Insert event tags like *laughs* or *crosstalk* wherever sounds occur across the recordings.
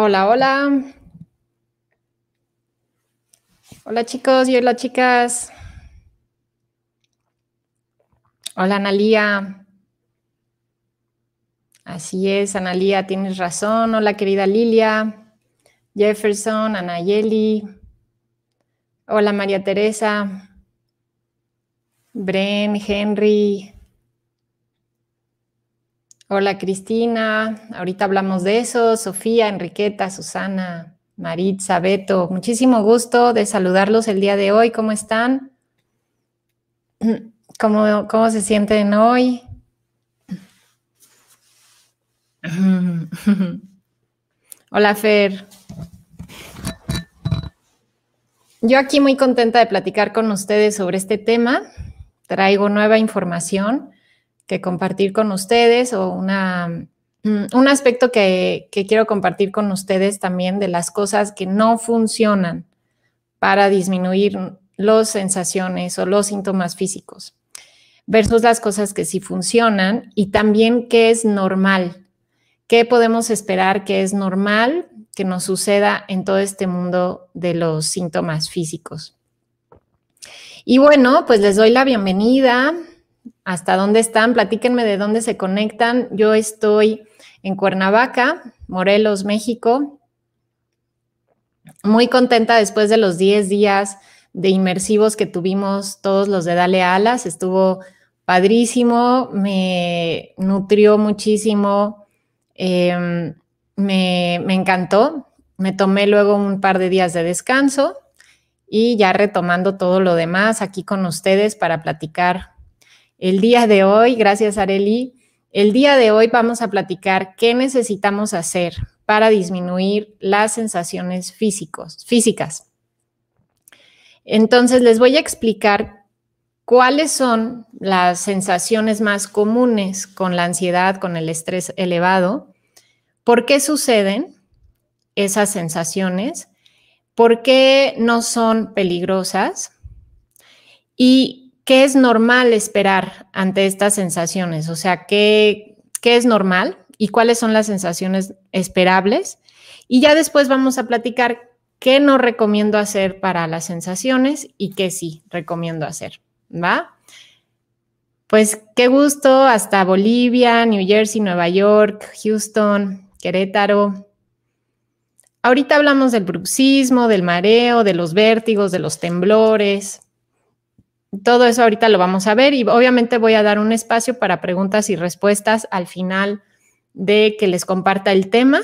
Hola, hola. Hola chicos y hola chicas. Hola Analía. Así es, Analía, tienes razón. Hola querida Lilia, Jefferson, Anayeli. Hola María Teresa, Bren, Henry, Hola Cristina, ahorita hablamos de eso. Sofía, Enriqueta, Susana, Maritza, Beto, muchísimo gusto de saludarlos el día de hoy. ¿Cómo están? *clears throat* ¿Cómo, cómo se sienten hoy? *clears throat* Hola Fer. Yo aquí muy contenta de platicar con ustedes sobre este tema. Traigo nueva información que compartir con ustedes o una, mm, un aspecto que, que quiero compartir con ustedes también de las cosas que no funcionan para disminuir las sensaciones o los síntomas físicos versus las cosas que sí funcionan y también qué es normal, qué podemos esperar que es normal que nos suceda en todo este mundo de los síntomas físicos. Y bueno, pues les doy la bienvenida hasta dónde están, platíquenme de dónde se conectan. Yo estoy en Cuernavaca, Morelos, México. Muy contenta después de los 10 días de inmersivos que tuvimos todos los de Dale Alas. Estuvo padrísimo, me nutrió muchísimo, em, me encantó. Me tomé luego un par de días de descanso y ya retomando todo lo demás aquí con ustedes para platicar el día de hoy, gracias Areli, el día de hoy vamos a platicar qué necesitamos hacer para disminuir las sensaciones físicos, físicas. Entonces les voy a explicar cuáles son las sensaciones más comunes con la ansiedad, con el estrés elevado, por qué suceden esas sensaciones, por qué no son peligrosas y ¿qué es normal esperar ante estas sensaciones? O sea, ¿qué, ¿qué, es normal y cuáles son las sensaciones esperables? Y ya después vamos a platicar qué no recomiendo hacer para las sensaciones y qué sí recomiendo hacer, ¿va? Pues qué gusto hasta Bolivia, New Jersey, Nueva York, Houston, Querétaro. Ahorita hablamos del bruxismo, del mareo, de los vértigos, de los temblores, todo eso ahorita lo vamos a ver y obviamente voy a dar un espacio para preguntas y respuestas al final de que les comparta el tema.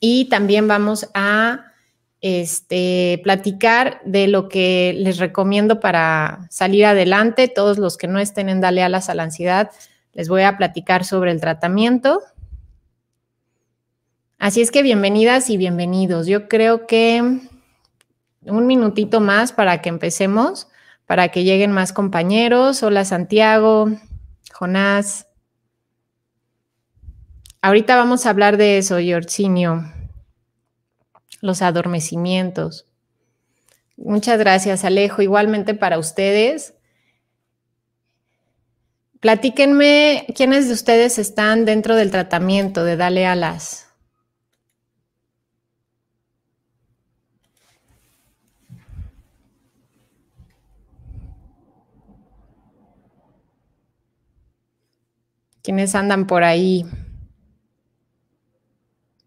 Y también vamos a este, platicar de lo que les recomiendo para salir adelante. Todos los que no estén en Dale Alas a la Ansiedad, les voy a platicar sobre el tratamiento. Así es que bienvenidas y bienvenidos. Yo creo que un minutito más para que empecemos para que lleguen más compañeros. Hola Santiago, Jonás. Ahorita vamos a hablar de eso, Yorcinio, los adormecimientos. Muchas gracias, Alejo. Igualmente para ustedes. Platíquenme quiénes de ustedes están dentro del tratamiento de Dale Alas. quienes andan por ahí.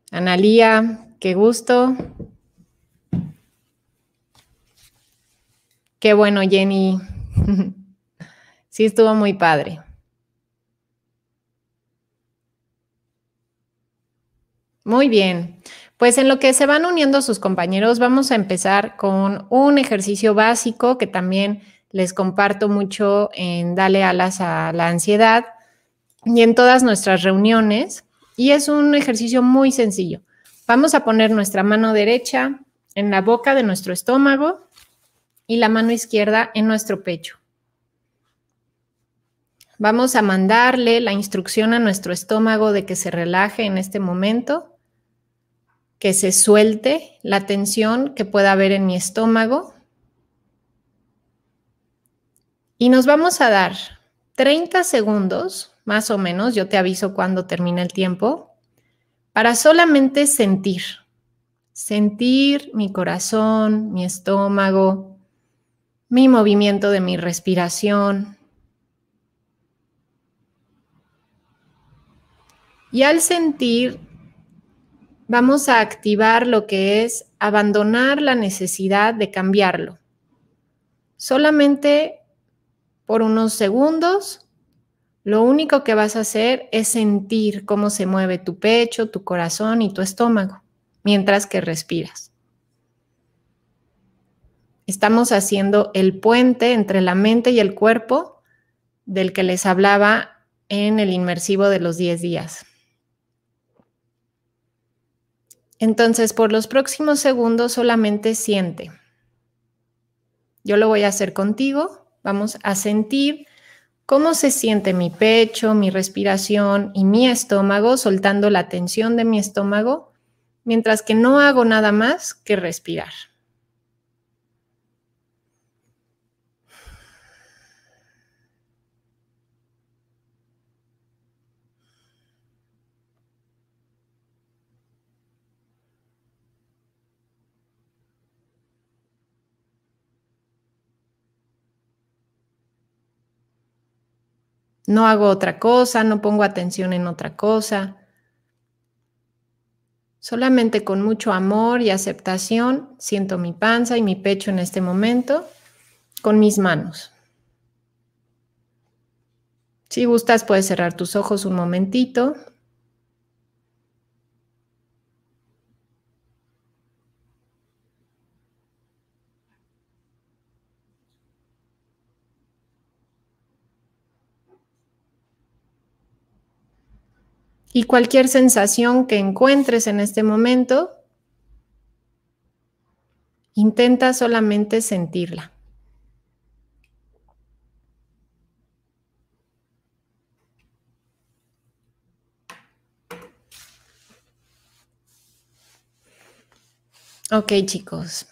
Analía, qué gusto. Qué bueno, Jenny. *laughs* sí, estuvo muy padre. Muy bien. Pues en lo que se van uniendo sus compañeros, vamos a empezar con un ejercicio básico que también les comparto mucho en Dale alas a la ansiedad y en todas nuestras reuniones. Y es un ejercicio muy sencillo. Vamos a poner nuestra mano derecha en la boca de nuestro estómago y la mano izquierda en nuestro pecho. Vamos a mandarle la instrucción a nuestro estómago de que se relaje en este momento, que se suelte la tensión que pueda haber en mi estómago. Y nos vamos a dar 30 segundos más o menos, yo te aviso cuando termina el tiempo, para solamente sentir, sentir mi corazón, mi estómago, mi movimiento de mi respiración. Y al sentir, vamos a activar lo que es abandonar la necesidad de cambiarlo. Solamente por unos segundos lo único que vas a hacer es sentir cómo se mueve tu pecho, tu corazón y tu estómago mientras que respiras. Estamos haciendo el puente entre la mente y el cuerpo del que les hablaba en el inmersivo de los 10 días. Entonces, por los próximos segundos solamente siente. Yo lo voy a hacer contigo. Vamos a sentir ¿Cómo se siente mi pecho, mi respiración y mi estómago soltando la tensión de mi estómago mientras que no hago nada más que respirar? no hago otra cosa, no pongo atención en otra cosa. Solamente con mucho amor y aceptación siento mi panza y mi pecho en este momento con mis manos. Si gustas, puedes cerrar tus ojos un momentito Y cualquier sensación que encuentres en este momento, intenta solamente sentirla. Ok chicos,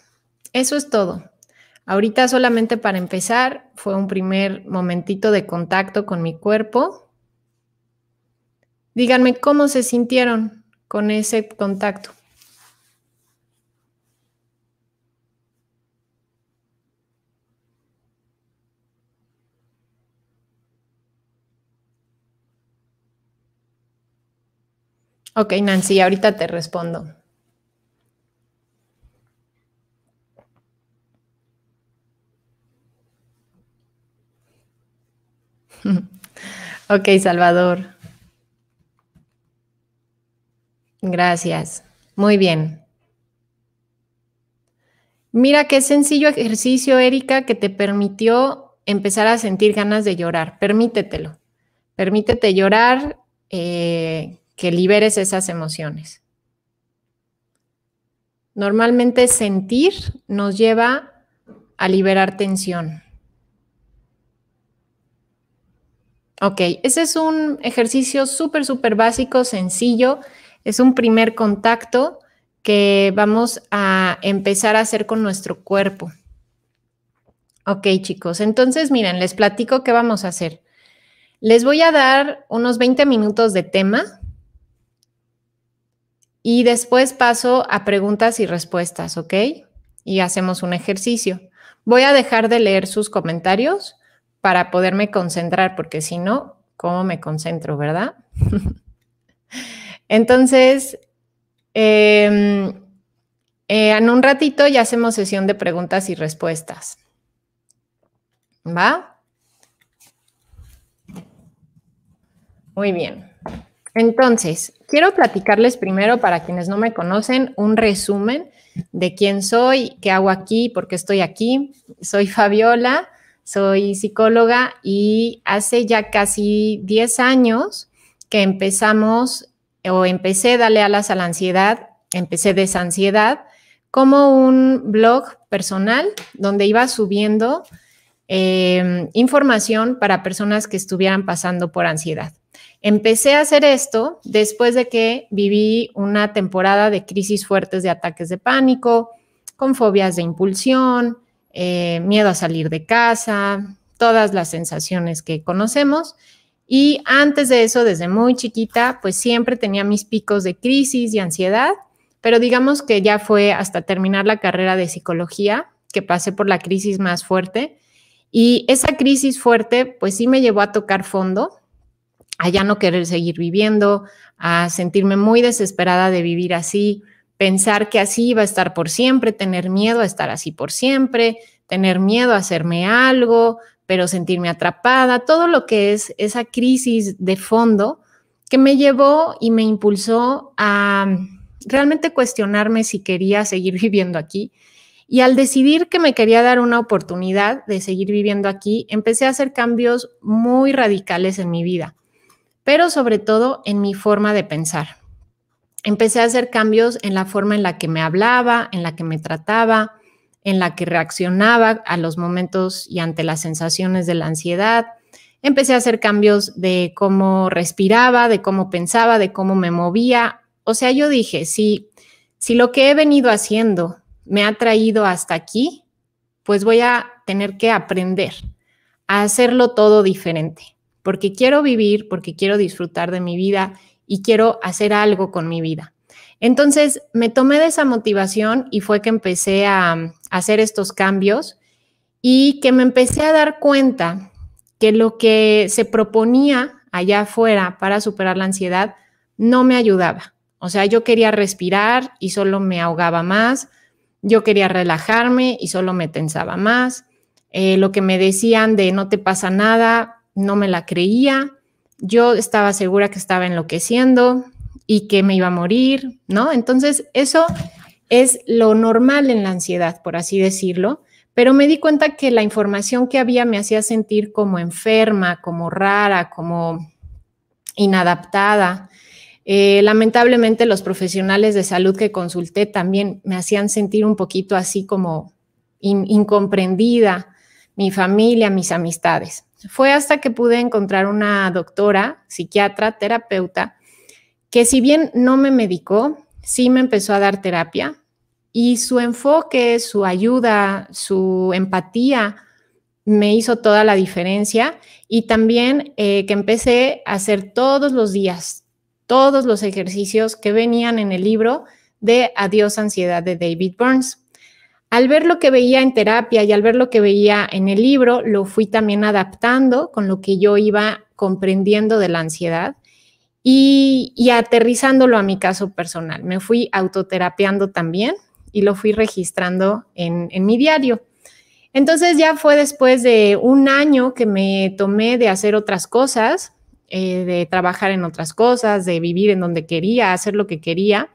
eso es todo. Ahorita solamente para empezar fue un primer momentito de contacto con mi cuerpo Díganme cómo se sintieron con ese contacto. Ok, Nancy, ahorita te respondo. *laughs* ok, Salvador. Gracias. Muy bien. Mira qué sencillo ejercicio, Erika, que te permitió empezar a sentir ganas de llorar. Permítetelo. Permítete llorar, eh, que liberes esas emociones. Normalmente sentir nos lleva a liberar tensión. Ok, ese es un ejercicio súper, súper básico, sencillo es un primer contacto que vamos a empezar a hacer con nuestro cuerpo. Ok, chicos, entonces miren, les platico qué vamos a hacer. Les voy a dar unos 20 minutos de tema y después paso a preguntas y respuestas, ¿ok? Y hacemos un ejercicio. Voy a dejar de leer sus comentarios para poderme concentrar, porque si no, ¿cómo me concentro, verdad? *laughs* Entonces, em, eh, en un ratito ya hacemos sesión de preguntas y respuestas. ¿Va? Muy bien. Entonces, quiero platicarles primero, para quienes no me conocen, un resumen de quién soy, qué hago aquí, por qué estoy aquí. Soy Fabiola, soy psicóloga y hace ya casi 10 años que empezamos o empecé Dale alas a la ansiedad, empecé Desansiedad, como un blog personal donde iba subiendo em, información para personas que estuvieran pasando por ansiedad. Empecé a hacer esto después de que viví una temporada de crisis fuertes de ataques de pánico, con fobias de impulsión, eh, miedo a salir de casa, todas las sensaciones que conocemos. Y antes de eso, desde muy chiquita, pues siempre tenía mis picos de crisis y ansiedad, pero digamos que ya fue hasta terminar la carrera de psicología que pasé por la crisis más fuerte. Y esa crisis fuerte, pues sí me llevó a tocar fondo, a ya no querer seguir viviendo, a sentirme muy desesperada de vivir así, pensar que así iba a estar por siempre, tener miedo a estar así por siempre, tener miedo a hacerme algo, pero sentirme atrapada, todo lo que es esa crisis de fondo que me llevó y me impulsó a realmente cuestionarme si quería seguir *laughs* viviendo aquí. Y al decidir que me quería dar una oportunidad de seguir viviendo aquí, empecé a hacer cambios muy radicales en mi vida, pero sobre todo en mi forma de pensar. Empecé a hacer cambios en la forma en la que me hablaba, en la que me trataba, en la que reaccionaba a los momentos y ante las sensaciones de la ansiedad. Empecé a hacer cambios de cómo respiraba, de cómo pensaba, de cómo me movía. O sea, yo dije, si, si lo que he venido haciendo me ha traído hasta aquí, pues voy a tener que aprender a hacerlo todo diferente, porque quiero vivir, porque quiero disfrutar de mi vida y quiero hacer algo con mi vida. Entonces, me tomé de esa motivación y fue que empecé a, hacer estos cambios y que me empecé a dar cuenta que lo que se proponía allá afuera para superar la ansiedad no me ayudaba. O sea, yo quería respirar y solo me ahogaba más. Yo quería relajarme y solo me tensaba más. Eh, lo que me decían de no te pasa nada, no me la creía. Yo estaba segura que estaba enloqueciendo y que me iba a morir, ¿no? Entonces, eso es lo normal en la ansiedad, por así decirlo, pero me di cuenta que la información que había me hacía sentir como enferma, como rara, como inadaptada. Eh, lamentablemente los profesionales de salud que consulté también me hacían sentir un poquito así como incomprendida, mi familia, mis amistades. Fue hasta que pude encontrar una doctora, psiquiatra, terapeuta, que si bien no me medicó, sí me empezó a dar terapia y su enfoque, su ayuda, su empatía me hizo toda la diferencia y también eh, que empecé a hacer todos los días todos los ejercicios que venían en el libro de Adiós Ansiedad de David Burns. Al ver lo que veía en terapia y al ver lo que veía en el libro, lo fui también adaptando con lo que yo iba comprendiendo de la ansiedad y, aterrizándolo a mi caso personal. Me fui autoterapeando también y lo fui registrando en, mi diario. Entonces ya fue después de un año que me tomé de hacer otras cosas, eh, de trabajar en otras cosas, de vivir en donde quería, hacer lo que quería,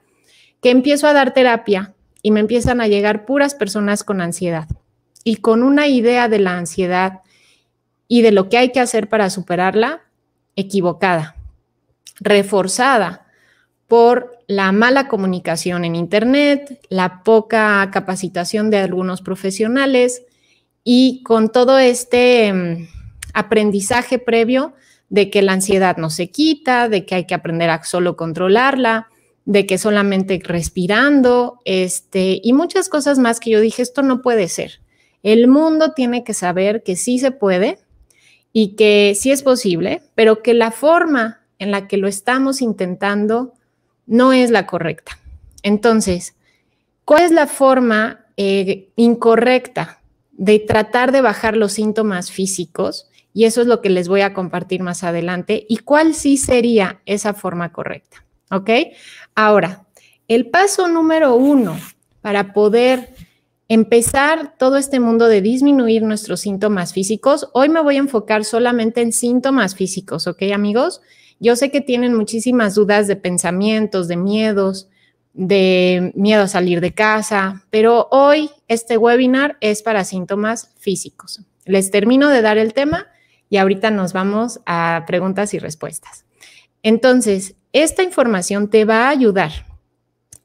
que empiezo a dar terapia y me empiezan a llegar puras personas con ansiedad y con una idea de la ansiedad y de lo que hay que hacer para superarla equivocada reforzada por la mala comunicación en Internet, la poca capacitación de algunos profesionales y con todo este em, aprendizaje previo de que la ansiedad no se quita, de que hay que aprender a solo controlarla, de que solamente respirando, este, y muchas cosas más que yo dije, esto no puede ser. El mundo tiene que saber que sí se puede y que sí es posible, pero que la forma en la que lo estamos intentando no es la correcta. Entonces, ¿cuál es la forma eh, incorrecta de tratar de bajar los síntomas físicos? Y eso es lo que les voy a compartir más adelante. ¿Y cuál sí sería esa forma correcta? ¿Ok? Ahora, el paso número uno para poder empezar todo este mundo de disminuir nuestros síntomas físicos, hoy me voy a enfocar solamente en síntomas físicos, ¿ok amigos? Yo sé que tienen muchísimas dudas de pensamientos, de miedos, de miedo a salir de casa, pero hoy este webinar es para síntomas físicos. Les termino de dar el tema y ahorita nos vamos a preguntas y respuestas. Entonces, esta información te va a ayudar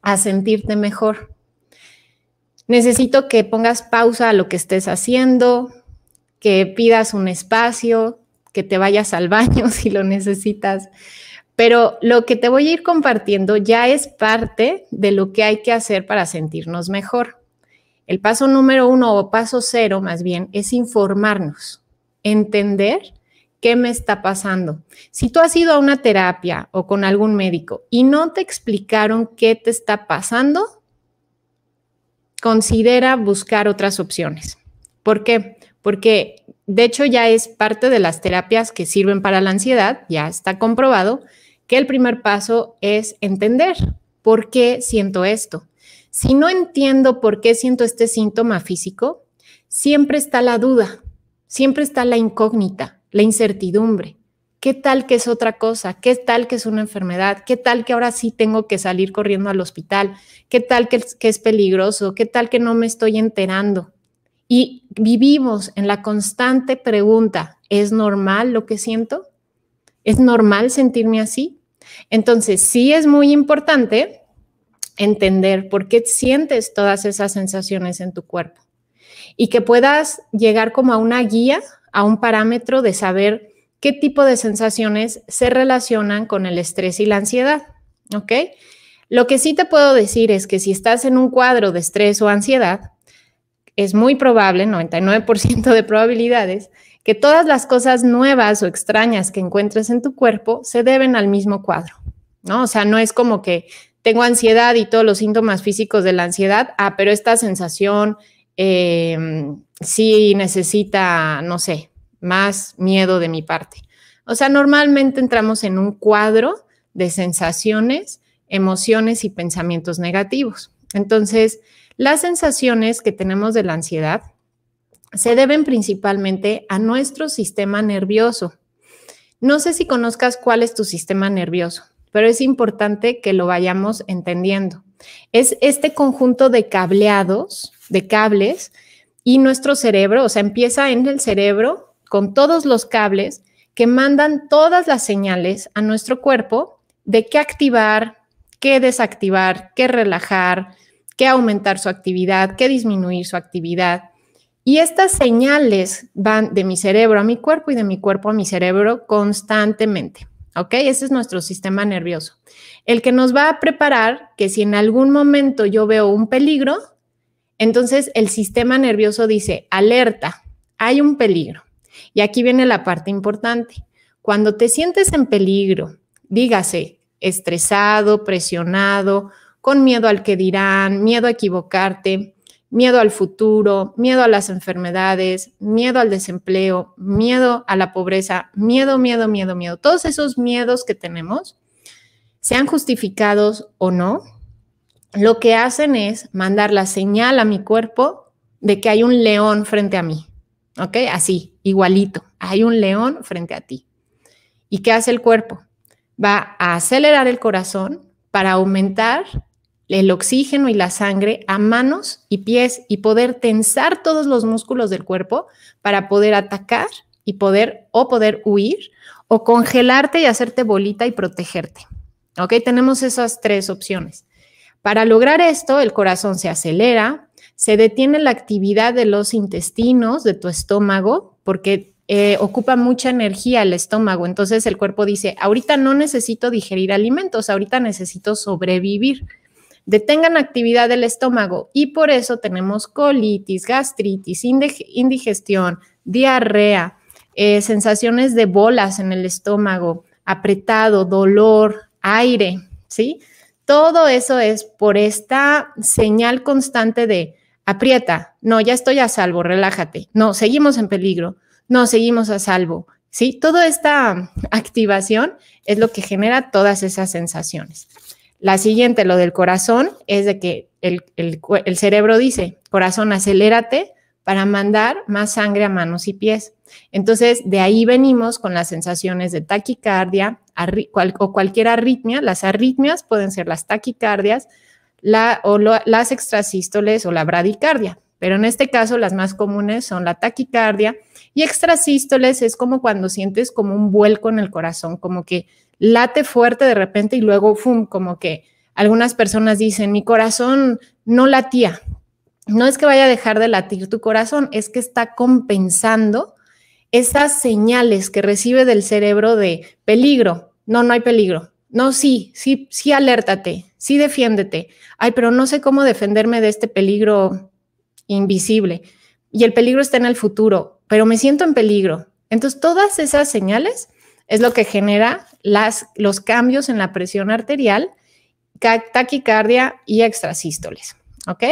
a sentirte mejor. Necesito que pongas pausa a lo que estés haciendo, que pidas un espacio, que te vayas al baño *laughs* si lo necesitas. Pero lo que te voy a ir compartiendo ya es parte de lo que hay que hacer para sentirnos mejor. El paso número uno o paso cero más bien es informarnos, entender qué me está pasando. Si tú has ido a una terapia o con algún médico y no te explicaron qué te está pasando, considera buscar otras opciones. ¿Por qué? Porque de hecho, ya es parte de las terapias que sirven para la ansiedad, ya está comprobado que el primer paso es entender por qué siento esto. Si no entiendo por qué siento este síntoma físico, siempre está la duda, siempre está la incógnita, la incertidumbre. ¿Qué tal que es otra cosa? ¿Qué tal que es una enfermedad? ¿Qué tal que ahora sí tengo que salir corriendo al hospital? ¿Qué tal que es, peligroso? ¿Qué tal que no me estoy enterando? Y vivimos en la constante pregunta, ¿es normal lo que siento? ¿Es normal sentirme así? Entonces, sí es muy importante entender por qué sientes todas esas sensaciones en tu cuerpo y que puedas llegar como a una guía, a un parámetro de saber qué tipo de sensaciones se relacionan con el estrés y la ansiedad, ¿ok? Lo que sí te puedo decir es que si estás en un cuadro de estrés o ansiedad, es muy probable, 99% de probabilidades, que todas las cosas nuevas o extrañas que encuentres en tu cuerpo se deben al mismo cuadro, ¿no? O sea, no es como que tengo ansiedad y todos los síntomas físicos de la ansiedad, ah, pero esta sensación em, sí necesita, no sé, más miedo de mi parte. O sea, normalmente entramos en un cuadro de sensaciones, emociones y pensamientos negativos. Entonces, las sensaciones que tenemos de la ansiedad se deben principalmente a nuestro sistema nervioso. No sé si conozcas cuál es tu sistema nervioso, pero es importante que lo vayamos entendiendo. Es este conjunto de cableados, de cables, y nuestro cerebro, o sea, empieza en el cerebro con todos los cables que mandan todas las señales a nuestro cuerpo de qué activar, qué desactivar, qué relajar, que aumentar su actividad, que disminuir su actividad. Y estas señales van de mi cerebro a mi cuerpo y de mi cuerpo a mi cerebro constantemente. ¿Ok? Ese es nuestro sistema nervioso. El que nos va a preparar que si en algún momento yo veo un peligro, entonces el sistema nervioso dice, alerta, hay un peligro. Y aquí viene la parte importante. Cuando te sientes en peligro, dígase estresado, presionado, con miedo al que dirán, miedo a equivocarte, miedo al futuro, miedo a las enfermedades, miedo al desempleo, miedo a la pobreza, miedo, miedo, miedo, miedo. Todos esos miedos que tenemos, sean justificados o no, lo que hacen es mandar la señal a mi cuerpo de que hay un león frente a mí, ¿ok? Así, igualito, hay un león frente a ti. ¿Y qué hace el cuerpo? Va a acelerar el corazón para aumentar el oxígeno y la sangre a manos y pies y poder tensar todos los músculos del cuerpo para poder atacar y poder o poder huir o congelarte y hacerte bolita y protegerte. ¿Ok? Tenemos esas tres opciones. Para lograr esto, el corazón se acelera, se detiene la actividad de los intestinos, de tu estómago, porque eh, ocupa mucha energía el estómago. Entonces el cuerpo dice, ahorita no necesito digerir alimentos, ahorita necesito sobrevivir detengan actividad del estómago y por eso tenemos colitis, gastritis, indigestión, diarrea, eh, sensaciones de bolas en el estómago, apretado, dolor, aire, ¿sí? Todo eso es por esta señal constante de aprieta, no, ya estoy a salvo, relájate, no, seguimos en peligro, no, seguimos a salvo, ¿sí? Toda esta activación es lo que genera todas esas sensaciones. La siguiente, lo del corazón, es de que el, cerebro dice, corazón, acelérate para mandar más sangre a manos y pies. Entonces, de ahí venimos con las sensaciones de taquicardia o cualquier arritmia. Las arritmias pueden ser las taquicardias o las extrasístoles o la bradicardia, pero en este caso las más comunes son la taquicardia y extrasístoles es como cuando sientes como un vuelco en el corazón, como que late fuerte de repente y luego, ¡fum!, como que algunas personas dicen, mi corazón no latía. No es que vaya a dejar de latir tu corazón, es que está compensando esas señales que recibe del cerebro de peligro. No, no hay peligro. No, sí, sí, sí, alértate, sí, defiéndete. Ay, pero no sé cómo defenderme de este peligro invisible. Y el peligro está en el futuro, pero me siento en peligro. Entonces, todas esas señales es lo que genera los cambios en la presión arterial, taquicardia y extrasístoles. ¿Ok?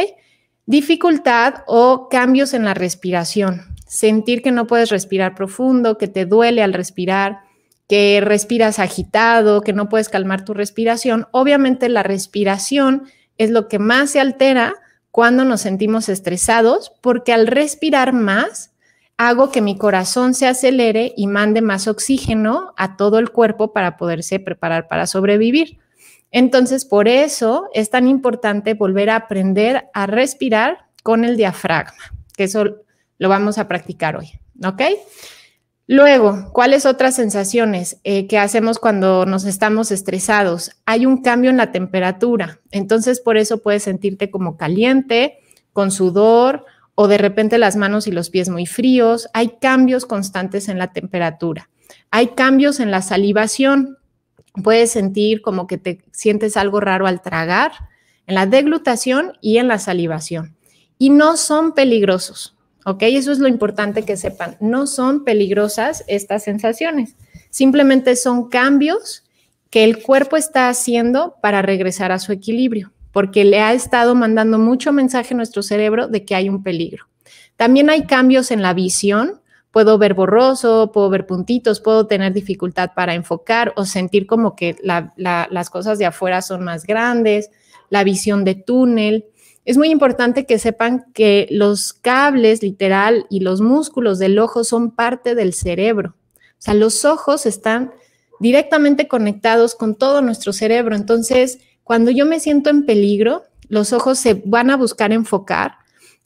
Dificultad o cambios en la respiración. Sentir que no puedes respirar profundo, que te duele al respirar, que respiras agitado, que no puedes calmar tu respiración. Obviamente la respiración es lo que más se altera cuando nos sentimos estresados, porque al respirar más hago que mi corazón se acelere y mande más oxígeno a todo el cuerpo para poderse preparar para sobrevivir. Entonces, por eso es tan importante volver a aprender a respirar con el diafragma, que eso lo vamos a practicar hoy, ¿ok? Luego, ¿cuáles otras sensaciones eh, que hacemos cuando nos estamos estresados? Hay un cambio en la temperatura, entonces por eso puedes sentirte como caliente, con sudor, o de repente las manos y los pies muy fríos. Hay cambios constantes en la temperatura. Hay cambios en la salivación. Puedes sentir como que te sientes algo raro al tragar, en la deglutación y en la salivación. Y no son peligrosos, ¿ok? Eso es lo importante que sepan. No son peligrosas estas sensaciones. Simplemente son cambios que el cuerpo está haciendo para regresar a su equilibrio porque le ha estado mandando mucho mensaje a nuestro cerebro de que hay un peligro. También hay cambios en la visión. Puedo ver borroso, puedo ver puntitos, puedo tener dificultad para enfocar o sentir como que las cosas de afuera son más grandes, la visión de túnel. Es muy importante que sepan que los cables literal y los músculos del ojo son parte del cerebro. O sea, los ojos están directamente conectados con todo nuestro cerebro. Entonces, cuando yo me siento en peligro, los ojos se van a buscar enfocar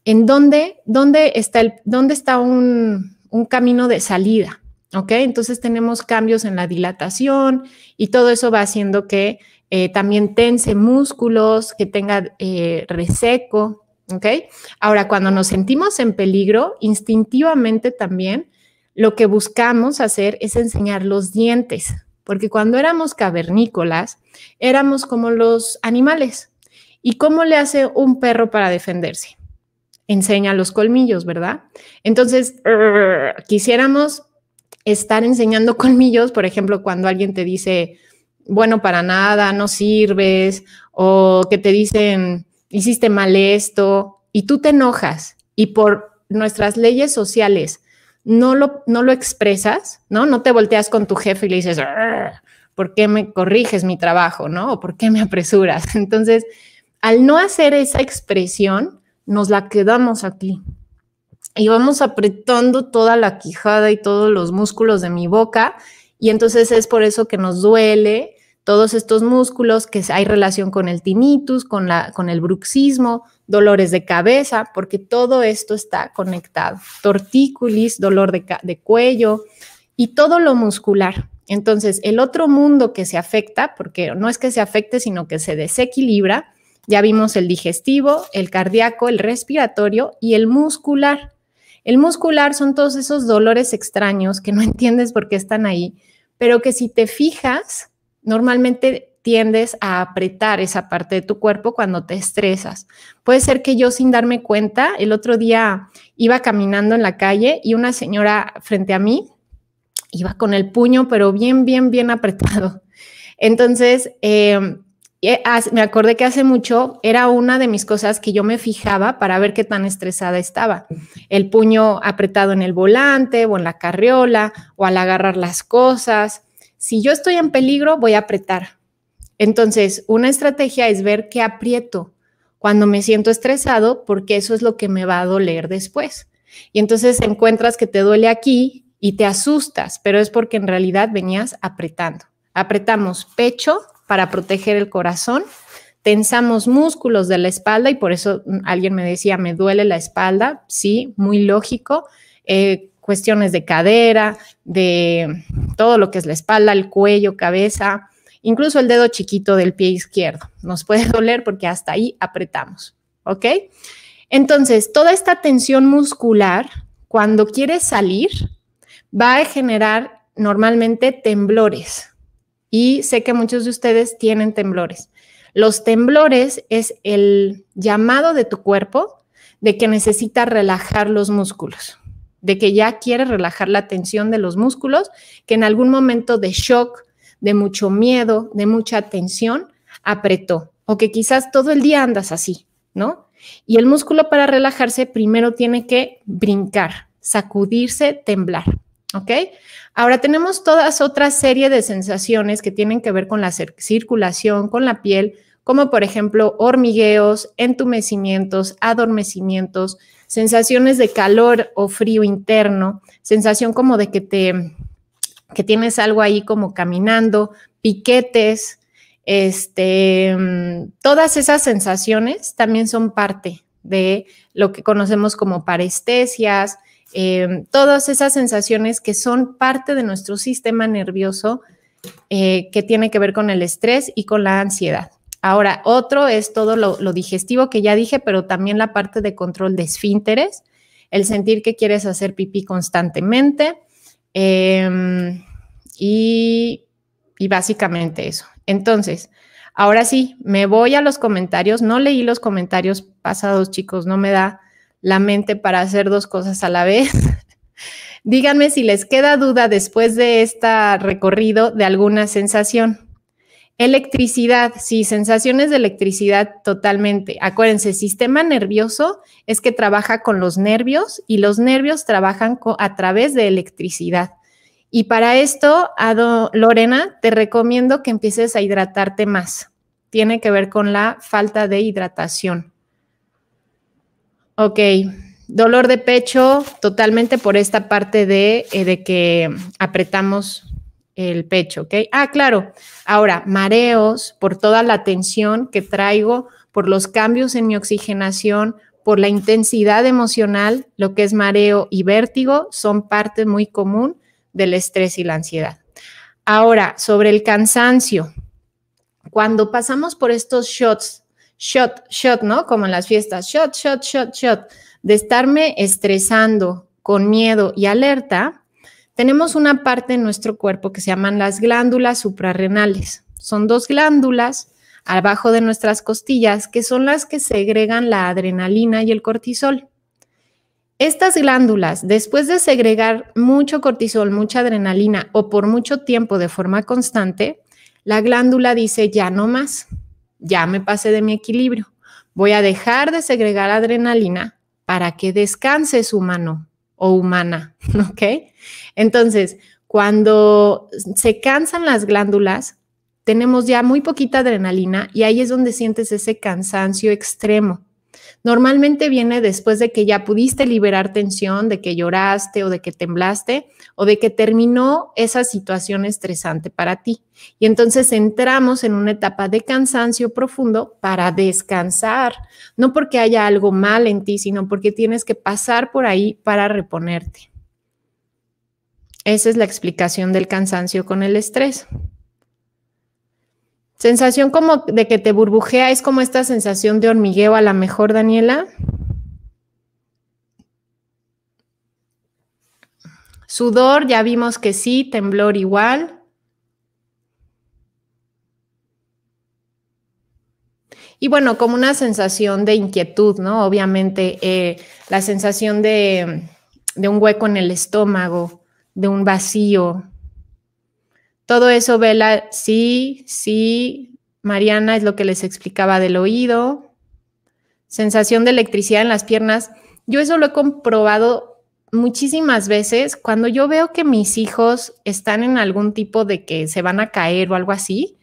en dónde, dónde está, el, dónde está un, camino de salida, ¿ok? Entonces tenemos cambios en la dilatación y todo eso va haciendo que eh, también tense músculos, que tenga eh, reseco, ¿ok? Ahora, cuando nos sentimos en peligro, instintivamente también, lo que buscamos hacer es enseñar los dientes, porque cuando éramos cavernícolas, éramos como los animales. ¿Y cómo le hace un perro para defenderse? Enseña los colmillos, ¿verdad? Entonces, *laughs* quisiéramos estar enseñando *laughs* colmillos, por ejemplo, cuando alguien te dice, bueno, para nada, no sirves, o que te dicen, hiciste mal esto, y tú te enojas, y por nuestras leyes sociales no lo, expresas, ¿no? No te volteas con tu jefe y le dices, ¿por qué me corriges mi trabajo, ¿no? ¿O por qué me apresuras? *laughs* Entonces, al no hacer esa expresión, nos la quedamos aquí. Y vamos apretando toda la quijada y todos los músculos de mi boca. Y entonces es por eso que nos duele todos estos músculos, que hay relación con el tinnitus, con, con el bruxismo, dolores de cabeza, porque todo esto está conectado. tortículis dolor de, de cuello y todo lo muscular. Entonces, el otro mundo que se afecta, porque no es que se afecte, sino que se desequilibra, ya vimos el digestivo, el cardíaco, el respiratorio y el muscular. El muscular son todos esos dolores extraños que no *laughs* entiendes por qué están ahí, pero que si te fijas, normalmente tiendes a apretar esa parte de tu cuerpo cuando te estresas. Puede ser que yo sin darme cuenta, el otro día iba caminando en la calle y una señora frente a mí iba con el puño, pero bien, bien, bien apretado. Entonces, em, eh, me acordé que hace mucho era una de mis cosas que yo me fijaba para ver qué tan estresada estaba. El puño apretado en el volante o en la carriola o al agarrar las cosas. Si yo estoy en peligro, voy a apretar. Entonces, una estrategia es ver qué aprieto cuando me siento estresado, porque eso es lo que me va a doler después. Y entonces encuentras que te duele aquí y te asustas, pero es porque en realidad venías apretando. Apretamos pecho para proteger el corazón, tensamos músculos de la espalda y por eso alguien me decía, me duele la espalda, sí, muy lógico. Eh, cuestiones de cadera, de todo lo que es la espalda, el cuello, cabeza, Incluso el dedo chiquito del pie izquierdo nos puede *laughs* doler porque hasta ahí apretamos, ¿ok? Entonces, toda esta tensión muscular, cuando quiere salir, va a generar normalmente temblores. Y sé que muchos de ustedes tienen temblores. Los temblores es el llamado de tu cuerpo de que necesita relajar los músculos, de que ya quiere relajar la tensión de los músculos, que en algún momento de shock, de mucho miedo, de mucha tensión, apretó. O que quizás todo el día andas así, ¿no? Y el músculo para relajarse primero tiene que brincar, sacudirse, temblar. ¿Ok? Ahora tenemos todas otras serie de sensaciones que tienen que ver con la circulación, con la piel, como por ejemplo hormigueos, entumecimientos, adormecimientos, sensaciones de calor o frío interno, sensación como de que te que tienes algo ahí como caminando, piquetes, este, mm, todas esas sensaciones también son parte de lo que conocemos como parestesias, eh, todas esas sensaciones que son parte de nuestro sistema nervioso eh, que tiene que ver con el estrés y con la ansiedad. Ahora, otro es todo lo digestivo que ya dije, pero también la parte de control de esfínteres, el sentir que quieres hacer pipí constantemente, Em, y, y básicamente eso. Entonces, ahora sí, me voy a los comentarios. No leí los comentarios pasados, chicos, no me da la mente para hacer dos cosas a la vez. *laughs* Díganme si les queda duda después de este recorrido de alguna sensación. Electricidad, sí, sensaciones de electricidad totalmente. Acuérdense, sistema nervioso es que trabaja con los nervios y los nervios trabajan a través de electricidad. Y para esto, Lorena, te recomiendo que empieces a hidratarte más. Tiene que ver con la falta de hidratación. Ok, dolor de pecho totalmente por esta parte de, eh, de que apretamos el pecho, ¿ok? Ah, claro. Ahora, mareos por toda la tensión que traigo, por los cambios en mi oxigenación, por la intensidad emocional, lo que es mareo y vértigo son parte muy común del estrés y la ansiedad. Ahora, sobre el cansancio. Cuando pasamos por estos shots, shot, shot, ¿no? Como en las fiestas, shot, shot, shot, shot, de estarme estresando con miedo y alerta, tenemos una parte en nuestro cuerpo que se llaman las glándulas suprarrenales. Son dos glándulas abajo de nuestras costillas que son las que segregan la adrenalina y el cortisol. Estas glándulas, después de segregar mucho cortisol, mucha adrenalina o por mucho tiempo de forma constante, la glándula dice, ya no más, ya me pasé de mi equilibrio, voy a dejar de segregar adrenalina para que descanse su mano o humana, *laughs* ¿ok? Entonces, cuando se cansan las glándulas, tenemos ya muy poquita adrenalina y ahí es donde sientes ese cansancio extremo. Normalmente viene después de que ya pudiste liberar tensión, de que lloraste o de que temblaste o de que terminó esa situación estresante para ti. Y entonces entramos en una etapa de cansancio profundo para descansar, no porque haya algo mal en ti, sino porque tienes que pasar por ahí para reponerte. Esa es la explicación del cansancio con el estrés. Sensación como de que te burbujea, es como esta sensación de hormigueo a la mejor, Daniela. Sudor, ya vimos que sí, temblor igual. Y bueno, como una sensación de inquietud, ¿no? Obviamente, eh, la sensación de, de un hueco en el estómago, de un vacío, todo eso, Vela, sí, sí, Mariana, es lo que les explicaba del oído. Sensación de electricidad en las piernas. Yo eso lo he comprobado muchísimas veces. Cuando yo veo que mis hijos están en algún tipo de que se van a caer o algo así,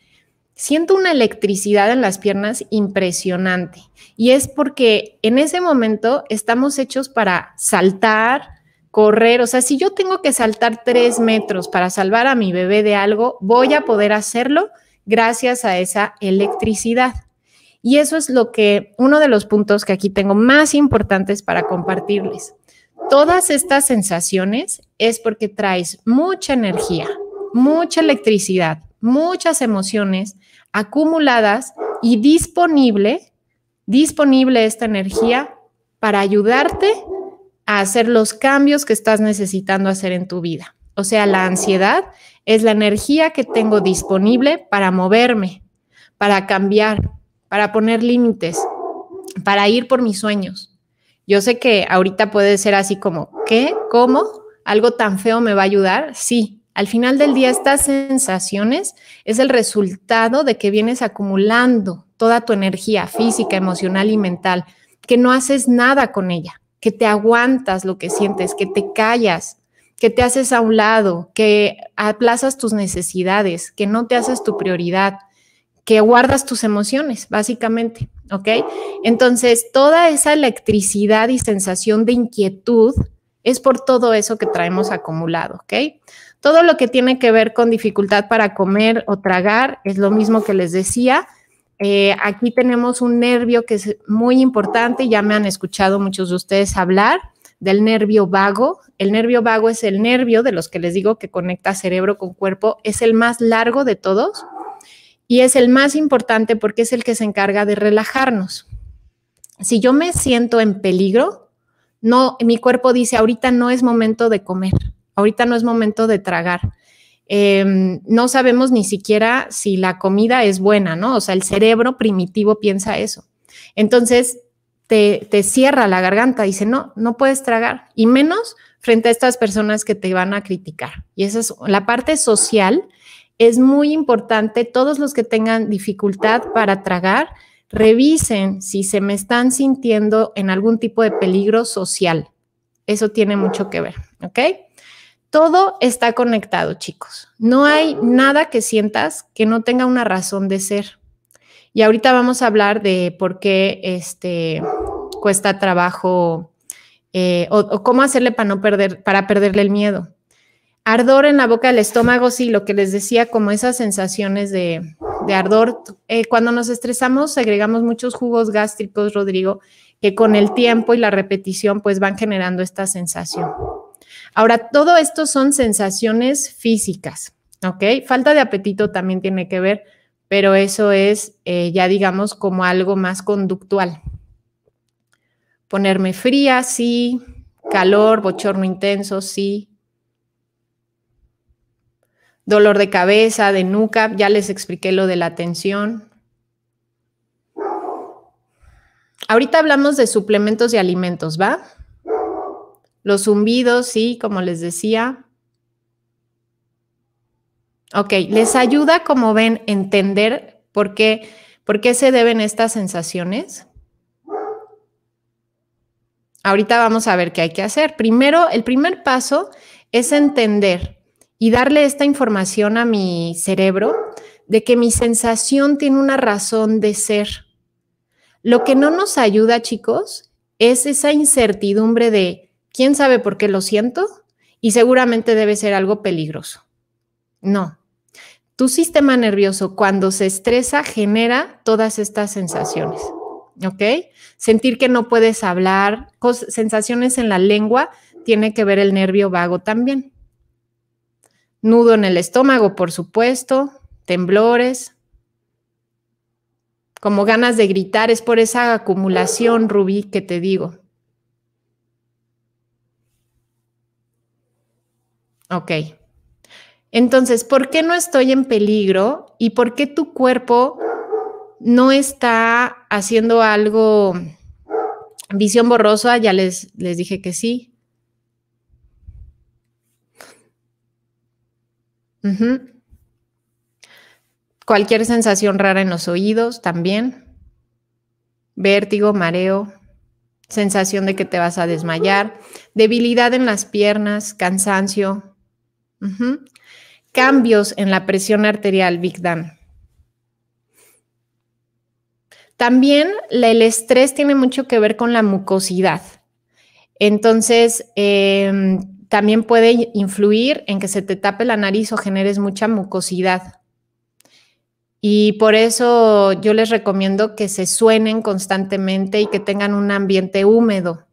siento una electricidad en las piernas impresionante. Y es porque en ese momento estamos hechos para saltar, correr, o sea, si yo tengo que saltar tres metros para salvar a mi bebé de algo, voy a poder hacerlo gracias a esa electricidad. Y eso es lo que, uno de los puntos que aquí tengo más importantes para compartirles. Todas estas sensaciones es porque traes mucha energía, mucha electricidad, muchas emociones acumuladas y disponible, disponible esta energía para ayudarte a hacer los cambios que estás necesitando hacer en tu vida. O sea, la ansiedad es la energía que tengo disponible para moverme, para cambiar, para poner límites, para ir por mis sueños. Yo sé que ahorita puede ser así como, ¿qué? ¿Cómo? ¿Algo tan feo me va a ayudar? Sí. Al final del día, estas sensaciones es el resultado de que vienes acumulando toda tu energía física, emocional y mental, que no haces nada con ella que te aguantas lo que sientes, que te callas, que te haces a un lado, que aplazas tus necesidades, que no te haces tu prioridad, que guardas tus emociones, básicamente, ¿ok? Entonces, toda esa electricidad y sensación de inquietud es por todo eso que traemos acumulado, ¿ok? Todo lo que tiene que ver con dificultad para comer o tragar es lo mismo que les decía, eh, aquí tenemos un nervio que es muy importante, ya me han escuchado muchos de ustedes hablar del nervio vago. El nervio vago es el nervio de los que les digo que conecta cerebro con cuerpo, es el más largo de todos y es el más importante porque es el que se encarga de relajarnos. Si yo me siento en peligro, no mi cuerpo dice, ahorita no es momento de comer, ahorita no es momento de tragar. Em, no sabemos ni siquiera si la comida es buena, ¿no? O sea, el cerebro primitivo piensa eso. Entonces, te, te cierra la garganta, dice, no, no puedes tragar, y menos frente a estas personas que te van a criticar. Y esa es la parte social, es muy importante, todos los que tengan dificultad para tragar, revisen si se me están sintiendo en algún tipo de peligro social. Eso tiene mucho que ver, ¿ok? Todo está conectado, chicos. No hay nada que sientas que no tenga una razón de ser. Y ahorita vamos a hablar de por qué este cuesta trabajo eh, o, cómo hacerle para no perder, para perderle el miedo. Ardor en la boca del estómago, sí, lo que les decía, como esas sensaciones de, ardor. Eh, cuando nos estresamos, agregamos muchos jugos gástricos, Rodrigo, que con el tiempo y la repetición, pues van generando esta sensación. Ahora, todo esto son sensaciones físicas, ¿ok? Falta de apetito también tiene que ver, pero eso es eh, ya digamos como algo más conductual. Ponerme fría, sí. Calor, bochorno intenso, sí. Dolor de cabeza, de nuca, ya les expliqué lo de la tensión. Ahorita hablamos de suplementos y alimentos, ¿va? Los zumbidos, sí, como les decía. Ok, les ayuda, como ven, entender por qué, por qué se deben estas sensaciones. Ahorita vamos a ver qué hay que hacer. Primero, el primer paso es entender y darle esta información a mi cerebro de que mi sensación tiene una razón de ser. Lo que no nos ayuda, chicos, es esa incertidumbre de ¿Quién sabe por qué lo siento? Y seguramente debe ser algo peligroso. No. Tu sistema nervioso cuando se estresa genera todas estas sensaciones. ¿Ok? Sentir que no puedes hablar, sensaciones en la lengua, tiene que ver el nervio vago también. Nudo en el estómago, por supuesto, temblores, como ganas de gritar, es por esa acumulación, Rubí, que te digo. Ok. Entonces, ¿por qué no estoy en peligro y por qué tu cuerpo no está haciendo algo, visión borrosa? Ya les, dije que sí. Cualquier sensación rara en los oídos también. Vértigo, mareo, sensación de que te vas a desmayar, debilidad en las piernas, cansancio, Cambios en la presión arterial, Big Dan. También el estrés tiene mucho que ver con la mucosidad. Entonces, em, también puede influir en que se te tape la nariz o generes mucha mucosidad. Y por eso yo les recomiendo que se suenen constantemente y que tengan un ambiente húmedo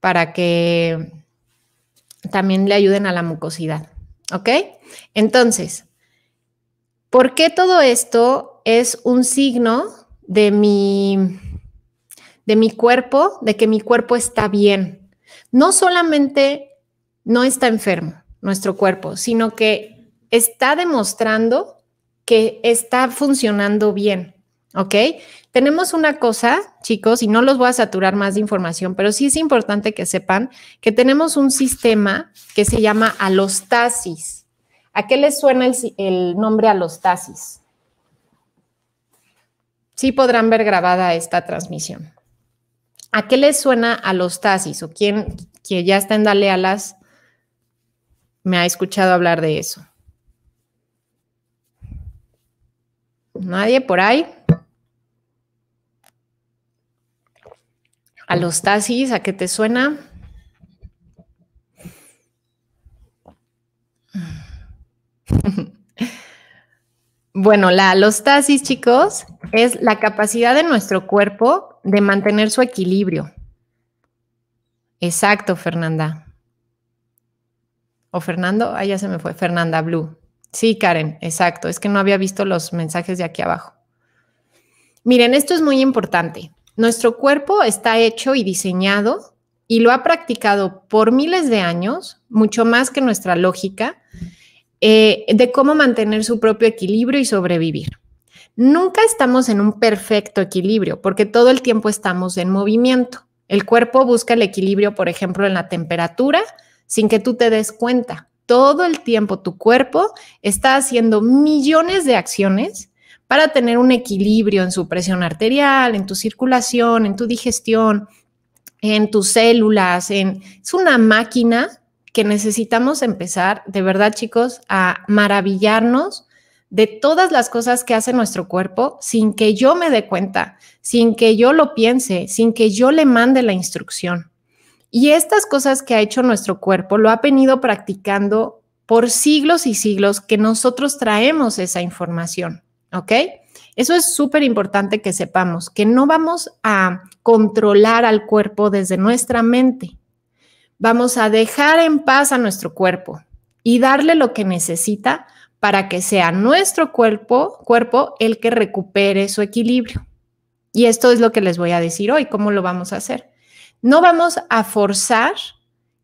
para que también le ayuden a la mucosidad. ¿Ok? Entonces, ¿por qué todo esto es un signo de mi, de mi cuerpo, de que mi cuerpo está bien? No solamente no está enfermo nuestro cuerpo, sino que está demostrando que está funcionando bien. ¿Ok? Tenemos una cosa, chicos, y no los voy a saturar más de información, pero sí es importante que sepan que tenemos un sistema que se llama alostasis. ¿A qué les suena el, nombre alostasis? Sí podrán ver grabada esta transmisión. ¿A qué les suena alostasis? ¿O quien que ya está en Dale Alas me ha escuchado hablar de eso? ¿Nadie por ahí? Alostasis, ¿a qué te suena? *laughs* Bueno, la alostasis, chicos, es la capacidad de nuestro cuerpo de mantener su equilibrio. Exacto, Fernanda. O Fernando, ah, ya se me fue, Fernanda Blue. Sí, Karen, exacto. Es que no había visto los mensajes de aquí abajo. Miren, esto es muy importante. Nuestro cuerpo está hecho y diseñado y lo ha practicado por miles de años, mucho más que nuestra lógica, eh, de cómo mantener su propio equilibrio y sobrevivir. Nunca estamos en un perfecto equilibrio porque todo el tiempo estamos en movimiento. El cuerpo busca el equilibrio, por ejemplo, en la temperatura, sin que tú te des cuenta. Todo el tiempo tu cuerpo está haciendo millones de acciones para tener un equilibrio en su presión arterial, en tu circulación, en tu digestión, en tus células, en... es una máquina que necesitamos empezar, de verdad chicos, a maravillarnos de todas las cosas que hace nuestro cuerpo sin que yo me dé cuenta, sin que yo lo piense, sin que yo le mande la instrucción. Y estas cosas que ha hecho nuestro cuerpo lo ha venido practicando por siglos y siglos que nosotros traemos esa información. ¿ok? Eso es súper importante que sepamos, que no vamos a controlar al cuerpo desde nuestra mente. Vamos a dejar en paz a nuestro cuerpo y darle lo que necesita para que sea nuestro cuerpo, cuerpo el que recupere su equilibrio. Y esto es lo que les voy a decir hoy, cómo lo vamos a hacer. No vamos a forzar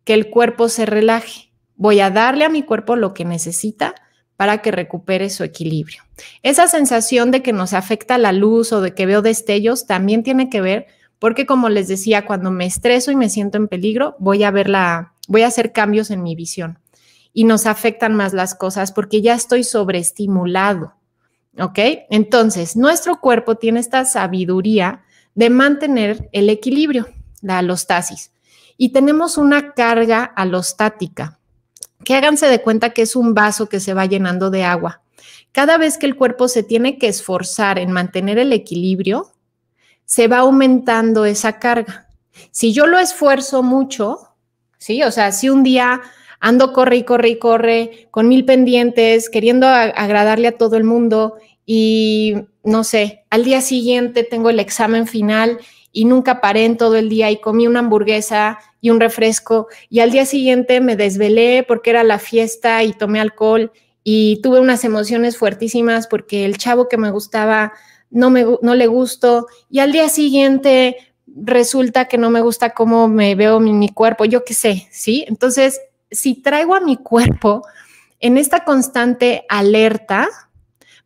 que el cuerpo se relaje. Voy a darle a mi cuerpo lo que necesita para que recupere su equilibrio. Esa sensación de que nos afecta la luz o de que veo destellos también tiene que ver porque como les decía, cuando me estreso y me siento en peligro, voy a ver la, voy a hacer cambios en mi visión y nos afectan más las cosas porque ya estoy sobreestimulado. ¿Ok? Entonces, nuestro cuerpo tiene esta sabiduría de mantener el equilibrio, la alostasis. Y tenemos una carga alostática que háganse de cuenta que es un vaso que se va llenando de agua. Cada vez que el cuerpo se tiene que esforzar en mantener el equilibrio, se va aumentando esa carga. Si yo lo esfuerzo mucho, ¿sí? O sea, si un día ando, corre y corre y corre, con mil pendientes, queriendo agradarle a todo el mundo y, no sé, al día siguiente tengo el examen final y nunca paré en todo el día y comí una hamburguesa y un refresco. Y al día siguiente me desvelé porque era la fiesta y tomé alcohol y tuve unas emociones fuertísimas porque el chavo que me gustaba no, me, no le gustó y al día siguiente resulta que no me gusta cómo me veo mi, mi cuerpo, yo qué sé, ¿sí? Entonces, si traigo a mi cuerpo en esta constante alerta,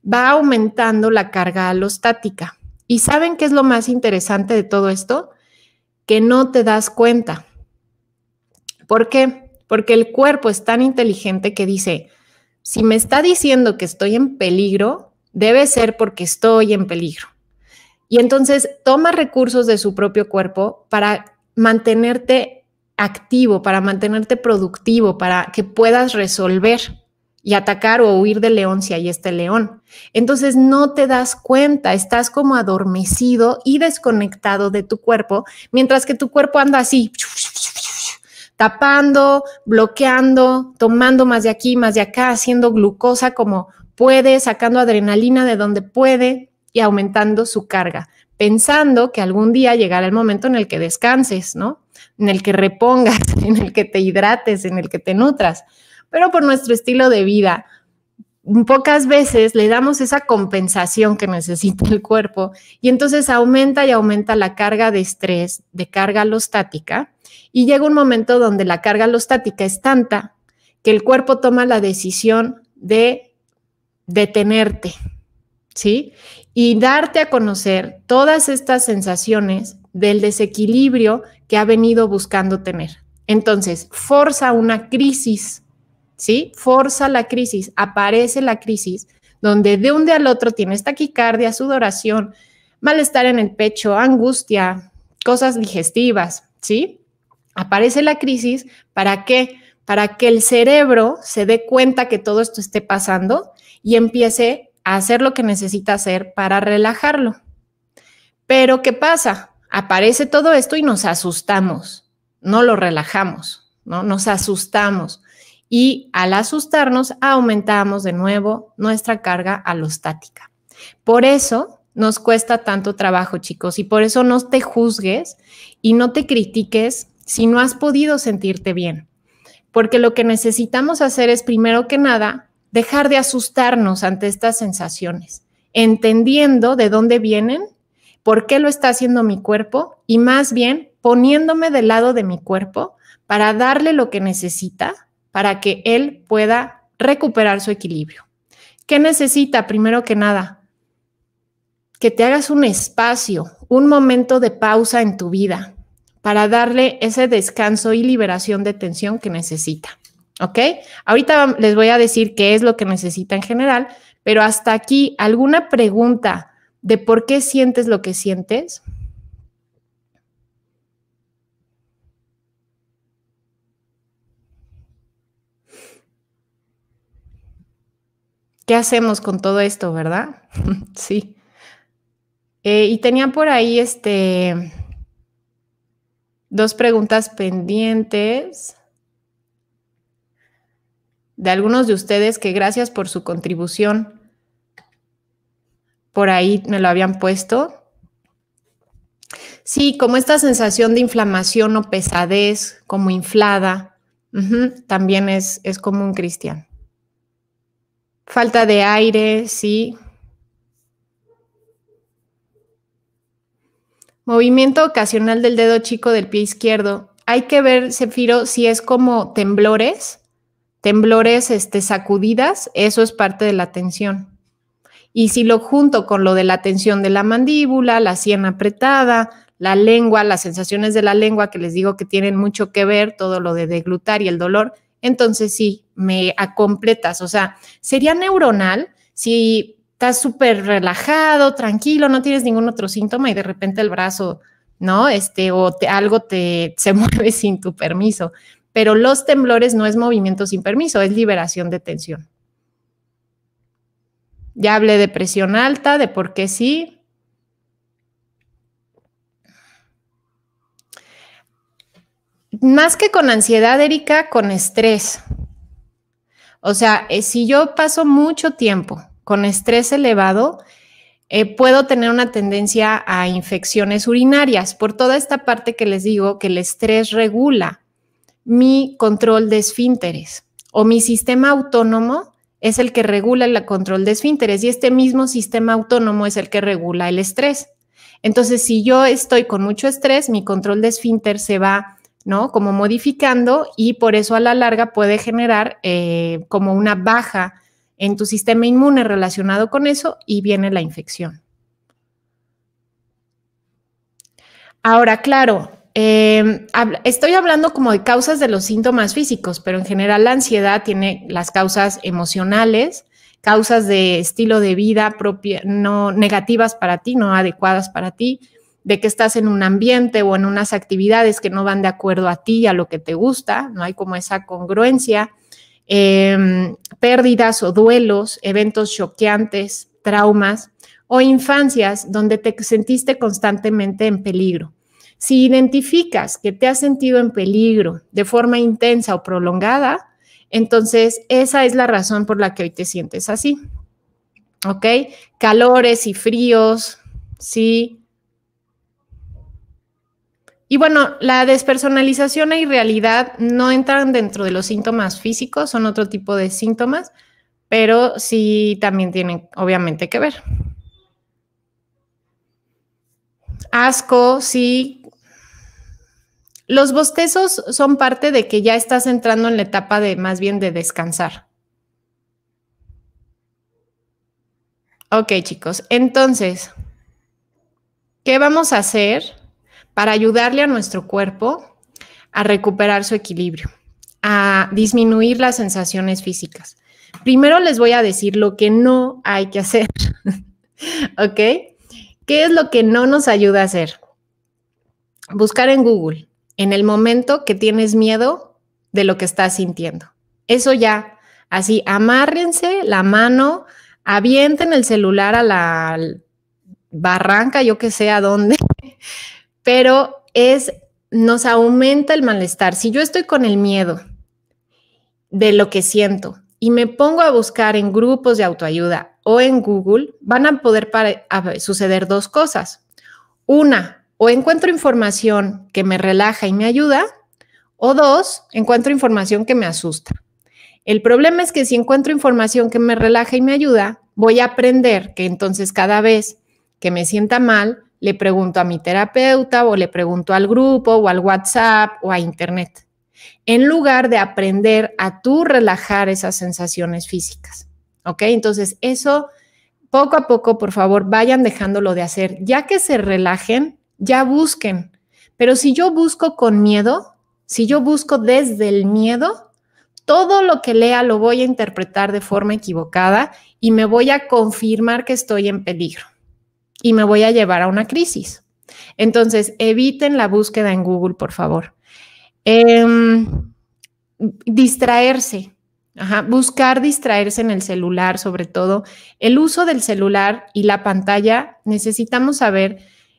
va aumentando la carga alostática. ¿Y saben qué es lo más interesante de todo esto? Que no te das cuenta. ¿Por qué? Porque el cuerpo es tan inteligente que dice, si me está diciendo que estoy en peligro, debe ser porque estoy en peligro. Y entonces toma recursos de su propio cuerpo para mantenerte activo, para mantenerte productivo, para que puedas resolver y atacar o huir del león si hay este león. Entonces no te das cuenta, estás como adormecido y desconectado de tu cuerpo, mientras que tu cuerpo anda así tapando, bloqueando, tomando más de aquí, más de acá, haciendo glucosa como puede, sacando adrenalina de donde puede y aumentando su carga, pensando que algún día llegará el momento en el que descanses, ¿no? En el que repongas, *laughs* en el que te hidrates, en el que te nutras. Pero por nuestro estilo de vida, pocas veces le damos esa compensación que necesita el cuerpo y entonces aumenta y aumenta la carga de estrés, de carga alostática y llega un momento donde la carga alostática es tanta que el cuerpo toma la decisión de detenerte, ¿sí? Y darte a conocer todas estas sensaciones del desequilibrio que ha venido buscando tener. Entonces, forza una crisis ¿sí? Forza la crisis, aparece la crisis, donde de un día al otro tienes taquicardia, sudoración, malestar en el pecho, angustia, cosas digestivas, ¿sí? Aparece la crisis, ¿para qué? Para que el cerebro se dé cuenta que todo esto esté pasando y empiece a hacer lo que necesita hacer para relajarlo. Pero ¿qué pasa? Aparece todo esto y nos asustamos, no lo relajamos, ¿no? Nos asustamos y al asustarnos aumentamos de nuevo nuestra carga alostática. Por eso nos cuesta tanto trabajo, chicos, y por eso no te juzgues y no te critiques si no has podido sentirte bien, porque lo que necesitamos hacer es, primero que nada, dejar de asustarnos ante estas sensaciones, entendiendo de dónde vienen, por qué lo está haciendo mi cuerpo y más bien poniéndome del lado de mi cuerpo para darle lo que necesita para que él pueda recuperar su equilibrio. ¿Qué necesita primero que nada? Que te hagas un espacio, un momento de pausa en tu vida para darle ese descanso y liberación de tensión que necesita. ¿Ok? Ahorita les voy a decir qué es lo que necesita en general, pero hasta aquí, ¿alguna pregunta de por qué sientes lo que sientes? ¿qué hacemos con todo esto, verdad? *laughs* sí. Eh, y tenía por ahí este, dos preguntas pendientes de algunos de ustedes que gracias por su contribución. Por ahí me lo habían puesto. Sí, como esta sensación de inflamación o pesadez, como inflada, también es, es común, Cristian. Falta de aire, sí. Movimiento ocasional del dedo chico del pie izquierdo. Hay que ver, Cefiro, si es como temblores, temblores, este, sacudidas, eso es parte de la tensión. Y si lo junto con lo de la tensión de la mandíbula, la sien apretada, la lengua, las sensaciones de la lengua que les digo que tienen mucho que ver, todo lo de deglutar y el dolor, entonces sí, me acompletas. O sea, sería neuronal si estás súper relajado, tranquilo, no tienes ningún otro síntoma y de repente el brazo, ¿no? Este, o algo te se *laughs* mueve sin tu permiso. Pero los temblores no es movimiento sin permiso, es liberación de tensión. Ya hablé de presión alta, de por qué sí, Más que con ansiedad, Erika, con estrés. O sea, eh, si yo paso mucho tiempo con estrés elevado, eh, puedo tener una tendencia a infecciones urinarias por toda esta parte que les digo que el estrés regula mi control de esfínteres o mi sistema autónomo es el que regula el control de esfínteres y este mismo sistema autónomo es el que regula el estrés. Entonces, si yo estoy con mucho estrés, mi control de esfínteres se va ¿no? Como modificando y por eso a la larga puede generar eh, como una baja en tu sistema inmune relacionado con eso y viene la infección. Ahora, claro, eh, estoy hablando como de causas de los síntomas físicos, pero en general la ansiedad tiene las causas emocionales, causas de estilo de vida propia, no negativas para ti, no adecuadas para ti, de que estás en un ambiente o en unas actividades que no van de acuerdo a ti, a lo que te gusta, no hay como esa congruencia, em, pérdidas o duelos, eventos choqueantes, traumas o infancias donde te sentiste constantemente en peligro. Si identificas que te has sentido en peligro de forma intensa o prolongada, entonces esa es la razón por la que hoy te sientes así. ¿Ok? Calores y fríos, ¿sí? Y bueno, la despersonalización e irrealidad no entran dentro de los síntomas físicos, son otro tipo de síntomas, pero sí también tienen obviamente que ver. Asco, sí. Los bostezos son parte de que ya estás entrando en la etapa de más bien de descansar. Ok, chicos, entonces, ¿qué vamos a hacer? para ayudarle a nuestro cuerpo a recuperar su equilibrio, a disminuir las sensaciones físicas. Primero les voy a decir lo que no hay que hacer, *laughs* ¿ok? ¿Qué es lo que no nos ayuda a hacer? Buscar en Google en el momento que tienes miedo de lo que estás sintiendo. Eso ya, así, amárrense la mano, avienten el celular a la barranca, yo que sé a dónde, pero es, nos aumenta el malestar. Si yo estoy con el miedo de lo que siento y me pongo a buscar en grupos de autoayuda o en Google, van a poder suceder dos cosas. Una, o encuentro información que me relaja y me ayuda, o dos, encuentro información que me asusta. El problema es que si encuentro información que me relaja y me ayuda, voy a aprender que entonces cada vez que me sienta mal, le pregunto a mi terapeuta o le pregunto al grupo o al WhatsApp o a Internet, en lugar de aprender a tú relajar esas sensaciones físicas. ¿Ok? Entonces, eso poco a poco, por favor, vayan dejándolo de hacer. Ya que se relajen, ya busquen. Pero si yo busco con miedo, si yo busco desde el miedo, todo lo que lea lo voy a interpretar de forma equivocada y me voy a confirmar que estoy en peligro y me voy a llevar a una crisis. Entonces, eviten la búsqueda en Google, por favor. Em, distraerse, buscar distraerse en el celular, sobre todo. El uso del celular y la pantalla, necesitamos saber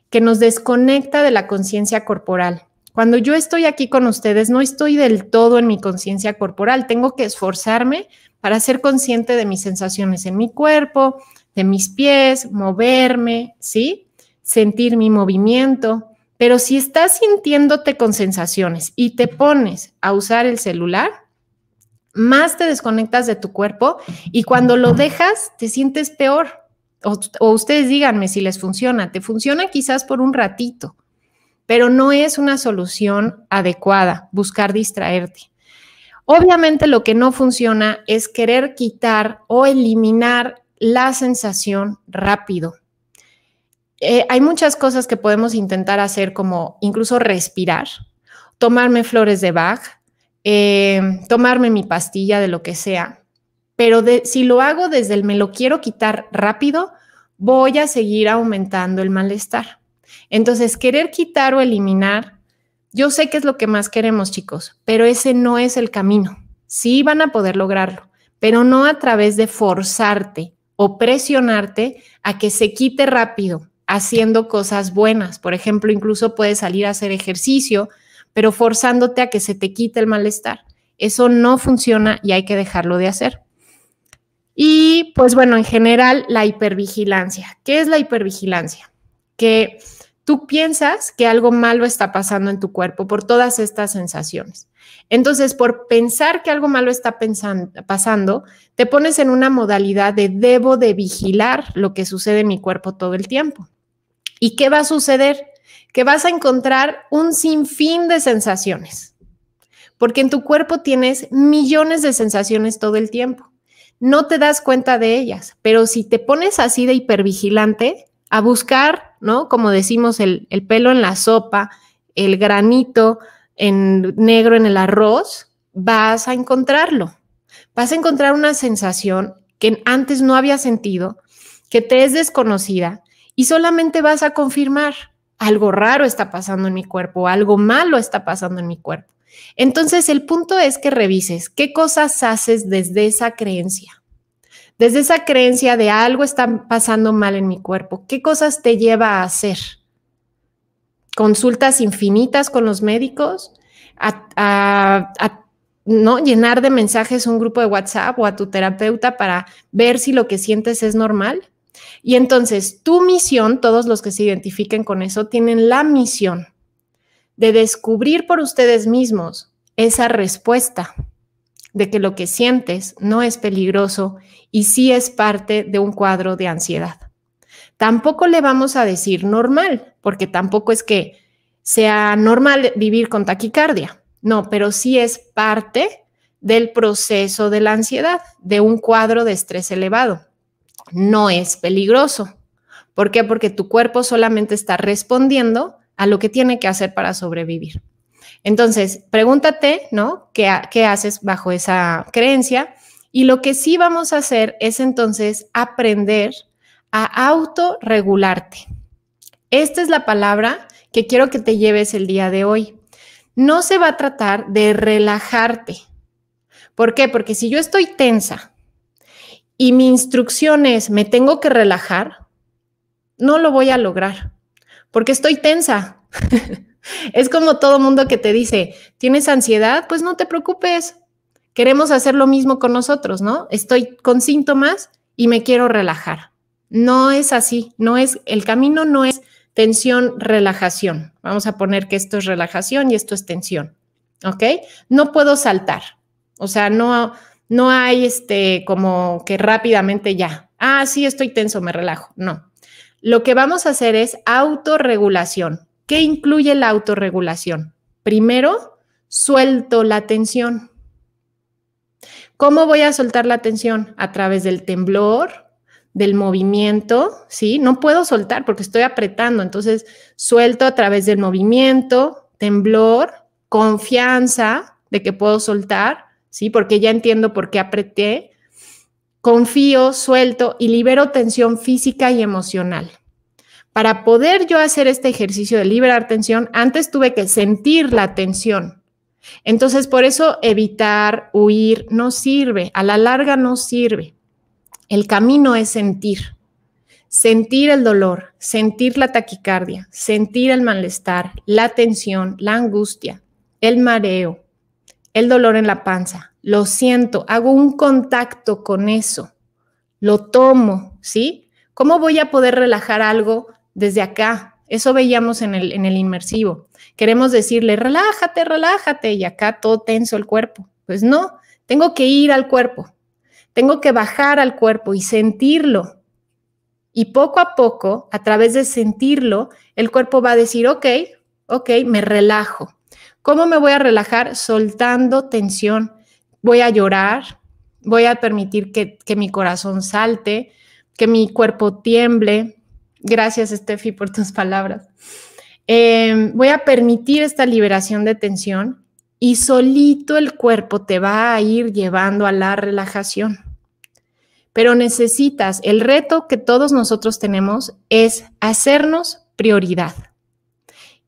que nos desconecta de la conciencia corporal. Cuando yo estoy aquí con ustedes, no estoy del todo en mi conciencia corporal. Tengo que esforzarme para ser consciente de mis sensaciones en mi cuerpo, de mis pies, moverme, ¿sí? Sentir mi movimiento. Pero si estás sintiéndote con sensaciones y te pones a usar el celular, más te desconectas de tu cuerpo y cuando lo dejas te sientes peor. O, o, ustedes díganme si les funciona. Te funciona quizás por un ratito, pero no es una solución adecuada buscar distraerte. Obviamente lo que no funciona es querer quitar o eliminar la sensación rápido. Eh, hay muchas cosas que podemos intentar hacer, como incluso respirar, tomarme flores de Bach, eh, tomarme mi pastilla de lo que sea, pero si lo hago desde el me lo quiero quitar rápido, voy a seguir aumentando el malestar. Entonces, querer quitar o eliminar, yo sé que es lo que más queremos, chicos, pero ese no es el camino. Sí van a poder lograrlo, pero no a través de forzarte o presionarte a que se quite rápido haciendo cosas buenas. Por ejemplo, incluso puedes salir a hacer ejercicio, pero forzándote a que se te quite el malestar. Eso no funciona y hay que dejarlo de hacer. Y pues bueno, en general, la hipervigilancia. ¿Qué es la hipervigilancia? Que tú piensas que algo malo está pasando en tu cuerpo por todas estas sensaciones. Entonces, por pensar que algo malo está pasando, te pones en una modalidad de debo de vigilar lo que sucede en mi cuerpo todo el tiempo. ¿Y qué va a suceder? Que vas a encontrar un sinfín de sensaciones, porque en tu cuerpo tienes millones de sensaciones todo el tiempo. No te das cuenta de ellas, pero si te pones así de hipervigilante, a buscar, ¿no? Como decimos, el pelo en la sopa, el granito, en negro en el arroz, vas a encontrarlo. Vas a encontrar una sensación que antes no había sentido, que te es desconocida y solamente vas a confirmar algo raro está pasando en mi cuerpo, algo malo está pasando en mi cuerpo. Entonces, el punto es que revises qué cosas haces desde esa creencia, desde esa creencia de algo está pasando mal en mi cuerpo, qué cosas te lleva a hacer consultas infinitas con los médicos, a, ¿no? llenar de mensajes un grupo de WhatsApp o a tu terapeuta para ver si lo que sientes es normal. Y entonces tu misión, todos los que se identifiquen con eso, tienen la misión de descubrir por ustedes mismos esa respuesta de que lo que sientes no es peligroso y sí es parte de un cuadro de ansiedad. Tampoco le vamos a decir normal, porque tampoco es que sea normal vivir con taquicardia. No, pero sí es parte del proceso de la ansiedad, de un cuadro de estrés elevado. No es peligroso. ¿Por qué? Porque tu cuerpo solamente está respondiendo a lo que tiene que hacer para sobrevivir. Entonces, pregúntate, ¿no? ¿Qué, haces bajo esa creencia? Y lo que sí vamos a hacer es entonces aprender a autorregularte. Esta es la palabra que quiero que te lleves el día de hoy. No se va a tratar de relajarte. ¿Por qué? Porque si yo estoy tensa y mi instrucción es me tengo que relajar, no lo voy a lograr porque estoy tensa. *laughs* es como todo mundo que te dice, ¿tienes ansiedad? Pues no te preocupes. Queremos hacer lo mismo con nosotros, ¿no? Estoy con síntomas y me quiero relajar. No es así, no es, el camino no es tensión, relajación. Vamos a poner que esto es relajación y esto es tensión, ¿ok? No puedo saltar, o sea, no, no hay este como que rápidamente ya, ah, sí, estoy tenso, me relajo, no. Lo que vamos a hacer es autorregulación. ¿Qué incluye la autorregulación? Primero, suelto la tensión. ¿Cómo voy a soltar la tensión? A través del temblor, del movimiento, ¿sí? No puedo soltar porque estoy apretando, entonces suelto a través del movimiento, temblor, confianza de que puedo soltar, ¿sí? Porque ya entiendo por qué apreté, confío, suelto y libero tensión física y emocional. Para poder yo hacer este ejercicio de liberar tensión, antes tuve que sentir la tensión. Entonces, por eso evitar, huir, no sirve, a la larga no sirve. El camino es sentir, sentir el dolor, sentir la taquicardia, sentir el malestar, la tensión, la angustia, el mareo, el dolor en la panza. Lo siento, hago un contacto con eso, lo tomo, ¿sí? ¿Cómo voy a poder relajar algo desde acá? Eso veíamos en el, en el inmersivo. Queremos decirle, relájate, relájate, y acá todo tenso el cuerpo. Pues no, tengo que ir al cuerpo, tengo que bajar al cuerpo y sentirlo. Y poco a poco, a través de sentirlo, el cuerpo va a decir, ok, ok, me relajo. ¿Cómo me voy a relajar? Soltando tensión. Voy a llorar, voy a permitir que, que mi corazón salte, que mi cuerpo tiemble. Gracias, Steffi, por tus palabras. Em, voy a permitir esta liberación de tensión y solito el cuerpo te va a ir llevando a la relajación. Pero necesitas, el reto que todos nosotros tenemos es hacernos prioridad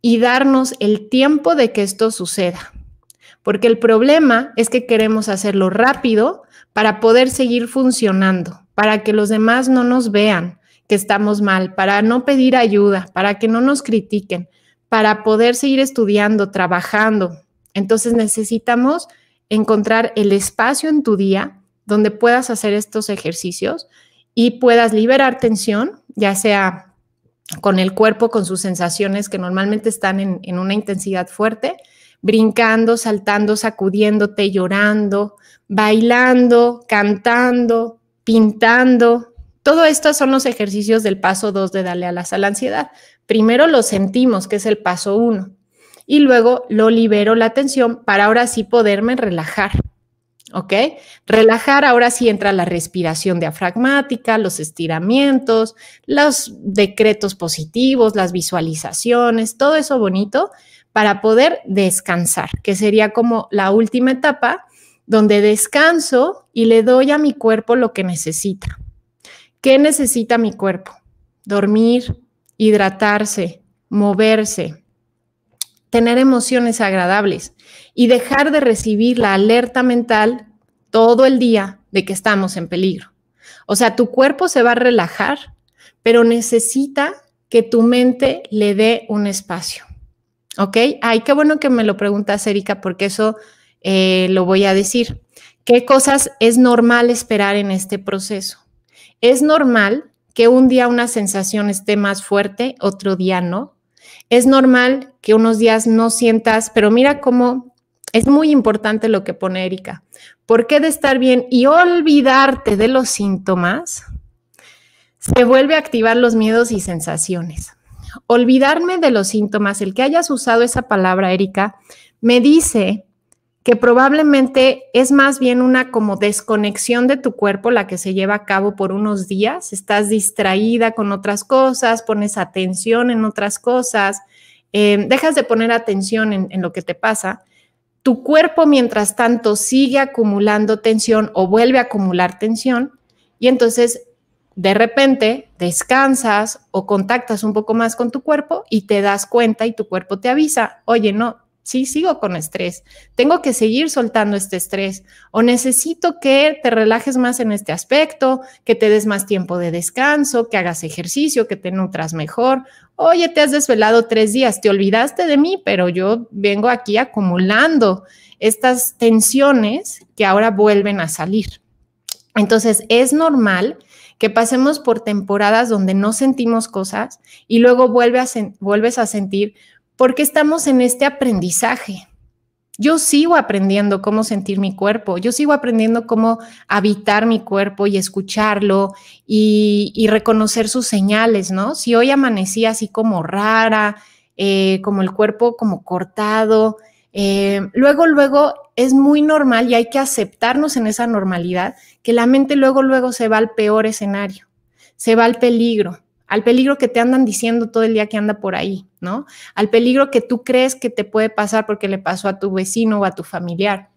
y darnos el tiempo de que esto suceda. Porque el problema es que queremos hacerlo rápido para poder seguir funcionando, para que los demás no nos vean que estamos mal, para no pedir ayuda, para que no nos critiquen, para poder seguir estudiando, trabajando, entonces necesitamos encontrar el espacio en tu día donde puedas hacer estos ejercicios y puedas liberar tensión, ya sea con el cuerpo, con sus sensaciones que normalmente están en, una intensidad fuerte, brincando, saltando, sacudiéndote, llorando, bailando, cantando, pintando. Todo esto son los ejercicios del paso 2 de darle alas a la ansiedad. Primero lo sentimos, que es el paso 1 y luego lo libero la tensión para ahora sí poderme relajar. ¿Ok? Relajar, ahora sí entra la respiración diafragmática, los estiramientos, los decretos positivos, las visualizaciones, todo eso bonito para poder descansar, que sería como la última etapa donde descanso y le doy a mi cuerpo lo que necesita. ¿Qué necesita mi cuerpo? Dormir, hidratarse, moverse, tener emociones agradables y dejar de recibir la alerta mental todo el día de que estamos en peligro. O sea, tu cuerpo se va a relajar, pero necesita que tu mente le dé un espacio. ¿Ok? Ay, qué bueno que me lo preguntas, Erika, porque eso eh, lo voy a decir. ¿Qué cosas es normal esperar en este proceso? Es normal que un día una sensación esté más fuerte, otro día no. Es normal que unos días no sientas, pero mira cómo es muy importante lo que pone Erika. ¿Por qué de estar bien y olvidarte de los síntomas? Se vuelve a activar los miedos y sensaciones. Olvidarme de los síntomas, el que hayas usado esa palabra, Erika, me dice que probablemente es más bien una como desconexión de tu cuerpo la que se lleva a cabo por unos días. Estás distraída con otras cosas, pones atención en otras cosas, eh, dejas de poner atención en, en lo que te pasa. Tu cuerpo, mientras tanto, sigue acumulando tensión o vuelve a acumular tensión y entonces de repente descansas o contactas un poco más con tu cuerpo y te das cuenta y tu cuerpo te avisa, oye, no, sí sigo con estrés, tengo que seguir soltando este estrés o necesito que te relajes más en este aspecto, que te des más tiempo de descanso, que hagas ejercicio, que te nutras mejor. Oye, te has desvelado tres días, te olvidaste de mí, pero yo vengo aquí acumulando estas tensiones que ahora vuelven a salir. Entonces, es normal que pasemos por temporadas donde no sentimos cosas y luego vuelves a, vuelves a sentir porque estamos en este aprendizaje. Yo sigo aprendiendo cómo sentir mi cuerpo, yo sigo aprendiendo cómo habitar mi cuerpo y escucharlo y, reconocer sus señales, ¿no? Si hoy amanecí así como rara, eh, como el cuerpo como cortado, eh, luego, luego es muy normal y hay que aceptarnos en esa normalidad que la mente luego, luego se va al peor escenario, se va al peligro, al peligro que te andan diciendo todo el día que anda por ahí, ¿no? Al peligro que tú crees que te puede pasar porque le pasó a tu vecino o a tu familiar.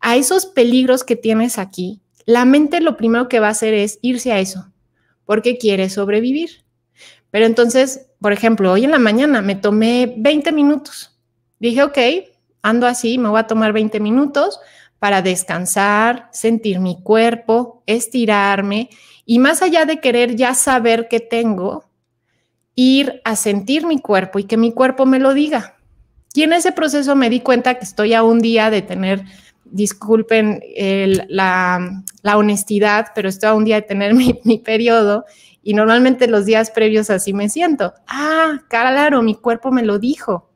A esos peligros que tienes aquí, la mente lo primero que va a hacer es irse a eso, porque quiere sobrevivir. Pero entonces, por ejemplo, hoy en la mañana me tomé 20 minutos. Dije, ok, ando así, me voy a tomar 20 minutos para descansar, sentir mi cuerpo, estirarme y más allá de querer ya saber qué tengo, ir a sentir mi cuerpo y que mi cuerpo me lo diga. Y en ese proceso me di cuenta que estoy a un día de tener, disculpen la, honestidad, pero estoy a un día de tener *laughs* mi, mi periodo y normalmente los días previos así me siento. Ah, claro, mi cuerpo me lo dijo,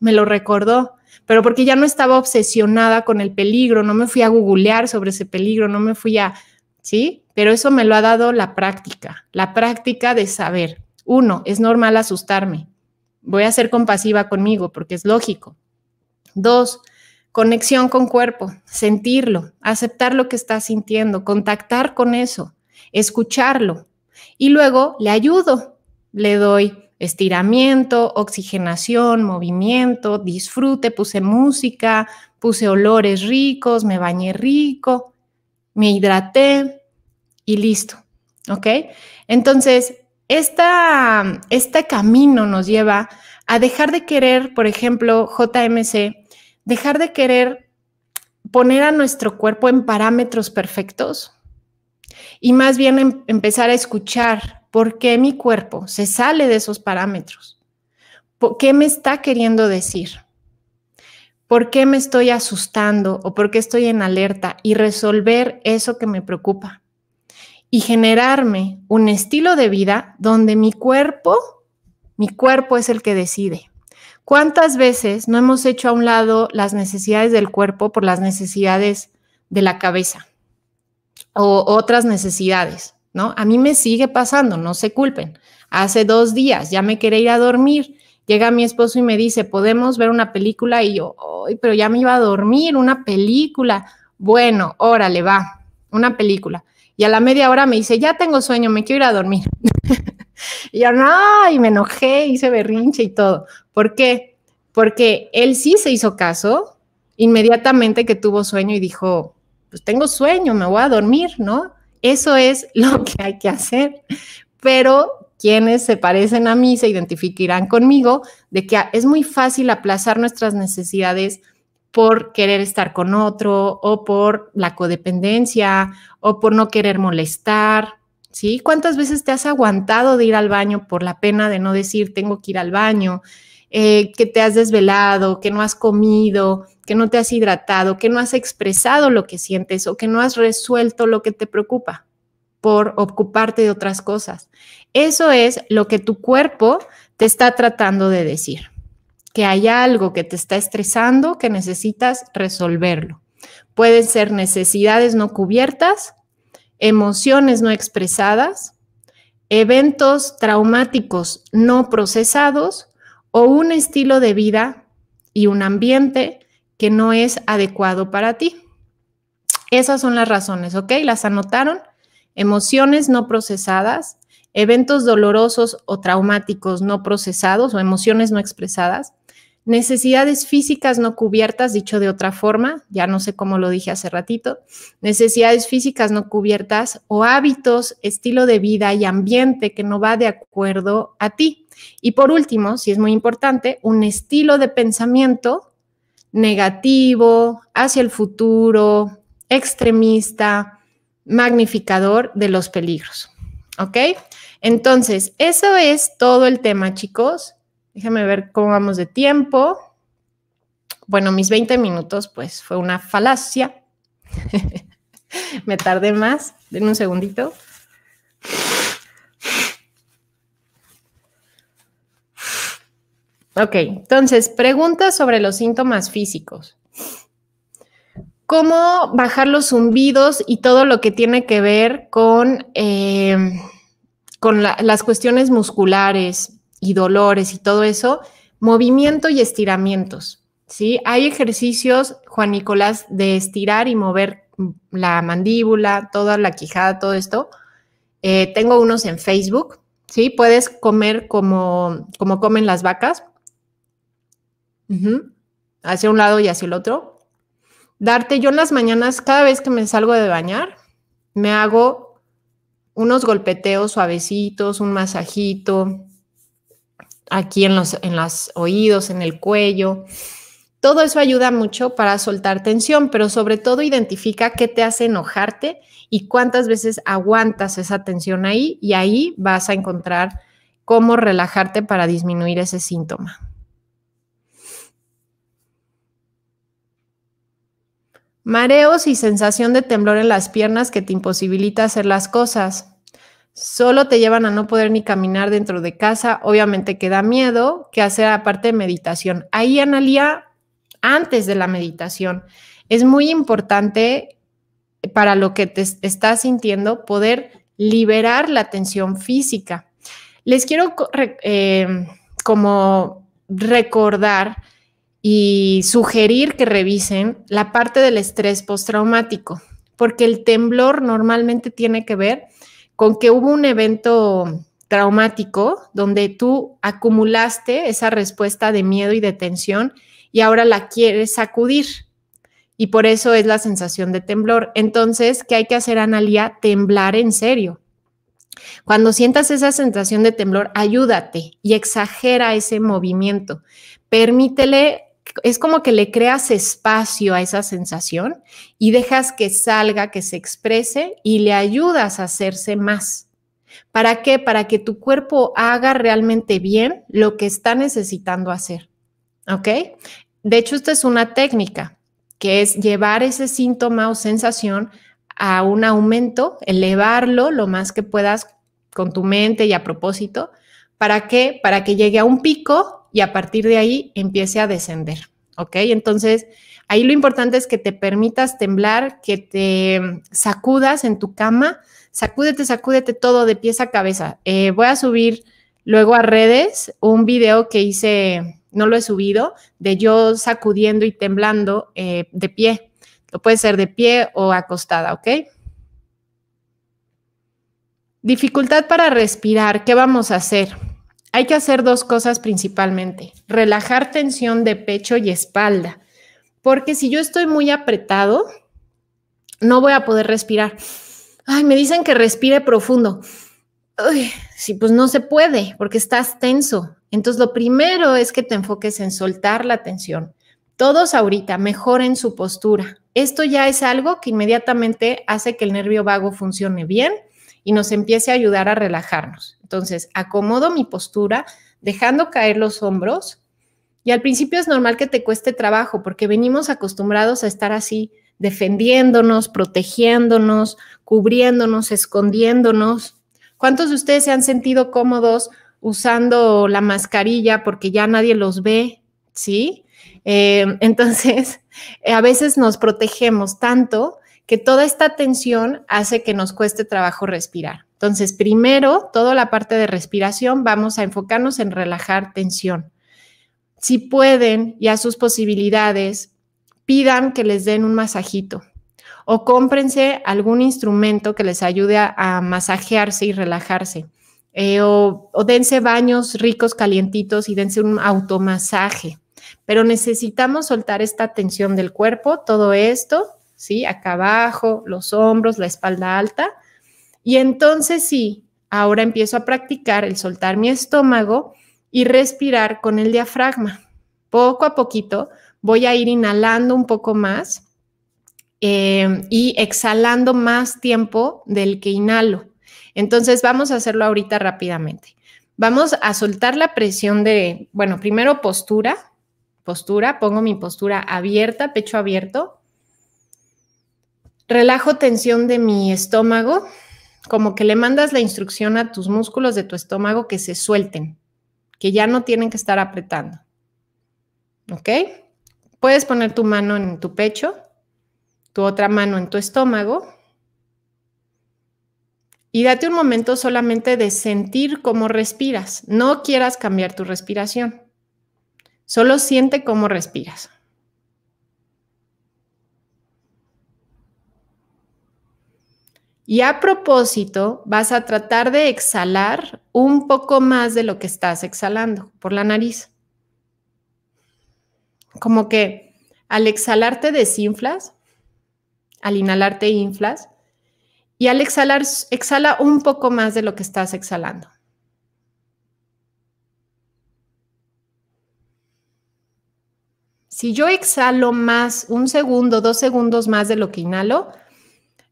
me lo recordó pero porque ya no estaba obsesionada con el peligro, no me fui a googlear sobre ese peligro, no me fui a, ¿sí? pero eso me lo ha dado la práctica, la práctica de saber. Uno, es normal asustarme. Voy a ser compasiva conmigo porque es lógico. Dos, conexión con cuerpo, sentirlo, aceptar lo que está sintiendo, contactar con eso, escucharlo. Y luego le ayudo, le doy estiramiento, oxigenación, movimiento, disfrute, puse música, puse olores ricos, me bañé rico, me hidraté, y listo. ¿Ok? Entonces, este camino nos lleva a dejar de querer, por ejemplo, JMC, dejar de querer poner a nuestro cuerpo en parámetros perfectos y más bien em, empezar a escuchar por qué mi cuerpo se sale de esos parámetros, por qué me está queriendo decir, por qué me estoy asustando o por qué estoy en alerta y resolver eso que me preocupa y generarme un estilo de vida donde mi cuerpo, mi cuerpo es el que decide. ¿Cuántas veces no hemos hecho a un lado las necesidades del cuerpo por las necesidades de la cabeza o otras necesidades? ¿No? A mí me sigue pasando, no se culpen. Hace dos días ya me quería ir a dormir. Llega mi esposo y me dice, ¿podemos ver una película? Y yo, Ay, pero ya me iba a dormir, una película. Bueno, órale, va, una película. Y a la media hora me dice, ya tengo sueño, me quiero ir a dormir. *laughs* y yo, no, y me enojé, hice berrinche y todo. ¿Por qué? Porque él sí se hizo caso inmediatamente que tuvo sueño y dijo, pues tengo sueño, me voy a dormir, ¿no? Eso es *laughs* lo que hay que hacer. Pero quienes se parecen a mí se identificarán conmigo de que es muy fácil aplazar nuestras necesidades por querer estar con otro o por la codependencia o por no querer molestar, ¿sí? ¿Cuántas veces te has aguantado de ir al baño por la pena de no decir tengo que ir al baño? Eh, que te has desvelado, que no has comido, que no te has hidratado, que no has expresado lo que sientes o que no has resuelto lo que te preocupa por ocuparte de otras cosas. Eso es lo que tu cuerpo te está tratando de decir que hay algo que te está estresando que necesitas resolverlo. Pueden ser necesidades no cubiertas, emociones no expresadas, eventos traumáticos no procesados o un estilo de vida y un ambiente que no es adecuado para ti. Esas son las razones, ¿ok? Las anotaron. Emociones no procesadas, eventos dolorosos o traumáticos no procesados o emociones no expresadas, necesidades físicas no cubiertas, dicho de otra forma, ya no sé cómo lo dije hace ratito, necesidades físicas no cubiertas o hábitos, estilo de vida y ambiente que no va de acuerdo a ti. Y por último, si es muy importante, un estilo de pensamiento negativo, hacia el futuro, extremista, magnificador de los peligros. ¿Ok? Entonces, eso es todo el tema, chicos. Déjame ver cómo vamos de tiempo. Bueno, mis 20 minutos, pues fue una falacia. *laughs* Me tardé más. Denme un segundito. Ok, entonces, preguntas sobre los síntomas físicos. ¿Cómo bajar los zumbidos y todo lo que tiene que ver con, eh, con las cuestiones musculares? y dolores y todo eso, movimiento y estiramientos. ¿sí? Hay ejercicios, Juan Nicolás, de estirar y mover la mandíbula, toda la quijada, todo esto. Eh, tengo unos en Facebook, ¿sí? Puedes comer como, como comen las vacas. Hacia un lado y hacia el otro. Darte, yo en las mañanas, cada vez que me salgo de bañar, me hago unos golpeteos suavecitos, un masajito, aquí en los en los oídos, en el cuello. Todo eso ayuda mucho para soltar tensión, pero sobre todo identifica qué te hace enojarte y cuántas veces aguantas esa tensión ahí y ahí vas a encontrar cómo relajarte para disminuir ese síntoma. Mareos y sensación de temblor en las piernas que te imposibilita hacer las cosas solo te llevan a no poder ni caminar dentro de casa, obviamente que da miedo, que hacer aparte de meditación. Ahí, Analia, antes de la meditación, es muy importante para lo que te estás sintiendo poder liberar la tensión física. Les quiero em, como recordar y sugerir que revisen la parte del estrés postraumático, porque el temblor normalmente tiene que ver con que hubo un evento traumático donde tú acumulaste esa respuesta de miedo y de tensión y ahora la quieres sacudir. Y por eso es la sensación de temblor. Entonces, ¿qué hay que hacer, Analia? Temblar en serio. Cuando sientas esa sensación de temblor, ayúdate y exagera ese movimiento. Permítele es como que le creas espacio a esa sensación y dejas que salga, que se exprese y le ayudas a hacerse más. ¿Para qué? Para que tu cuerpo haga realmente bien lo que está necesitando hacer. ¿Ok? De hecho, esta es una técnica que es llevar ese síntoma o sensación a un aumento, elevarlo lo más que puedas con tu mente y a propósito. ¿Para qué? Para que llegue a un pico y a partir de ahí empiece a descender, ¿ok? Entonces, ahí lo importante es que te permitas temblar, que te sacudas en tu cama, sacúdete, sacúdete todo de pies a cabeza. Eh, voy a subir luego a redes un video que hice, no lo he subido, de yo sacudiendo y temblando eh, de pie. Lo puede ser de pie o acostada, ¿ok? Dificultad para respirar, ¿qué vamos a hacer? Hay que hacer dos cosas principalmente, relajar tensión de pecho y espalda, porque si yo estoy muy apretado, no voy a poder respirar. Ay, me dicen que respire profundo. Ay, sí, pues no se puede porque estás tenso. Entonces, lo primero es que te enfoques en soltar la tensión. Todos ahorita mejoren su postura. Esto ya es algo que inmediatamente hace que el nervio vago funcione bien y nos empiece a ayudar a relajarnos. Entonces, acomodo mi postura, dejando caer los hombros. Y al principio es normal que te cueste trabajo porque venimos acostumbrados a estar así, defendiéndonos, protegiéndonos, cubriéndonos, escondiéndonos. ¿Cuántos de ustedes se han sentido cómodos usando la mascarilla porque ya nadie los ve? ¿Sí? Eh, *laughs* entonces, a veces nos protegemos tanto que toda esta tensión hace que nos cueste trabajo respirar. Entonces, primero, toda la parte de respiración, vamos a enfocarnos en relajar tensión. Si pueden y a sus posibilidades, pidan que les den un masajito o cómprense algún instrumento que les ayude a, masajearse y relajarse. Eh, o, o dense baños ricos, calientitos y dense un automasaje. Pero necesitamos soltar esta tensión del cuerpo, todo esto, ¿sí? Acá abajo, los hombros, la espalda alta. Y entonces sí, ahora empiezo a practicar el soltar mi estómago y respirar con el diafragma. Poco a poquito voy a ir inhalando un poco más eh, y exhalando más tiempo del que inhalo. Entonces vamos a hacerlo ahorita rápidamente. Vamos a soltar la presión de, bueno, primero postura, postura, pongo mi postura abierta, pecho abierto, Relajo tensión de mi estómago, como que le mandas la instrucción a tus músculos de tu estómago que se suelten, que ya no tienen que estar apretando. ¿Ok? Puedes poner tu mano en tu pecho, tu otra mano en tu estómago y date un momento solamente de sentir cómo respiras. No quieras cambiar tu respiración. Solo siente cómo respiras. Y a propósito, vas a tratar de exhalar un poco más de lo que estás exhalando por la nariz. Como que al exhalar te desinflas, al inhalar te inflas y al exhalar exhala un poco más de lo que estás exhalando. Si yo exhalo más, un segundo, dos segundos más de lo que inhalo,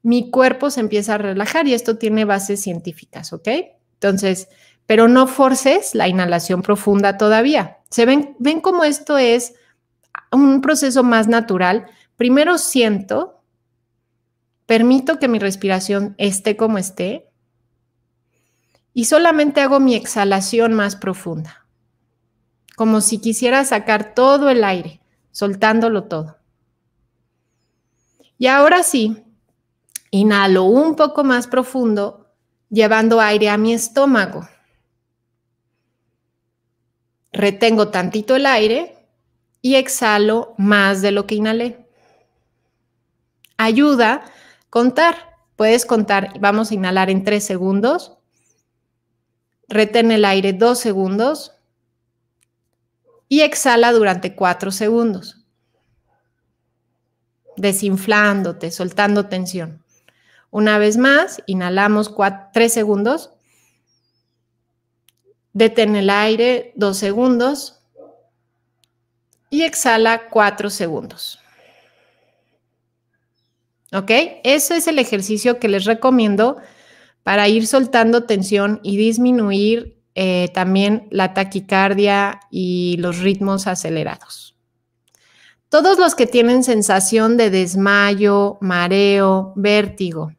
mi cuerpo se empieza a relajar y esto tiene bases científicas, ¿ok? Entonces, pero no forces la inhalación profunda todavía. Se ven, ven cómo esto es un proceso más natural. Primero siento, permito que mi respiración esté como esté y solamente hago mi exhalación más profunda, como si quisiera sacar todo el aire, soltándolo todo. Y ahora sí, Inhalo un poco más profundo, llevando aire a mi estómago. Retengo tantito el aire y exhalo más de lo que inhalé. Ayuda contar. Puedes contar, vamos a inhalar en tres segundos. Retén el aire dos segundos y exhala durante 4 segundos, desinflándote, soltando tensión. Una vez más, inhalamos 3 segundos. Detén el aire 2 segundos. Y exhala 4 segundos. ¿Ok? Ese es el ejercicio que les recomiendo para ir soltando tensión y disminuir eh, también la taquicardia y los ritmos acelerados. Todos los que tienen sensación de desmayo, mareo, vértigo,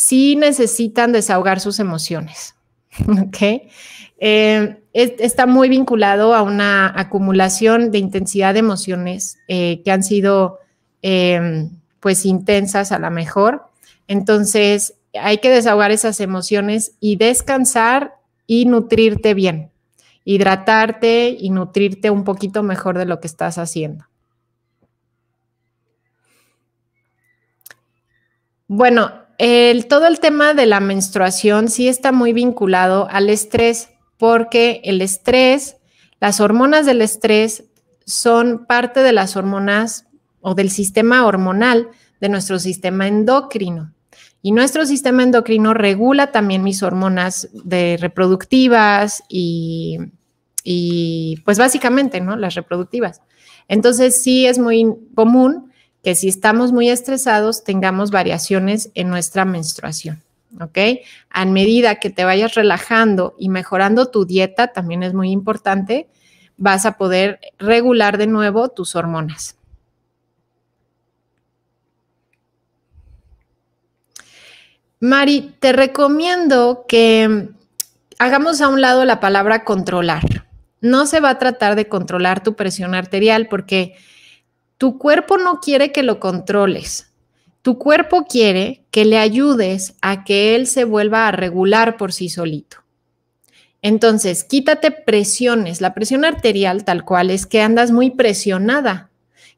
sí necesitan desahogar sus emociones. *laughs* ¿Ok? Eh, está muy vinculado a una acumulación de intensidad de emociones eh, que han sido em, pues intensas a lo mejor. Entonces hay que desahogar esas emociones y descansar y nutrirte bien, hidratarte y nutrirte un poquito mejor de lo que estás haciendo. Bueno, todo el tema de la menstruación sí está muy vinculado al estrés, porque el estrés, las hormonas del estrés son parte de las hormonas o del sistema hormonal de nuestro sistema endocrino. Y nuestro sistema endocrino regula también mis hormonas de reproductivas y, y pues básicamente, ¿no? Las reproductivas. Entonces sí es muy común si estamos muy estresados tengamos variaciones en nuestra menstruación. ¿Ok? A medida que te vayas relajando y mejorando tu dieta, también es muy importante, vas a poder regular de nuevo tus hormonas. Mari, te recomiendo que hagamos a un lado la palabra controlar. No se va a tratar de controlar tu presión arterial porque tu cuerpo no quiere que lo controles. Tu cuerpo quiere que le ayudes a que él se vuelva a regular por sí solito. Entonces, quítate presiones. La presión arterial tal cual es que andas muy presionada,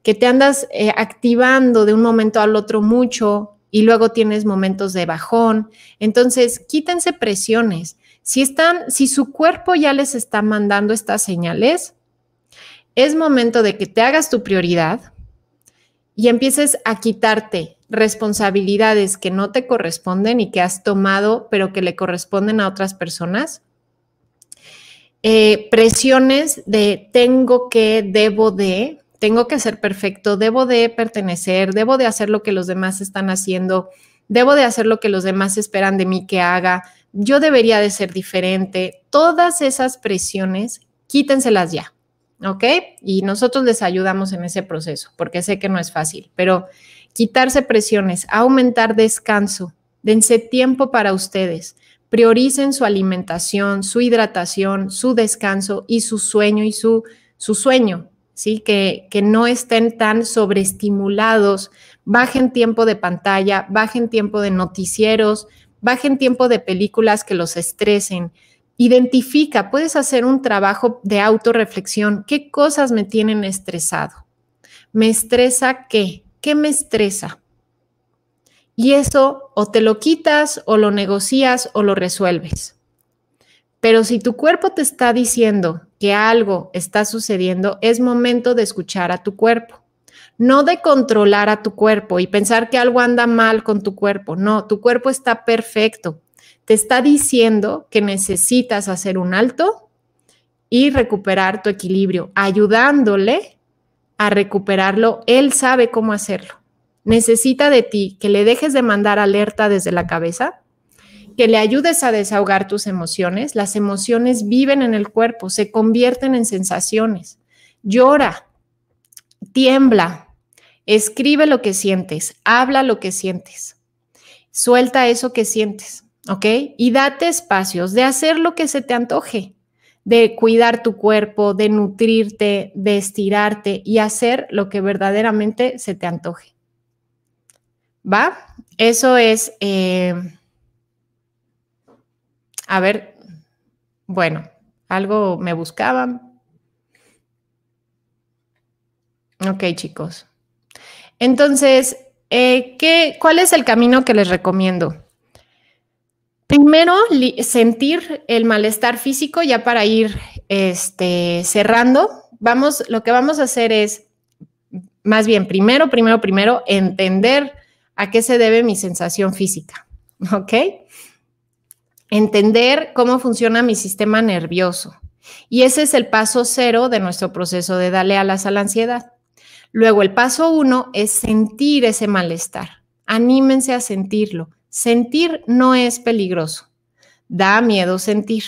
que te andas eh, activando de un momento al otro mucho y luego tienes momentos de bajón. Entonces, quítense presiones. Si están si su cuerpo ya les está mandando estas señales, es momento de que te hagas tu prioridad y empieces a quitarte responsabilidades que no te corresponden y que has tomado, pero que le corresponden a otras personas. Eh, presiones de tengo que, debo de, tengo que ser perfecto, debo de pertenecer, debo de hacer lo que los demás están haciendo, debo de hacer lo que los demás esperan de mí que haga, yo debería de ser diferente. Todas esas presiones, quítenselas ya. ¿ok? Y nosotros les ayudamos en ese proceso, porque sé que no es fácil, pero quitarse presiones, aumentar descanso, dense tiempo para ustedes, prioricen su alimentación, su hidratación, su descanso y su sueño y su, su sueño, ¿sí? Que, que no estén tan sobreestimulados, bajen tiempo de pantalla, bajen tiempo de noticieros, bajen tiempo de películas que los estresen, Identifica, puedes hacer un trabajo de autorreflexión. ¿Qué cosas me tienen estresado? ¿Me estresa qué? ¿Qué me estresa? Y eso o te lo quitas o lo negocias o lo resuelves. Pero si tu cuerpo te está diciendo que algo está sucediendo, es momento de escuchar a tu cuerpo. No de controlar a tu cuerpo y pensar que algo anda mal con tu cuerpo. No, tu cuerpo está perfecto te está diciendo que necesitas hacer un alto y recuperar tu equilibrio, ayudándole a recuperarlo. Él sabe cómo hacerlo. Necesita de ti que le dejes de mandar alerta desde la cabeza, que le ayudes a desahogar tus emociones. Las emociones viven en el cuerpo, se convierten en sensaciones. Llora, tiembla, escribe lo que sientes, habla lo que sientes, suelta eso que sientes. ¿ok? Y date espacios de hacer lo que se te antoje, de cuidar tu cuerpo, de nutrirte, de estirarte y hacer lo que verdaderamente se te antoje. ¿Va? Eso es... Eh, a ver, bueno, algo me buscaban. Ok, chicos. Entonces, eh, ¿qué, ¿cuál es el camino que les recomiendo? Primero, sentir el malestar físico ya para ir este, cerrando. Vamos, lo que vamos a hacer es, más bien, primero, primero, primero, entender a qué se debe mi sensación física, *laughs* ¿ok? Entender cómo funciona mi sistema nervioso. Y ese es el paso cero de nuestro proceso de darle alas a la ansiedad. Luego, el paso uno es sentir ese malestar. Anímense a sentirlo Sentir no es peligroso. Da miedo sentir,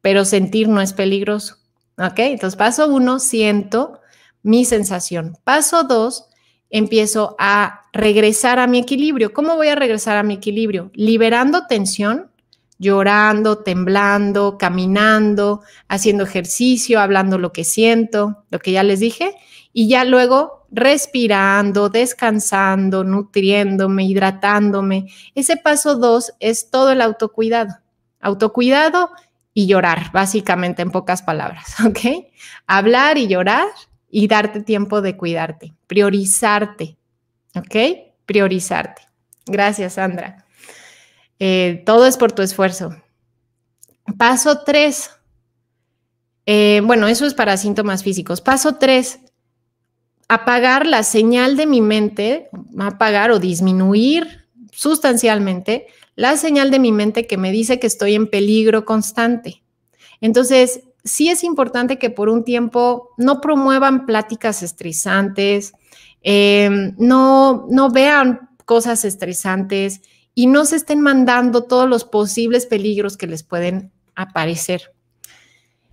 pero sentir no es peligroso. ¿Ok? Entonces, paso uno, siento mi sensación. Paso dos, empiezo a regresar a mi equilibrio. ¿Cómo voy a regresar a mi equilibrio? Liberando tensión, llorando, temblando, caminando, haciendo ejercicio, hablando lo que siento, lo que ya les dije, y ya luego respirando, descansando, nutriéndome, hidratándome. Ese paso dos es todo el autocuidado. Autocuidado y llorar, básicamente en pocas palabras, *laughs* ¿ok? Hablar y llorar y darte tiempo de cuidarte, priorizarte, ¿ok? Priorizarte. Gracias, Sandra. Eh, todo es por tu esfuerzo. Paso tres. Eh, bueno, eso es para síntomas físicos. Paso tres apagar la señal de mi mente, apagar o disminuir sustancialmente la señal de mi mente que me dice que estoy en peligro constante. Entonces, sí es importante que por un tiempo no promuevan pláticas estresantes, em, no, vean cosas estresantes y no se estén mandando todos los posibles peligros que les pueden aparecer.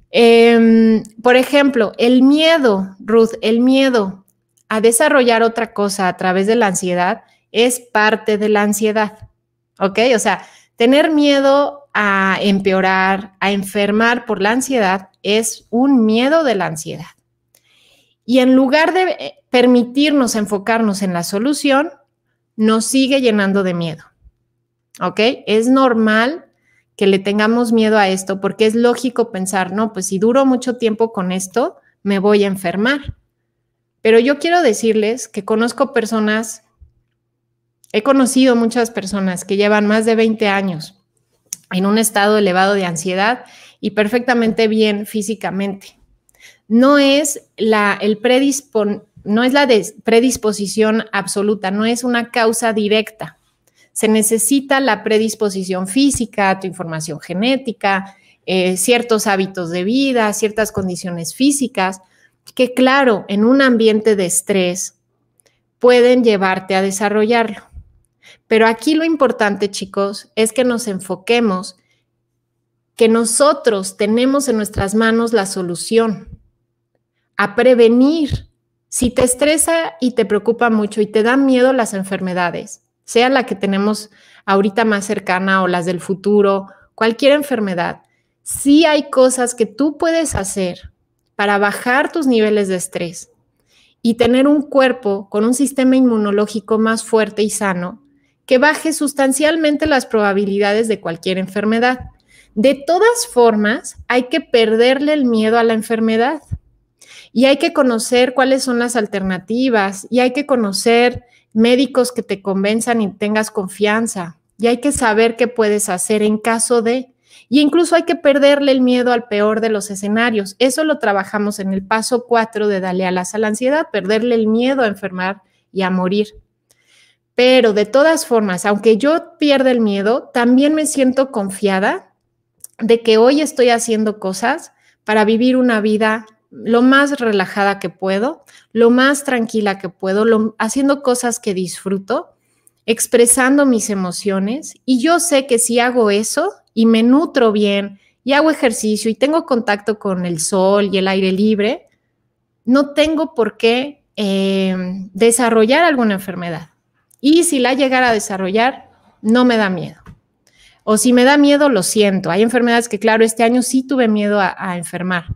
Em, por ejemplo, el miedo, Ruth, el miedo a desarrollar otra cosa a través de la ansiedad es parte de la ansiedad, ¿ok? O sea, tener miedo a empeorar, a enfermar por la ansiedad es un miedo de la ansiedad. Y en lugar de eh, permitirnos enfocarnos en la solución, nos sigue llenando de miedo. ¿Ok? Es normal que le tengamos miedo a esto porque es lógico pensar, no, pues si duro mucho tiempo con esto, me voy a enfermar. Pero yo quiero decirles que conozco personas, he conocido muchas personas que llevan más de 20 años en un estado elevado de ansiedad y perfectamente bien físicamente. No es la, el predispon, no es la predisposición absoluta, no es una causa directa. Se necesita la predisposición física, tu información genética, eh, ciertos hábitos de vida, ciertas condiciones físicas, que claro, en un ambiente de estrés pueden llevarte a desarrollarlo. Pero aquí lo importante, chicos, es que nos enfoquemos que nosotros tenemos en nuestras manos la solución a prevenir. Si te estresa y te preocupa mucho y te dan miedo las enfermedades, sea la que tenemos ahorita más cercana o las del futuro, cualquier enfermedad, sí hay cosas que tú puedes hacer para bajar tus niveles de estrés y tener un cuerpo con un sistema inmunológico más fuerte y sano que baje sustancialmente las probabilidades de cualquier enfermedad. De todas formas, hay que perderle el miedo a la enfermedad y hay que conocer cuáles son las alternativas y hay que conocer médicos que te convenzan y tengas confianza y hay que saber qué puedes hacer en caso de y incluso hay que perderle el miedo al peor de los escenarios. Eso lo trabajamos en el paso 4 de Dale alas a la ansiedad, perderle el miedo a enfermar y a morir. Pero de todas formas, aunque yo pierda el miedo, también me siento confiada de que hoy estoy haciendo cosas para vivir una vida lo más relajada que puedo, lo más tranquila que puedo, haciendo cosas que disfruto expresando mis emociones y yo sé que si hago eso y me nutro bien y hago ejercicio y tengo contacto con el sol y el aire libre, no tengo por qué em, desarrollar alguna enfermedad. Y si la llegara a desarrollar, no me da miedo. O si me da miedo, lo siento. Hay enfermedades que, claro, este año sí tuve miedo a, a enfermar,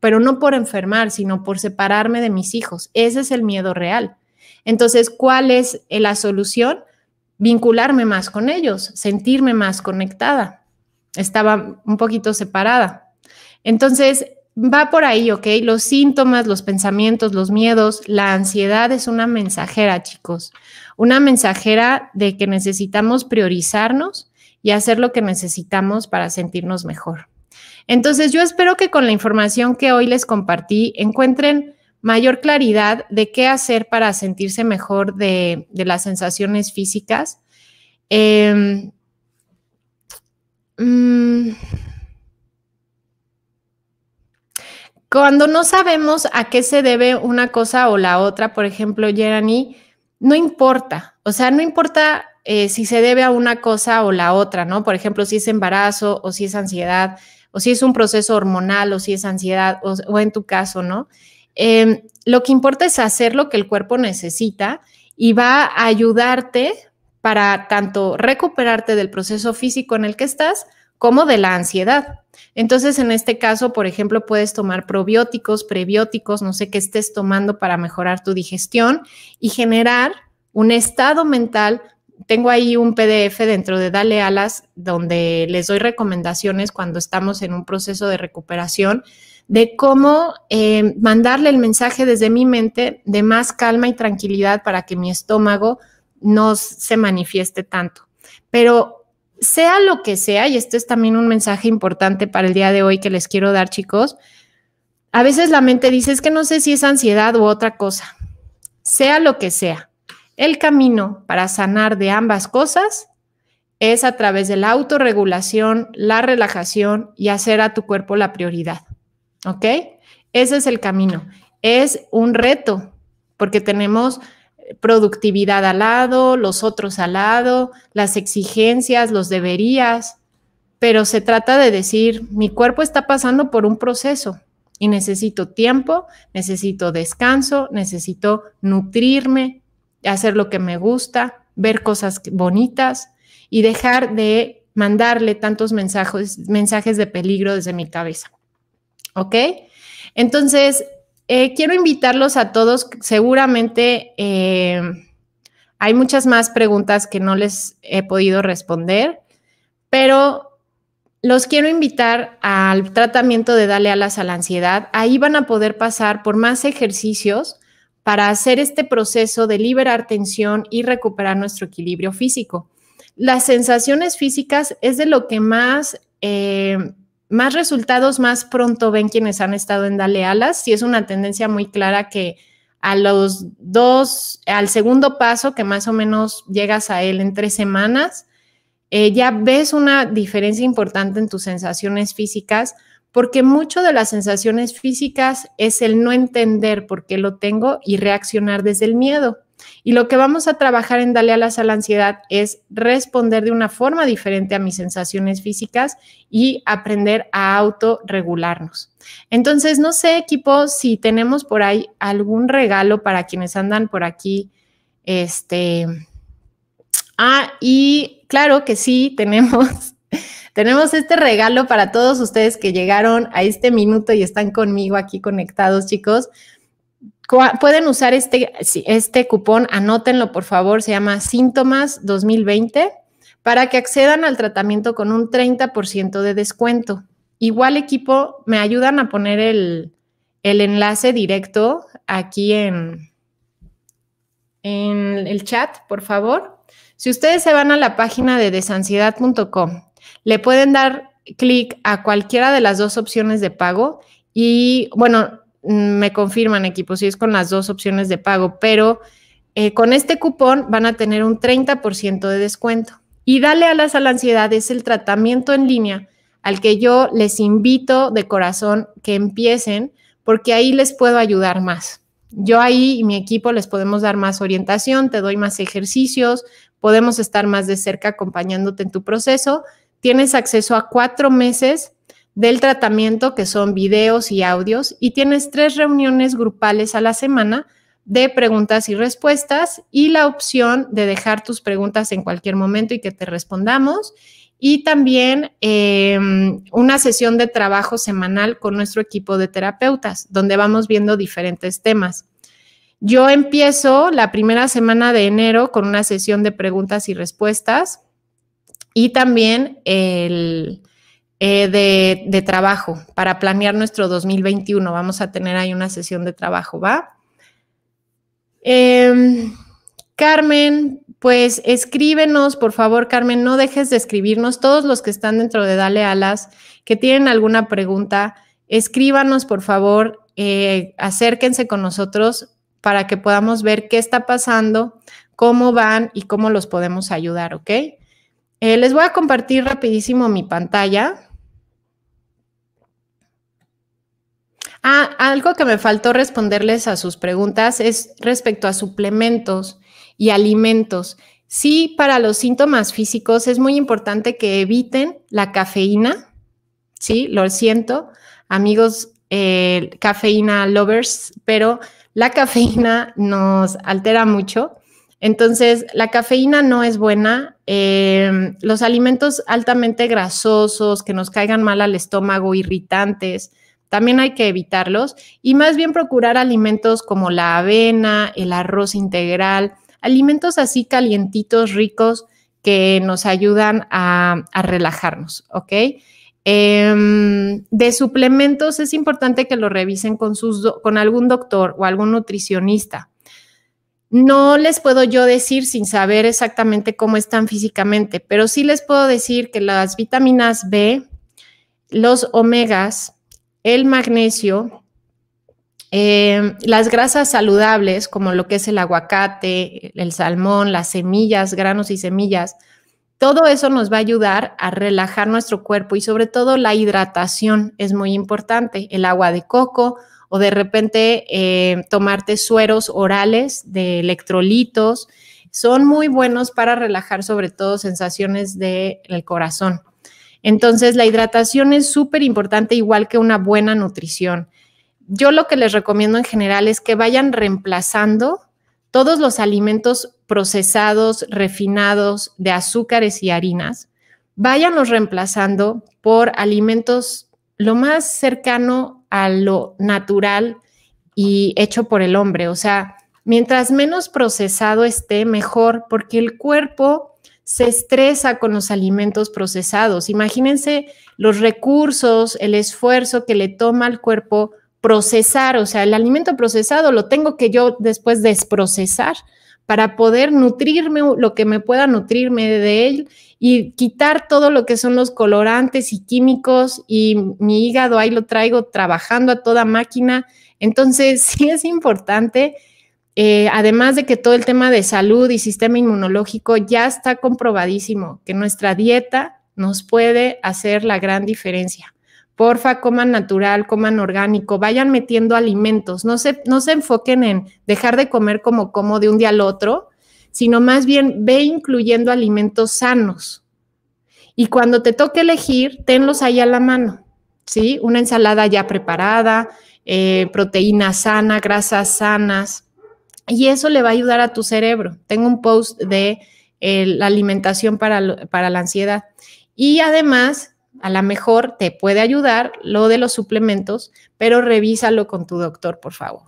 pero no por enfermar, sino por separarme de mis hijos. Ese es el miedo real. Entonces, ¿cuál es la solución? vincularme más con ellos, sentirme más conectada. Estaba un poquito separada. Entonces, va por ahí, ¿ok? Los síntomas, los pensamientos, los miedos, la ansiedad es una mensajera, chicos. Una mensajera de que necesitamos priorizarnos y hacer lo que necesitamos para sentirnos mejor. Entonces, yo espero que con la información que hoy les compartí encuentren mayor claridad de qué hacer para sentirse mejor de, las sensaciones físicas. Em, mm, cuando no sabemos a qué se debe una cosa o la otra, por ejemplo, Gerani, no importa, o sea, no importa eh, si se debe a una cosa o la otra, ¿no? Por ejemplo, si es embarazo o si es ansiedad o si es un proceso hormonal o si es ansiedad o en tu caso, ¿no? Em, lo que importa es hacer lo que el cuerpo necesita y va a ayudarte para tanto recuperarte del proceso físico en el que estás como de la ansiedad. Entonces, en este caso, por ejemplo, puedes tomar probióticos, prebióticos, no sé qué estés tomando para mejorar tu digestión y generar un estado mental. Tengo ahí un PDF dentro de Dale Alas donde les doy recomendaciones cuando estamos en un proceso de recuperación de cómo eh, mandarle el mensaje desde mi mente de más calma y tranquilidad para que mi estómago no se manifieste tanto. Pero sea lo que sea, y esto es también un mensaje importante para el día de hoy que les quiero dar, chicos, a veces la mente dice, es que no sé si es ansiedad u otra cosa. Sea lo que sea, el camino para sanar de ambas cosas es a través de la autorregulación, la relajación y hacer a tu cuerpo la prioridad. ¿Ok? Ese es el camino. Es un reto porque tenemos productividad al lado, los otros al lado, las exigencias, los deberías, pero se trata de decir, mi cuerpo está pasando por un proceso y necesito tiempo, necesito descanso, necesito nutrirme, hacer lo que me gusta, ver cosas bonitas y dejar de mandarle tantos mensajes, mensajes de peligro desde mi cabeza. ¿Ok? Entonces, eh, quiero invitarlos a todos, seguramente eh, hay muchas más preguntas que no les he podido responder, pero los quiero invitar al tratamiento de Dale alas a la ansiedad. Ahí van a poder pasar por más ejercicios para hacer este proceso de liberar tensión y recuperar nuestro equilibrio físico. Las sensaciones físicas es de lo que más... Eh, más resultados más pronto ven quienes han estado en Dale Alas, y es una tendencia muy clara que a los dos, al segundo paso, que más o menos llegas a él en tres semanas, eh, ya ves una diferencia importante en tus sensaciones físicas, porque mucho de las sensaciones físicas es el no entender por qué lo tengo y reaccionar desde el miedo. Y lo que vamos a trabajar en Dale Alas a la Ansiedad es responder de una forma diferente a mis sensaciones físicas y aprender a autorregularnos. Entonces, no sé, equipo, si tenemos por ahí algún regalo para quienes andan por aquí. Este. Ah, y claro que sí, *laughs* tenemos. Tenemos este regalo para todos ustedes que llegaron a este minuto y están conmigo aquí conectados, chicos. Pueden usar este, este cupón, anótenlo por favor, se llama Síntomas 2020, para que accedan al tratamiento con un 30% de descuento. Igual equipo, me ayudan a poner el, enlace directo aquí en, en el chat, por favor. Si ustedes se van a la página de desansiedad.com, le pueden dar clic a cualquiera de las dos opciones de pago y, bueno, me confirman equipo, si es con las dos opciones de pago, pero eh, con este cupón van a tener un 30% de descuento. Y Dale Alas a la Ansiedad es el tratamiento en línea al que yo les invito de corazón que empiecen porque ahí les puedo ayudar más. Yo ahí y mi equipo les podemos dar más orientación, te doy más ejercicios, podemos estar más de cerca acompañándote en tu proceso. Tienes acceso a cuatro meses del tratamiento, que son videos y audios, y tienes tres reuniones grupales a la semana de preguntas y respuestas y la opción de dejar tus preguntas en cualquier momento y que te respondamos. Y también em, una sesión de trabajo semanal con nuestro equipo de terapeutas, donde vamos viendo diferentes temas. Yo empiezo la primera semana de enero con una sesión de preguntas y respuestas y también el, eh, de, trabajo para planear nuestro 2021. Vamos a tener ahí una sesión de trabajo, ¿va? Em, Carmen, pues escríbenos, por favor, Carmen, no dejes de escribirnos. Todos los que están dentro de Dale Alas, que tienen alguna pregunta, escríbanos, por favor, eh, acérquense con nosotros para que podamos ver qué está pasando, cómo van y cómo los podemos ayudar, ¿ok? Eh, les voy a compartir rapidísimo mi pantalla Ah, algo que me faltó responderles a sus preguntas es respecto a suplementos y alimentos. Sí, para los síntomas físicos es muy importante que eviten la cafeína. Sí, lo siento, amigos eh, cafeína lovers, pero la cafeína *laughs* nos altera mucho. Entonces, la cafeína no es buena. Em, los alimentos altamente grasosos, que nos caigan mal al estómago, irritantes, también hay que evitarlos y más bien procurar alimentos como la avena, el arroz integral, alimentos así calientitos, ricos, que nos ayudan a, relajarnos, ¿ok? Em, de suplementos es importante que lo revisen con, sus con algún doctor o algún nutricionista. No les puedo yo decir sin saber exactamente cómo están físicamente, pero sí les puedo decir que las vitaminas B, los omegas, el magnesio, eh, las grasas saludables, como lo que es el aguacate, el salmón, las semillas, granos y semillas, todo eso nos va a ayudar a relajar nuestro cuerpo y sobre todo la hidratación es muy importante. El agua de coco o de repente eh, tomarte sueros orales de electrolitos son muy buenos para relajar sobre todo sensaciones del corazón. Entonces, la hidratación es súper importante, igual que una buena nutrición. Yo lo que les recomiendo en general es que vayan reemplazando todos los alimentos procesados, refinados, de azúcares y harinas, váyanlos reemplazando por alimentos lo más cercano a lo natural y hecho por el hombre. O sea, mientras menos procesado esté, mejor, porque el cuerpo se estresa con los alimentos procesados. Imagínense los recursos, el esfuerzo que le toma al cuerpo procesar, o sea, el alimento procesado lo tengo que yo después desprocesar para poder nutrirme lo que me pueda nutrirme de él y quitar todo lo que son los colorantes y químicos y mi hígado ahí lo traigo trabajando a toda máquina. Entonces, *laughs* sí es importante eh, además de que todo el tema de salud y sistema inmunológico ya está comprobadísimo, que nuestra dieta nos puede hacer la gran diferencia. Porfa, coman natural, coman orgánico, vayan metiendo alimentos, no se, no se enfoquen en dejar de comer como como de un día al otro, sino más bien ve incluyendo alimentos sanos. Y cuando te toque elegir, tenlos ahí a la mano, ¿sí? Una ensalada ya preparada, eh, proteína sana, grasas sanas, y eso le va a ayudar a tu cerebro. Tengo un post de eh, la alimentación para, para la ansiedad. Y además, a lo mejor te puede ayudar lo de los suplementos, pero revísalo con tu doctor, por favor.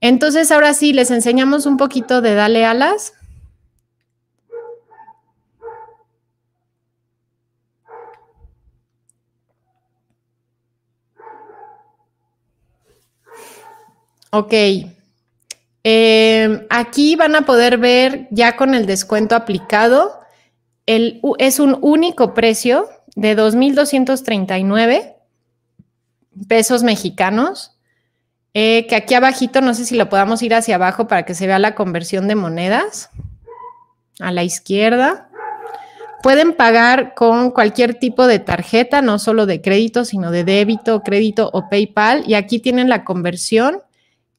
Entonces, ahora sí, les enseñamos un poquito de Dale Alas. Ok. Em, aquí van a poder ver ya con el descuento aplicado, es un único precio de 2.239 pesos mexicanos, eh, que aquí abajito, no sé si lo podamos ir hacia abajo para que se vea la conversión de monedas, a la izquierda. Pueden pagar con cualquier tipo de tarjeta, no solo de crédito, sino de débito, crédito o PayPal. Y aquí tienen la conversión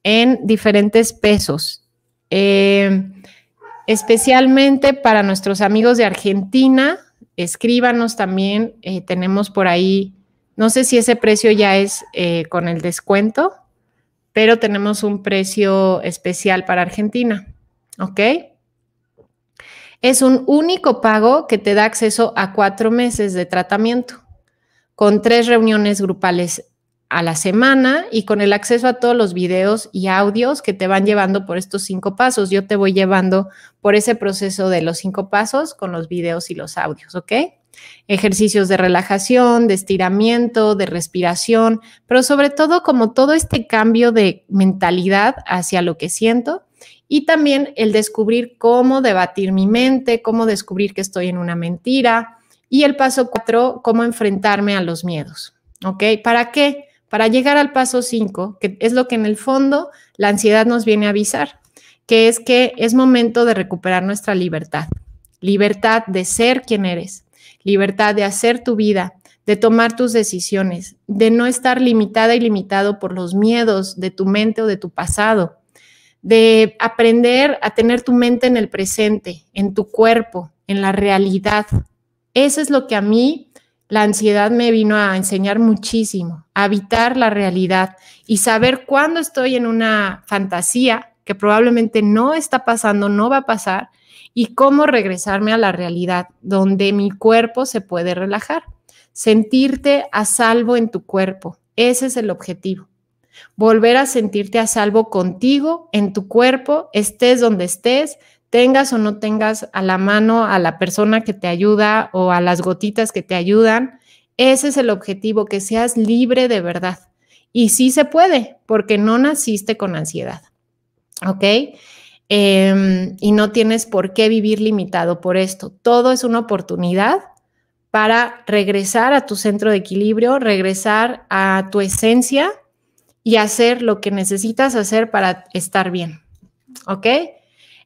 en diferentes pesos. Eh, especialmente para nuestros amigos de Argentina, escríbanos también. Eh, tenemos por ahí, no sé si ese precio ya es eh, con el descuento, pero tenemos un precio especial para Argentina. ¿Ok? Es un único pago que te da acceso a cuatro meses de tratamiento con tres reuniones grupales a la semana y con el acceso a todos los videos y audios que te van llevando por estos cinco pasos. Yo te voy llevando por ese proceso de los cinco pasos con los videos y los audios, ¿ok? Ejercicios de relajación, de estiramiento, de respiración, pero sobre todo como todo este cambio de mentalidad hacia lo que siento y también el descubrir cómo debatir mi mente, cómo descubrir que estoy en una mentira y el paso cuatro, cómo enfrentarme a los miedos. ¿Ok? ¿Para qué? para llegar al paso 5, que es lo que en el fondo la ansiedad nos viene a avisar, que es que es momento de recuperar nuestra libertad, libertad de ser quien eres, libertad de hacer tu vida, de tomar tus decisiones, de no estar limitada y limitado por los miedos de tu mente o de tu pasado, de aprender a tener tu mente en el presente, en tu cuerpo, en la realidad. Eso es lo que a mí la ansiedad me vino a enseñar muchísimo, a habitar la realidad y saber cuándo estoy en una fantasía que probablemente no está pasando, no va a pasar, y cómo regresarme a la realidad, donde mi cuerpo se puede relajar, sentirte a salvo en tu cuerpo. Ese es el objetivo. Volver a sentirte a salvo contigo, en tu cuerpo, estés donde estés, tengas o no tengas a la mano a la persona que te ayuda o a las gotitas que te ayudan, ese es el objetivo, que seas libre de verdad. Y sí se puede, porque no naciste con ansiedad, ¿ok? Em, y no tienes por qué vivir limitado por esto. Todo es una oportunidad para regresar a tu centro de equilibrio, regresar a tu esencia y hacer lo que necesitas hacer para estar bien. ¿Ok?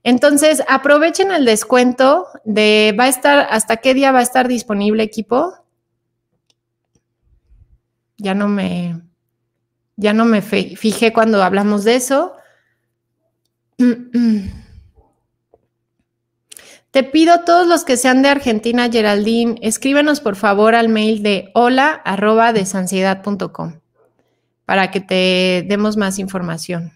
Entonces, aprovechen el descuento de va a estar, hasta qué día va a estar disponible equipo. Ya no me, ya no me fijé cuando hablamos de eso. *clears throat* Te pido a todos los que sean de Argentina, Geraldine, escríbenos por favor al mail de hola para que te demos más información.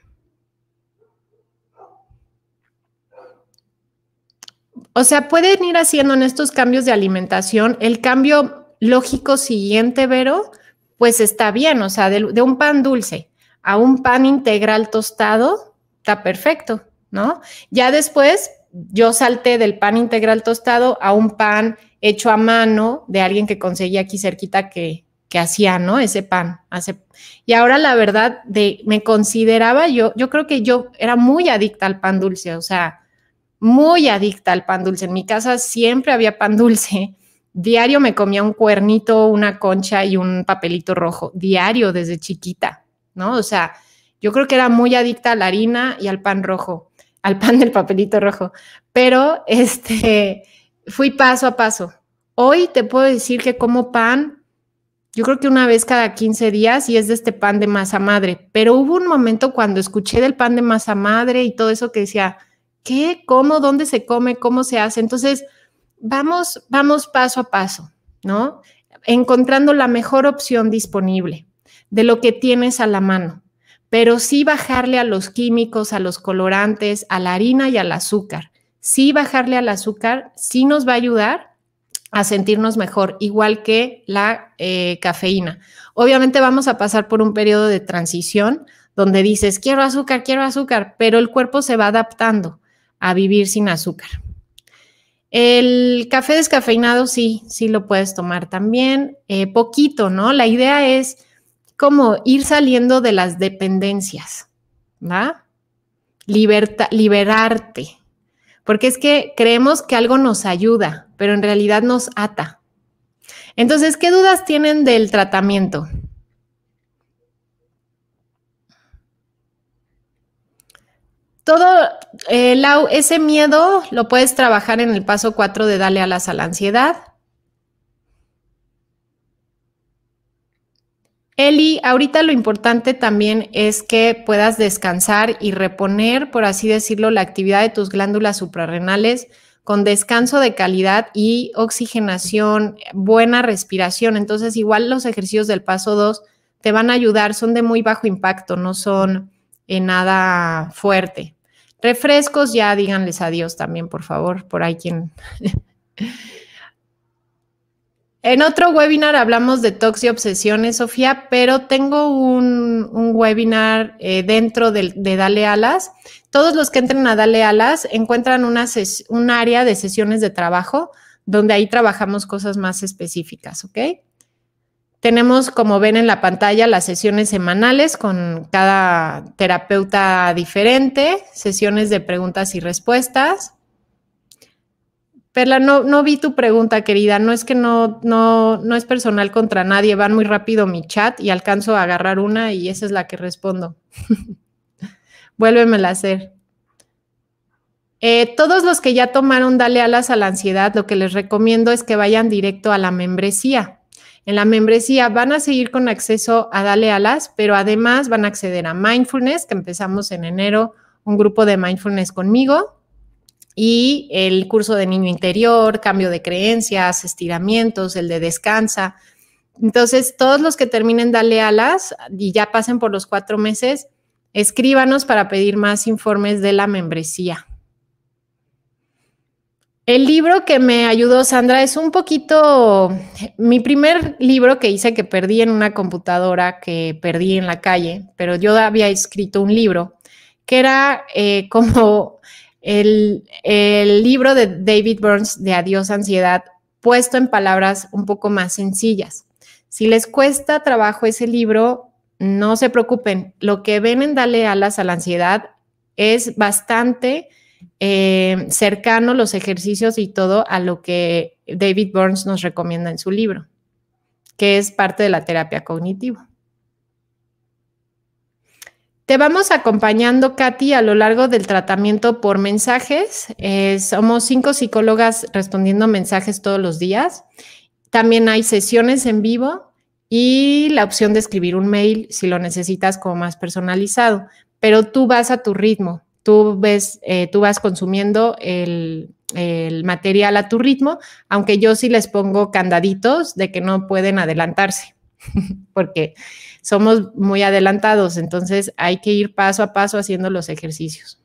O sea, pueden ir haciendo en estos cambios de alimentación el cambio lógico siguiente, Vero, pues está bien, o sea, de, un pan dulce a un pan integral tostado, está perfecto, ¿no? Ya después yo salté del pan integral tostado a un pan hecho a mano de alguien que conseguí aquí cerquita que, que hacía, ¿no? Ese pan. Hace... Y ahora la verdad, de, me consideraba yo, yo creo que yo era muy adicta al pan dulce, o sea, muy adicta al pan dulce. En mi casa siempre había pan dulce. Diario me comía un cuernito, una concha y un papelito rojo. Diario desde chiquita, ¿no? O sea, yo creo que era muy adicta a la harina y al pan rojo, al pan del papelito rojo. Pero este, fui paso a paso. Hoy te puedo decir que como pan yo creo que una vez cada 15 días y es de este pan de masa madre, pero hubo un momento cuando escuché del pan de masa madre y todo eso que decía, ¿Qué? ¿Cómo? ¿Dónde se come? ¿Cómo se hace? Entonces, vamos, vamos paso a paso, ¿no? Encontrando la mejor opción disponible de lo que tienes a la mano, pero sí bajarle a los químicos, a los colorantes, a la harina y al azúcar. Sí bajarle al azúcar, sí nos va a ayudar a sentirnos mejor, igual que la eh, cafeína. Obviamente vamos a pasar por un periodo de transición donde dices, quiero azúcar, quiero azúcar, pero el cuerpo se va adaptando a vivir sin azúcar. El café descafeinado sí, sí lo puedes tomar también, eh, poquito, ¿no? La idea es como ir saliendo de las dependencias, ¿va? liberarte, porque es que creemos que algo nos ayuda, pero en realidad nos ata. Entonces, ¿qué dudas tienen del tratamiento? Todo, eh, ese miedo lo puedes trabajar en el paso 4 de darle alas a la ansiedad. Eli, ahorita lo importante también es que puedas descansar y reponer, por así decirlo, la actividad de tus glándulas suprarrenales con descanso de calidad y oxigenación, buena respiración. Entonces, igual los ejercicios del paso 2 te van a ayudar, son de muy bajo impacto, no son en nada fuerte. Refrescos, ya díganles adiós también, por favor, por ahí quien. *laughs* en otro webinar hablamos de tox y obsesiones, Sofía, pero tengo un, webinar eh, dentro de, Dale Alas. Todos los que entren a Dale Alas encuentran una un área de sesiones de trabajo donde ahí trabajamos cosas más específicas, ¿ok? Tenemos, como ven en la pantalla, las sesiones semanales con cada terapeuta diferente, sesiones de preguntas y respuestas. Perla, no, vi tu pregunta, querida. No es que no, no, no es personal contra nadie. Van muy rápido mi chat y alcanzo a agarrar una y esa es la que respondo. *laughs* Vuélvemela a hacer. Eh, todos los que ya tomaron Dale Alas a la Ansiedad, lo que les recomiendo es que vayan directo a la membresía. En la membresía van a seguir con acceso a Dale Alas, pero además van a acceder a Mindfulness, que empezamos en enero un grupo de Mindfulness conmigo, y el curso de niño interior, cambio de creencias, estiramientos, el de descansa. Entonces, todos los que terminen Dale Alas y ya pasen por los cuatro meses, escríbanos para pedir más informes de la membresía. El libro que me ayudó Sandra es un poquito mi primer libro que hice que perdí en una computadora, que perdí en la calle, pero yo había escrito un libro que era eh, *laughs* como el, el, libro de David Burns de Adiós Ansiedad puesto en palabras un poco más sencillas. Si les cuesta trabajo ese libro, no se preocupen. Lo que ven en Dale Alas a la Ansiedad es bastante eh, cercano los ejercicios y todo a lo que David Burns nos recomienda en su libro, que es parte de la terapia cognitiva. Te vamos acompañando, Katy, a lo largo del tratamiento por mensajes. Eh, somos cinco psicólogas respondiendo mensajes todos los días. También hay sesiones en vivo y la opción de escribir un mail si lo necesitas como más personalizado, pero tú vas a tu ritmo tú ves, eh, tú vas consumiendo el, el, material a tu ritmo, aunque yo sí les pongo candaditos de que no pueden adelantarse, *laughs* porque somos muy adelantados, entonces hay que ir paso a paso haciendo los ejercicios.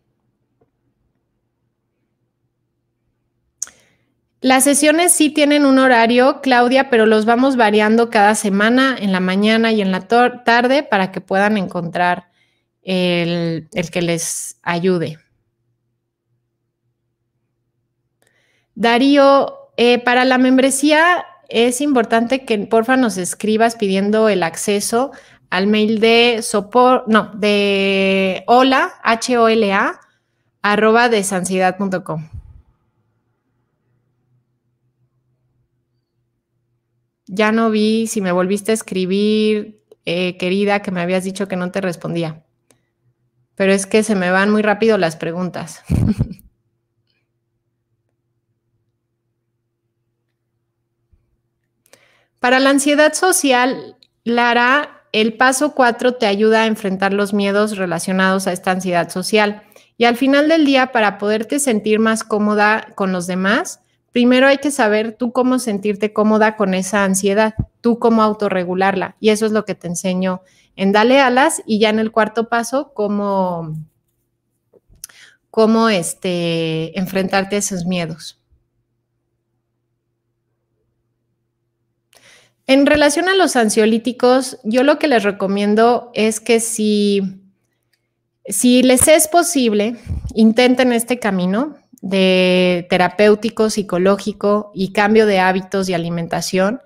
Las sesiones sí tienen un horario, Claudia, pero los vamos variando cada semana en la mañana y en la tarde para que puedan encontrar el, que les ayude. Darío, eh, para la membresía es importante que porfa nos escribas pidiendo el acceso al mail de hola no, de hola, arroba de Ya no vi si me volviste a escribir, eh, querida, que me habías dicho que no te respondía pero es que se me van muy rápido las preguntas. *laughs* Para la ansiedad social, Lara, el paso 4 te ayuda a enfrentar los miedos relacionados a esta ansiedad social. Y al final del día, para poderte sentir más cómoda con los demás, primero hay que saber tú cómo sentirte cómoda con esa ansiedad, tú cómo autorregularla. Y eso es lo que te enseño en Dale Alas y ya en el cuarto paso, cómo, cómo este, enfrentarte a esos miedos. En relación a los ansiolíticos, yo lo que les recomiendo es que si, si les es posible, intenten este camino de terapéutico, psicológico y cambio de hábitos y alimentación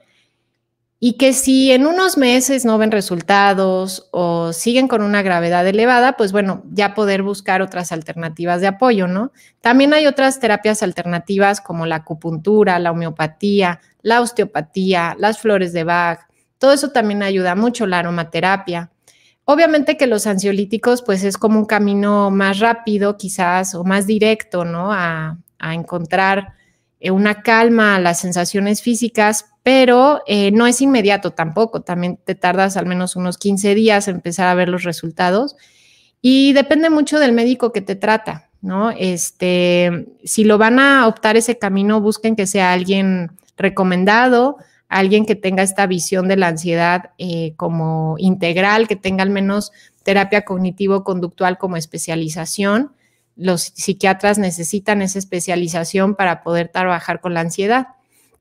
y que si en unos meses no ven resultados o siguen con una gravedad elevada, pues bueno, ya poder buscar otras alternativas de apoyo, ¿no? También hay otras terapias alternativas como la acupuntura, la homeopatía, la osteopatía, las flores de Bach, todo eso también ayuda mucho, la aromaterapia. Obviamente que los ansiolíticos, pues es como un camino más rápido quizás o más directo, ¿no? A, a encontrar eh, una calma a las sensaciones físicas, pero eh, no es inmediato tampoco, también te tardas al menos unos 15 días en empezar a ver los resultados y depende mucho del médico que te trata, ¿no? Este, si lo van a optar ese camino, busquen que sea alguien recomendado, alguien que tenga esta visión de la ansiedad eh, como integral, que tenga al menos terapia cognitivo-conductual como especialización. Los psiquiatras necesitan esa especialización para poder trabajar con la ansiedad.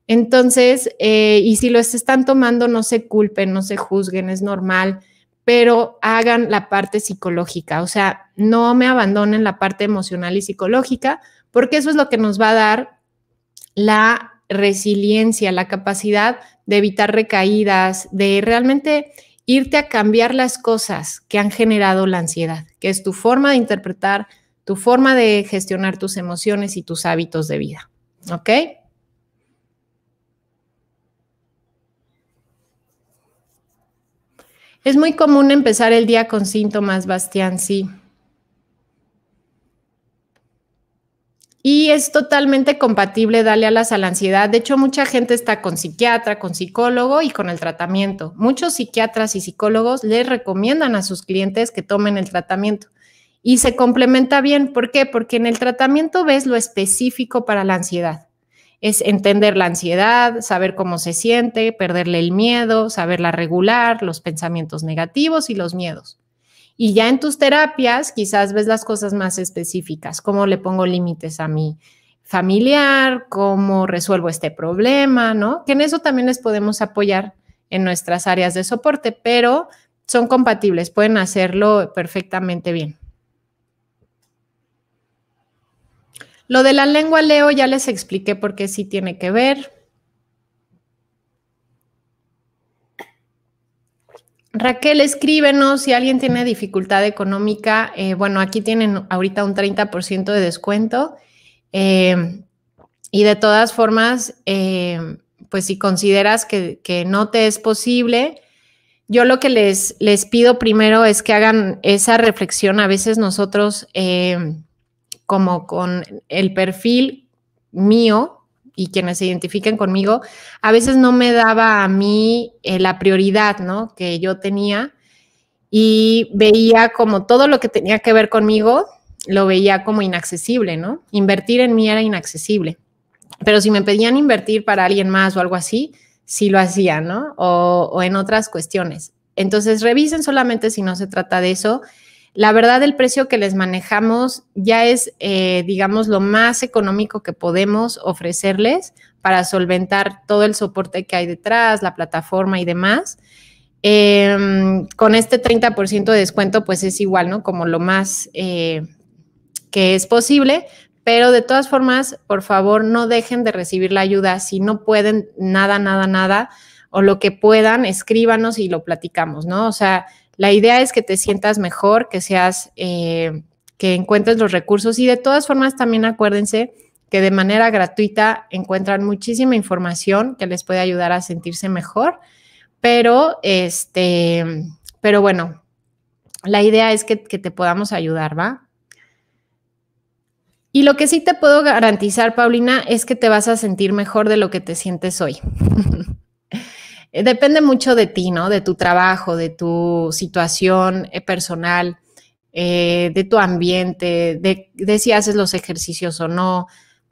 Entonces, eh, y si los están tomando, no se culpen, no se juzguen, es normal, pero hagan la parte psicológica, o sea, no me abandonen la parte emocional y psicológica, porque eso es lo que nos va a dar la resiliencia, la capacidad de evitar recaídas, de realmente irte a cambiar las cosas que han generado la ansiedad, que es tu forma de interpretar, tu forma de gestionar tus emociones y tus hábitos de vida. ¿Ok? Es muy común empezar el día con síntomas, Bastián, sí. Y es totalmente compatible darle alas a la ansiedad. De hecho, mucha gente está con psiquiatra, con psicólogo y con el tratamiento. Muchos psiquiatras y psicólogos les recomiendan a sus clientes que tomen el tratamiento. Y se complementa bien. ¿Por qué? Porque en el tratamiento ves lo específico para la ansiedad es entender la ansiedad, saber cómo se siente, perderle el miedo, saberla regular, los pensamientos negativos y los miedos. Y ya en tus terapias quizás ves las cosas más específicas, cómo le pongo límites a mi familiar, cómo resuelvo este problema, ¿no? Que en eso también les podemos apoyar en nuestras áreas de soporte, pero son compatibles, pueden hacerlo perfectamente bien. Lo de la lengua leo ya les expliqué por qué sí tiene que ver. Raquel, escríbenos si alguien tiene dificultad económica. Eh, bueno, aquí tienen ahorita un 30% de descuento. Eh, y de todas formas, eh, pues si consideras que, no te es posible, yo lo que les, les, pido primero es que hagan esa reflexión. A veces nosotros como con el perfil mío y quienes se identifiquen conmigo, a veces no me daba a mí eh, la prioridad, ¿no? Que yo tenía y veía como todo lo que tenía que ver conmigo, lo veía como inaccesible, ¿no? Invertir en mí era inaccesible. Pero si me pedían invertir para alguien más o algo así, sí lo hacía, ¿no? O, o en otras cuestiones. Entonces, revisen solamente si no se trata de eso la verdad, el precio que les manejamos ya es, eh, digamos, lo más económico que podemos ofrecerles para solventar todo el soporte que hay detrás, la plataforma y demás. Em, con este 30% de descuento, pues es igual, ¿no? Como lo más eh, que es posible. Pero de todas formas, por favor, no dejen de recibir la ayuda. Si no pueden nada, nada, nada, o lo que puedan, escríbanos y lo platicamos, ¿no? O sea, la idea es que te sientas mejor, que seas, eh, que encuentres los recursos y de todas formas también acuérdense que de manera gratuita encuentran muchísima información que les puede ayudar a sentirse mejor, pero este, pero bueno, la idea es que, que te podamos ayudar, ¿va? Y lo que sí te puedo garantizar, Paulina, es que te vas a sentir mejor de lo que te sientes hoy. *laughs* Eh, depende mucho de ti, ¿no? De tu trabajo, de tu situación eh, personal, eh, de tu ambiente, de si haces los ejercicios o no,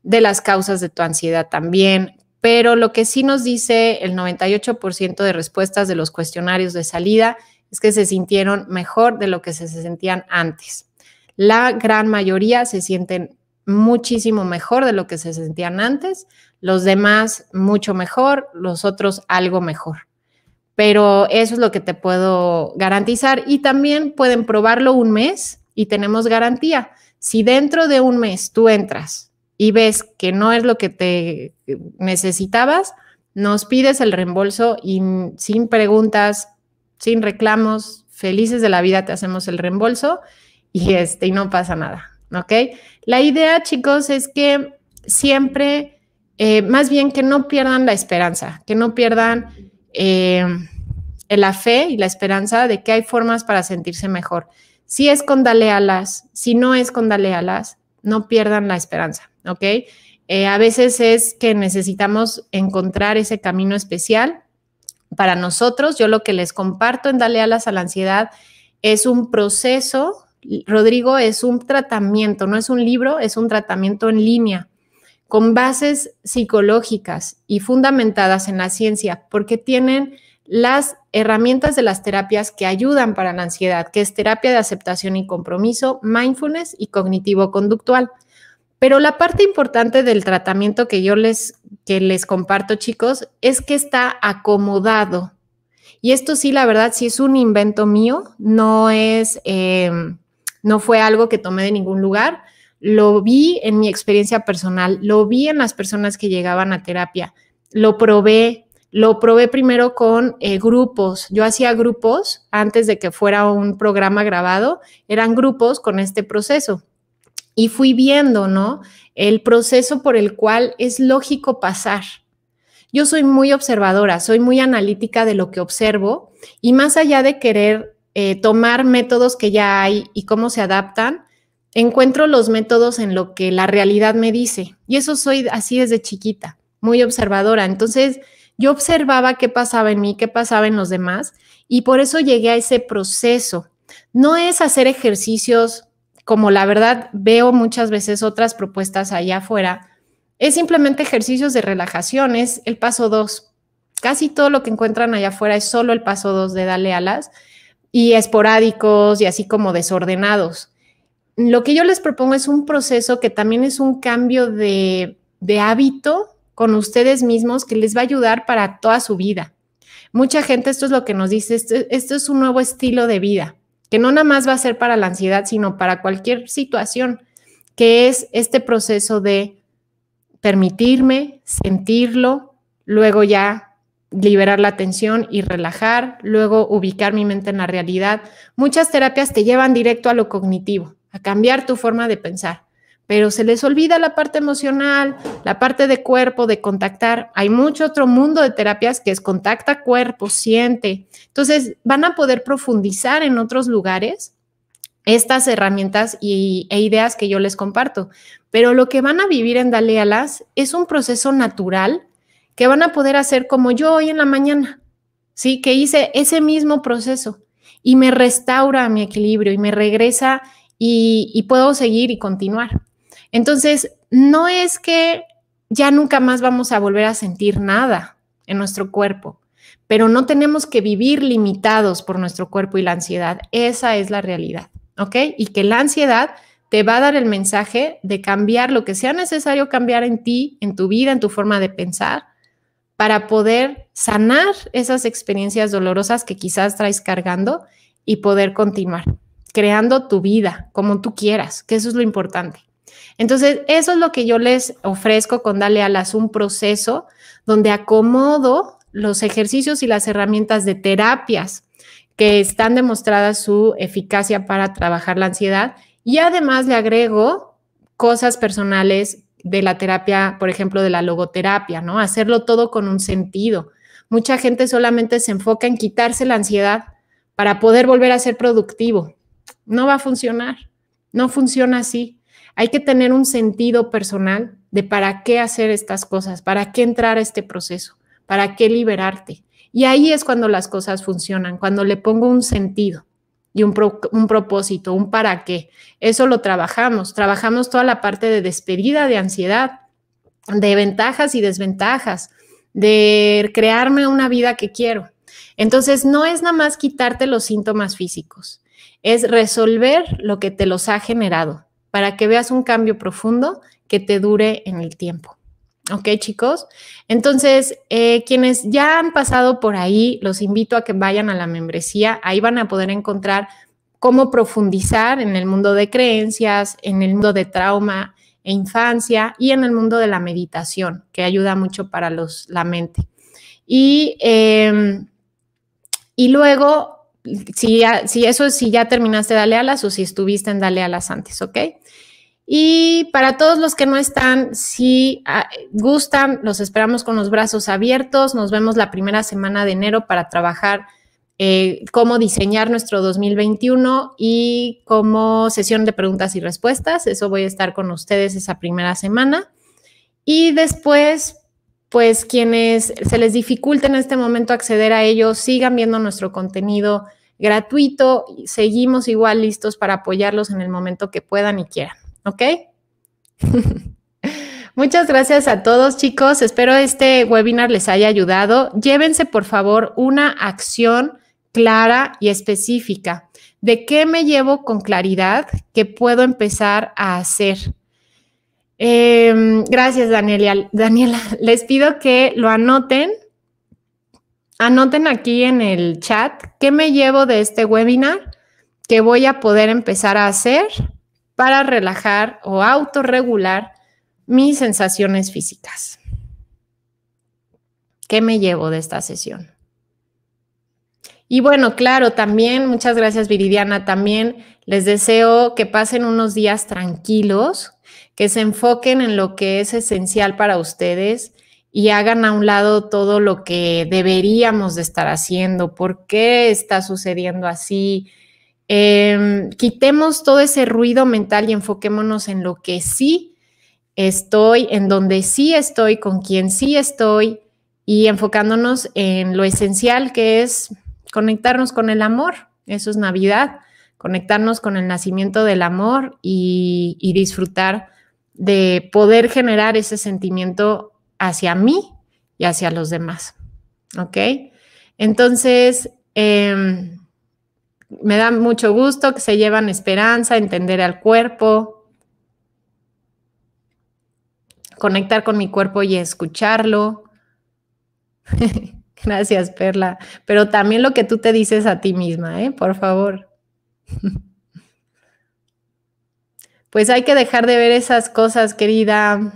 de las causas de tu ansiedad también. Pero lo que sí nos dice el 98% de respuestas de los cuestionarios de salida es que se sintieron mejor de lo que se sentían antes. La gran mayoría se sienten muchísimo mejor de lo que se sentían antes, los demás mucho mejor, los otros algo mejor. Pero eso es lo que te puedo garantizar y también pueden probarlo un mes y tenemos garantía. Si dentro de un mes tú entras y ves que no es lo que te necesitabas, nos pides el reembolso y sin preguntas, sin reclamos, felices de la vida te hacemos el reembolso y este y no pasa nada, ¿ok? La idea, chicos, es que siempre eh, más bien que no pierdan la esperanza, que no pierdan eh, la fe y la esperanza de que hay formas para sentirse mejor. Si es con dale alas, si no es con dale alas, no pierdan la esperanza, ¿ok? Eh, a veces es que necesitamos encontrar ese camino especial para nosotros. Yo lo que les comparto en Dale Alas a la Ansiedad es un proceso, Rodrigo, es un tratamiento, no es un libro, es un tratamiento en línea con bases psicológicas y fundamentadas en la ciencia, porque tienen las herramientas de las terapias que ayudan para la ansiedad, que es terapia de aceptación y compromiso, mindfulness y cognitivo-conductual. Pero la parte importante del tratamiento que yo les, que les comparto, chicos, es que está acomodado. Y esto sí, la verdad, sí es un invento mío, no es, eh, no fue algo que tomé de ningún lugar lo vi en mi experiencia personal, lo vi en las personas que llegaban a terapia, lo probé, lo probé primero con eh, grupos. Yo hacía grupos antes de que fuera un programa grabado, eran grupos con este proceso. Y fui viendo, ¿no? El proceso por el cual es lógico pasar. Yo soy muy observadora, soy muy analítica de lo que observo y más allá de querer eh, tomar métodos que ya hay y cómo se adaptan, encuentro los métodos en lo que la realidad me dice. Y eso soy así desde chiquita, muy observadora. Entonces, yo observaba qué pasaba en mí, qué pasaba en los demás, y por eso llegué a ese proceso. No es hacer ejercicios como la verdad veo muchas veces otras propuestas allá afuera, es simplemente ejercicios de relajación, es el paso dos, Casi todo lo que encuentran allá afuera es solo el paso dos de darle alas y esporádicos y así como desordenados. Lo que yo les propongo es un proceso que también es un cambio de, hábito con ustedes mismos que les va a ayudar para toda su vida. Mucha gente, esto es lo que nos dice, esto, esto es un nuevo estilo de vida, que no nada más va a ser para la ansiedad, sino para cualquier situación, que es este proceso de permitirme, sentirlo, luego ya liberar la tensión y relajar, luego ubicar mi mente en la realidad. Muchas terapias te llevan directo a lo cognitivo a cambiar tu forma de pensar. Pero se les olvida la parte emocional, la parte de cuerpo, de contactar. Hay mucho otro mundo de terapias que es contacta cuerpo, siente. Entonces, van a poder profundizar en otros lugares estas herramientas y, e ideas que yo les comparto. Pero lo que van a vivir en Dalealas es un proceso natural que van a poder hacer como yo hoy en la mañana, ¿sí? Que hice ese mismo proceso y me restaura mi equilibrio y me regresa y, puedo seguir y continuar. Entonces, no es que ya nunca más vamos a volver a sentir nada en nuestro cuerpo, pero no tenemos que vivir limitados por nuestro cuerpo y la ansiedad. Esa es la realidad, ¿ok? Y que la ansiedad te va a dar el mensaje de cambiar lo que sea necesario cambiar en ti, en tu vida, en tu forma de pensar, para poder sanar esas experiencias dolorosas que quizás traes cargando y poder continuar creando tu vida como tú quieras, que eso es lo importante. Entonces, eso es lo que yo les ofrezco con Dale Alas, un proceso donde acomodo los ejercicios y las herramientas de terapias que están demostradas su eficacia para trabajar la ansiedad y además le agrego cosas personales de la terapia, por ejemplo, de la logoterapia, ¿no? Hacerlo todo con un sentido. Mucha gente solamente se enfoca en quitarse la ansiedad para poder volver a ser productivo, no va a funcionar. No funciona así. Hay que tener un sentido personal de para qué hacer estas cosas, para qué entrar a este proceso, para qué liberarte. Y ahí es cuando las cosas funcionan, cuando le pongo un sentido y un, propósito, un para qué. Eso lo trabajamos. Trabajamos toda la parte de despedida, de ansiedad, de ventajas y desventajas, de crearme una vida que quiero. Entonces, no es nada más quitarte los síntomas físicos es resolver lo que te los ha generado para que veas un cambio profundo que te dure en el tiempo. ¿Ok, chicos? Entonces, eh, quienes ya han pasado por ahí, los invito a que vayan a la membresía. Ahí van a poder encontrar cómo profundizar en el mundo de creencias, en el mundo de trauma e infancia y en el mundo de la meditación, que ayuda mucho para los, la mente. Y, em, y luego si, ya, si eso, si ya terminaste Dale Alas o si estuviste en Dale Alas antes, ¿ok? Y para todos los que no están, si ah, gustan, los esperamos con los brazos abiertos. Nos vemos la primera semana de enero para trabajar eh, cómo diseñar nuestro 2021 y como sesión de preguntas y respuestas. Eso voy a estar con ustedes esa primera semana. Y después, pues quienes se les dificulta en este momento acceder a ellos sigan viendo nuestro contenido gratuito. Seguimos igual listos para apoyarlos en el momento que puedan y quieran. ¿Ok? *laughs* Muchas gracias a todos chicos. Espero este webinar les haya ayudado. Llévense por favor una acción clara y específica. ¿De qué me llevo con claridad que puedo empezar a hacer? Em, gracias, Daniela. Daniela, les pido que lo anoten. Anoten aquí en el chat qué me llevo de este webinar que voy a poder empezar a hacer para relajar o autorregular mis sensaciones físicas. ¿Qué me llevo de esta sesión? Y bueno, claro, también, muchas gracias Viridiana, también les deseo que pasen unos días tranquilos, que se enfoquen en lo que es esencial para ustedes y hagan a un lado todo lo que deberíamos de estar haciendo, por qué está sucediendo así. Em, quitemos todo ese ruido mental y enfoquémonos en lo que sí estoy, en donde sí estoy, con quien sí estoy y enfocándonos en lo esencial que es conectarnos con el amor. Eso es Navidad, conectarnos con el nacimiento del amor y, y disfrutar de poder generar ese sentimiento hacia mí y hacia los demás. ¿Ok? Entonces, em, me da mucho gusto que se llevan esperanza, entender al cuerpo, conectar con mi cuerpo y escucharlo. *laughs* Gracias, Perla. Pero también lo que tú te dices a ti misma, ¿eh? Por favor. *laughs* Pues hay que dejar de ver esas cosas, querida,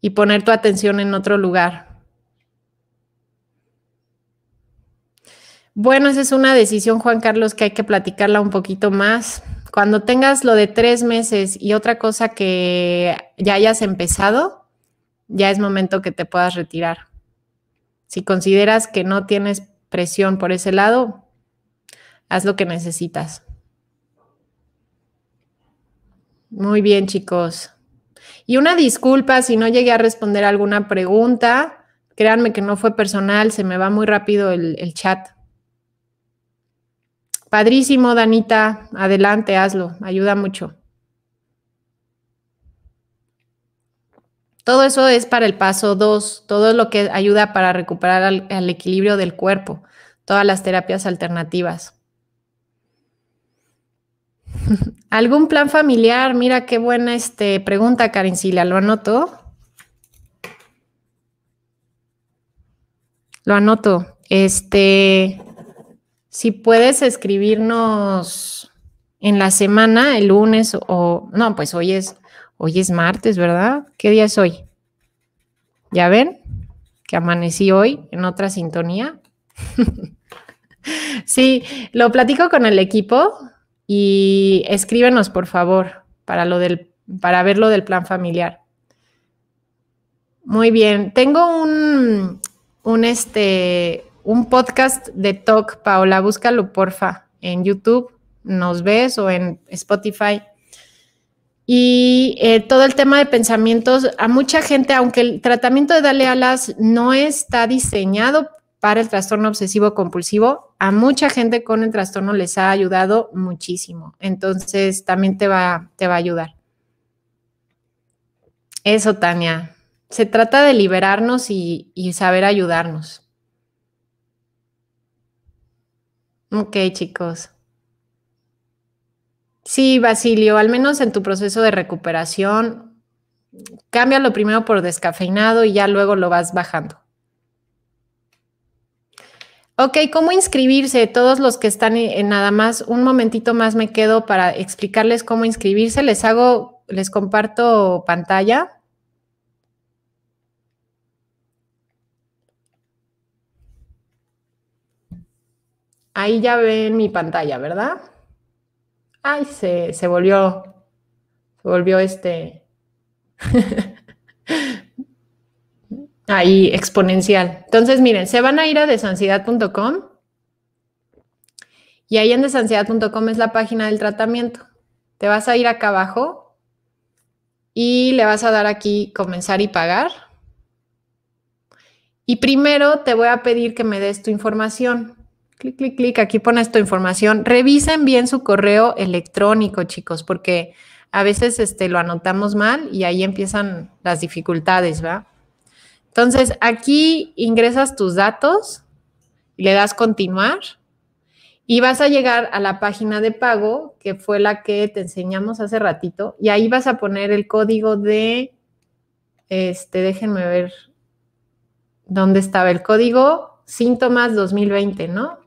y poner tu atención en otro lugar. Bueno, esa es una decisión, Juan Carlos, que hay que platicarla un poquito más. Cuando tengas lo de tres meses y otra cosa que ya hayas empezado, ya es momento que te puedas retirar. Si consideras que no tienes presión por ese lado, haz lo que necesitas. Muy bien, chicos. Y una disculpa si no llegué a responder alguna pregunta. Créanme que no fue personal, se me va muy rápido el, chat. Padrísimo, Danita. Adelante, hazlo. Ayuda mucho. Todo eso es para el paso 2, todo lo que ayuda para recuperar el equilibrio del cuerpo, todas las terapias alternativas. ¿Algún plan familiar? Mira qué buena este, pregunta, Karen Silia. ¿Lo anoto? Lo anoto. Este, si puedes escribirnos en la semana, el lunes o no, pues hoy es hoy es martes, ¿verdad? ¿Qué día es hoy? ¿Ya ven? Que amanecí hoy en otra sintonía. *laughs* sí, lo platico con el equipo y escríbenos, por favor, para, lo del, para ver lo del plan familiar. Muy bien. Tengo un, este, un podcast de Talk, Paola. Búscalo, porfa, en YouTube. Nos ves o en Spotify. Y eh, todo el tema de pensamientos, a mucha gente, aunque el tratamiento de Dale Alas no está diseñado para el trastorno obsesivo compulsivo, a mucha gente con el trastorno les ha ayudado muchísimo. Entonces, también te va, te va a ayudar. Eso, Tania. Se trata de liberarnos y, y saber ayudarnos. Ok, chicos. Sí, Basilio, al menos en tu proceso de recuperación, cámbialo primero por descafeinado y ya luego lo vas bajando. Ok, ¿cómo inscribirse? Todos los que están en nada más, un momentito más me quedo para explicarles cómo inscribirse. Les hago, les comparto pantalla. Ahí ya ven mi pantalla, ¿verdad? Ay, se, se volvió, se volvió este. *laughs* Ahí, exponencial. Entonces, miren, se van a ir a desansiedad.com y ahí en desansiedad.com es la página del tratamiento. Te vas a ir acá abajo y le vas a dar aquí comenzar y pagar. Y primero te voy a pedir que me des tu información. Clic, clic, clic, aquí pones tu información. Revisen bien su correo electrónico, chicos, porque a veces este, lo anotamos mal y ahí empiezan las dificultades, ¿va? Entonces, aquí ingresas tus datos, le das continuar y vas a llegar a la página de pago, que fue la que te enseñamos hace ratito, y ahí vas a poner el código de, este, déjenme ver dónde estaba el código, síntomas 2020, ¿no?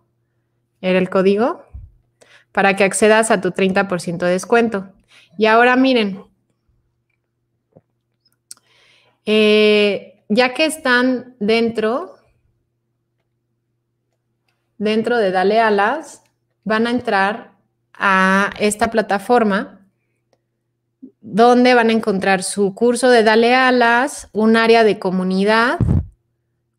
Era el código para que accedas a tu 30% de descuento. Y ahora miren, eh, ya que están dentro, dentro de Dale Alas, van a entrar a esta plataforma donde van a encontrar su curso de Dale Alas, un área de comunidad,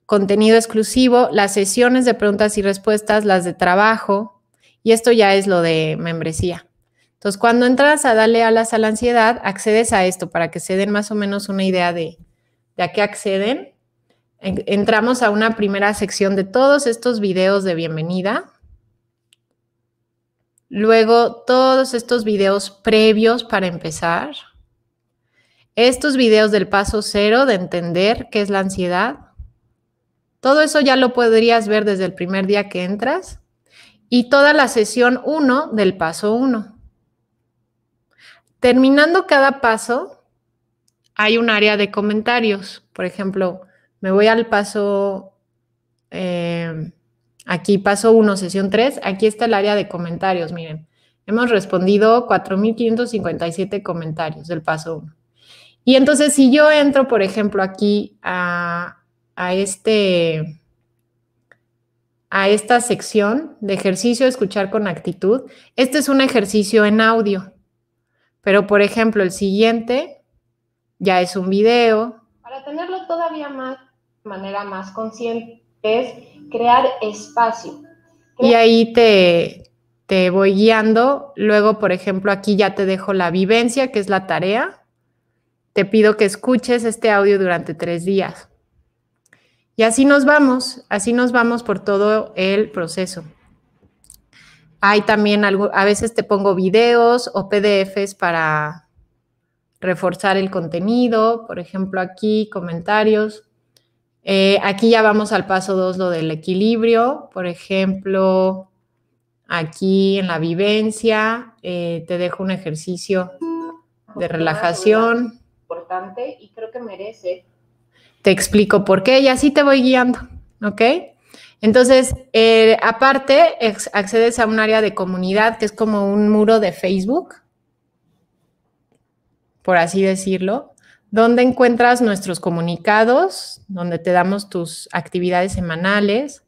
contenido exclusivo, las sesiones de preguntas y respuestas, las de trabajo, y esto ya es lo de membresía. Entonces, cuando entras a Dale Alas a la ansiedad, accedes a esto para que se den más o menos una idea de, ya que acceden, entramos a una primera sección de todos estos videos de bienvenida. Luego, todos estos videos previos para empezar. Estos videos del paso cero de entender qué es la ansiedad. Todo eso ya lo podrías ver desde el primer día que entras. Y toda la sesión 1 del paso 1. Terminando cada paso, hay un área de comentarios. Por ejemplo, me voy al paso, eh, aquí paso 1, sesión 3, aquí está el área de comentarios, miren. Hemos respondido 4.557 comentarios del paso 1. Y entonces si yo entro, por ejemplo, aquí a, a este a esta sección de ejercicio escuchar con actitud. Este es un ejercicio en audio, pero por ejemplo el siguiente ya es un video. Para tenerlo todavía más, de manera más consciente, es crear espacio. Y ahí te, te voy guiando. Luego, por ejemplo, aquí ya te dejo la vivencia, que es la tarea. Te pido que escuches este audio durante tres días. Y así nos vamos, así nos vamos por todo el proceso. Hay también algo, a veces te pongo videos o PDFs para reforzar el contenido, por ejemplo, aquí comentarios. Eh, aquí ya vamos al paso 2, lo del equilibrio, por ejemplo, aquí en la vivencia, eh, te dejo un ejercicio de relajación. Importante y creo que merece. Te explico por qué y así te voy guiando, ¿ok? Entonces, eh, aparte, accedes a un área de comunidad que es como un muro de Facebook por así decirlo, donde encuentras nuestros comunicados, donde te damos tus actividades semanales.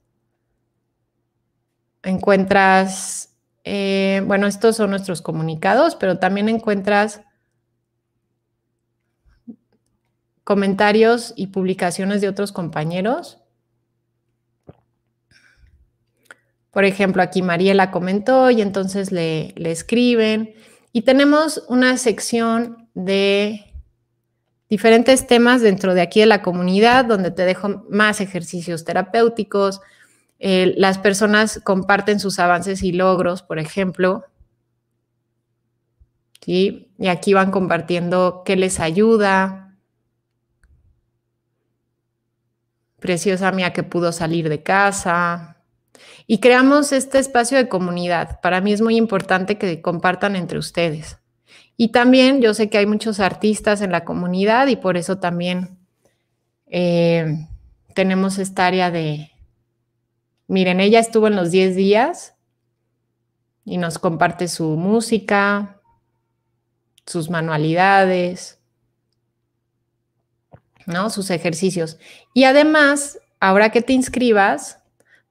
Encuentras, eh, bueno, estos son nuestros comunicados, pero también encuentras comentarios y publicaciones de otros compañeros. Por ejemplo, aquí la comentó y entonces le, le escriben. Y tenemos una sección de diferentes temas dentro de aquí de la comunidad, donde te dejo más ejercicios terapéuticos. las personas comparten sus avances y logros, por ejemplo. Y aquí van compartiendo qué les ayuda. Preciosa mía que pudo salir de casa. Y creamos este espacio de comunidad. Para mí es muy importante que compartan entre ustedes. Y también yo sé que hay muchos artistas en la comunidad y por eso también eh, tenemos esta área de, miren, ella estuvo en los 10 días y nos comparte su música, sus manualidades, ¿no? Sus ejercicios. Y además, ahora que te inscribas,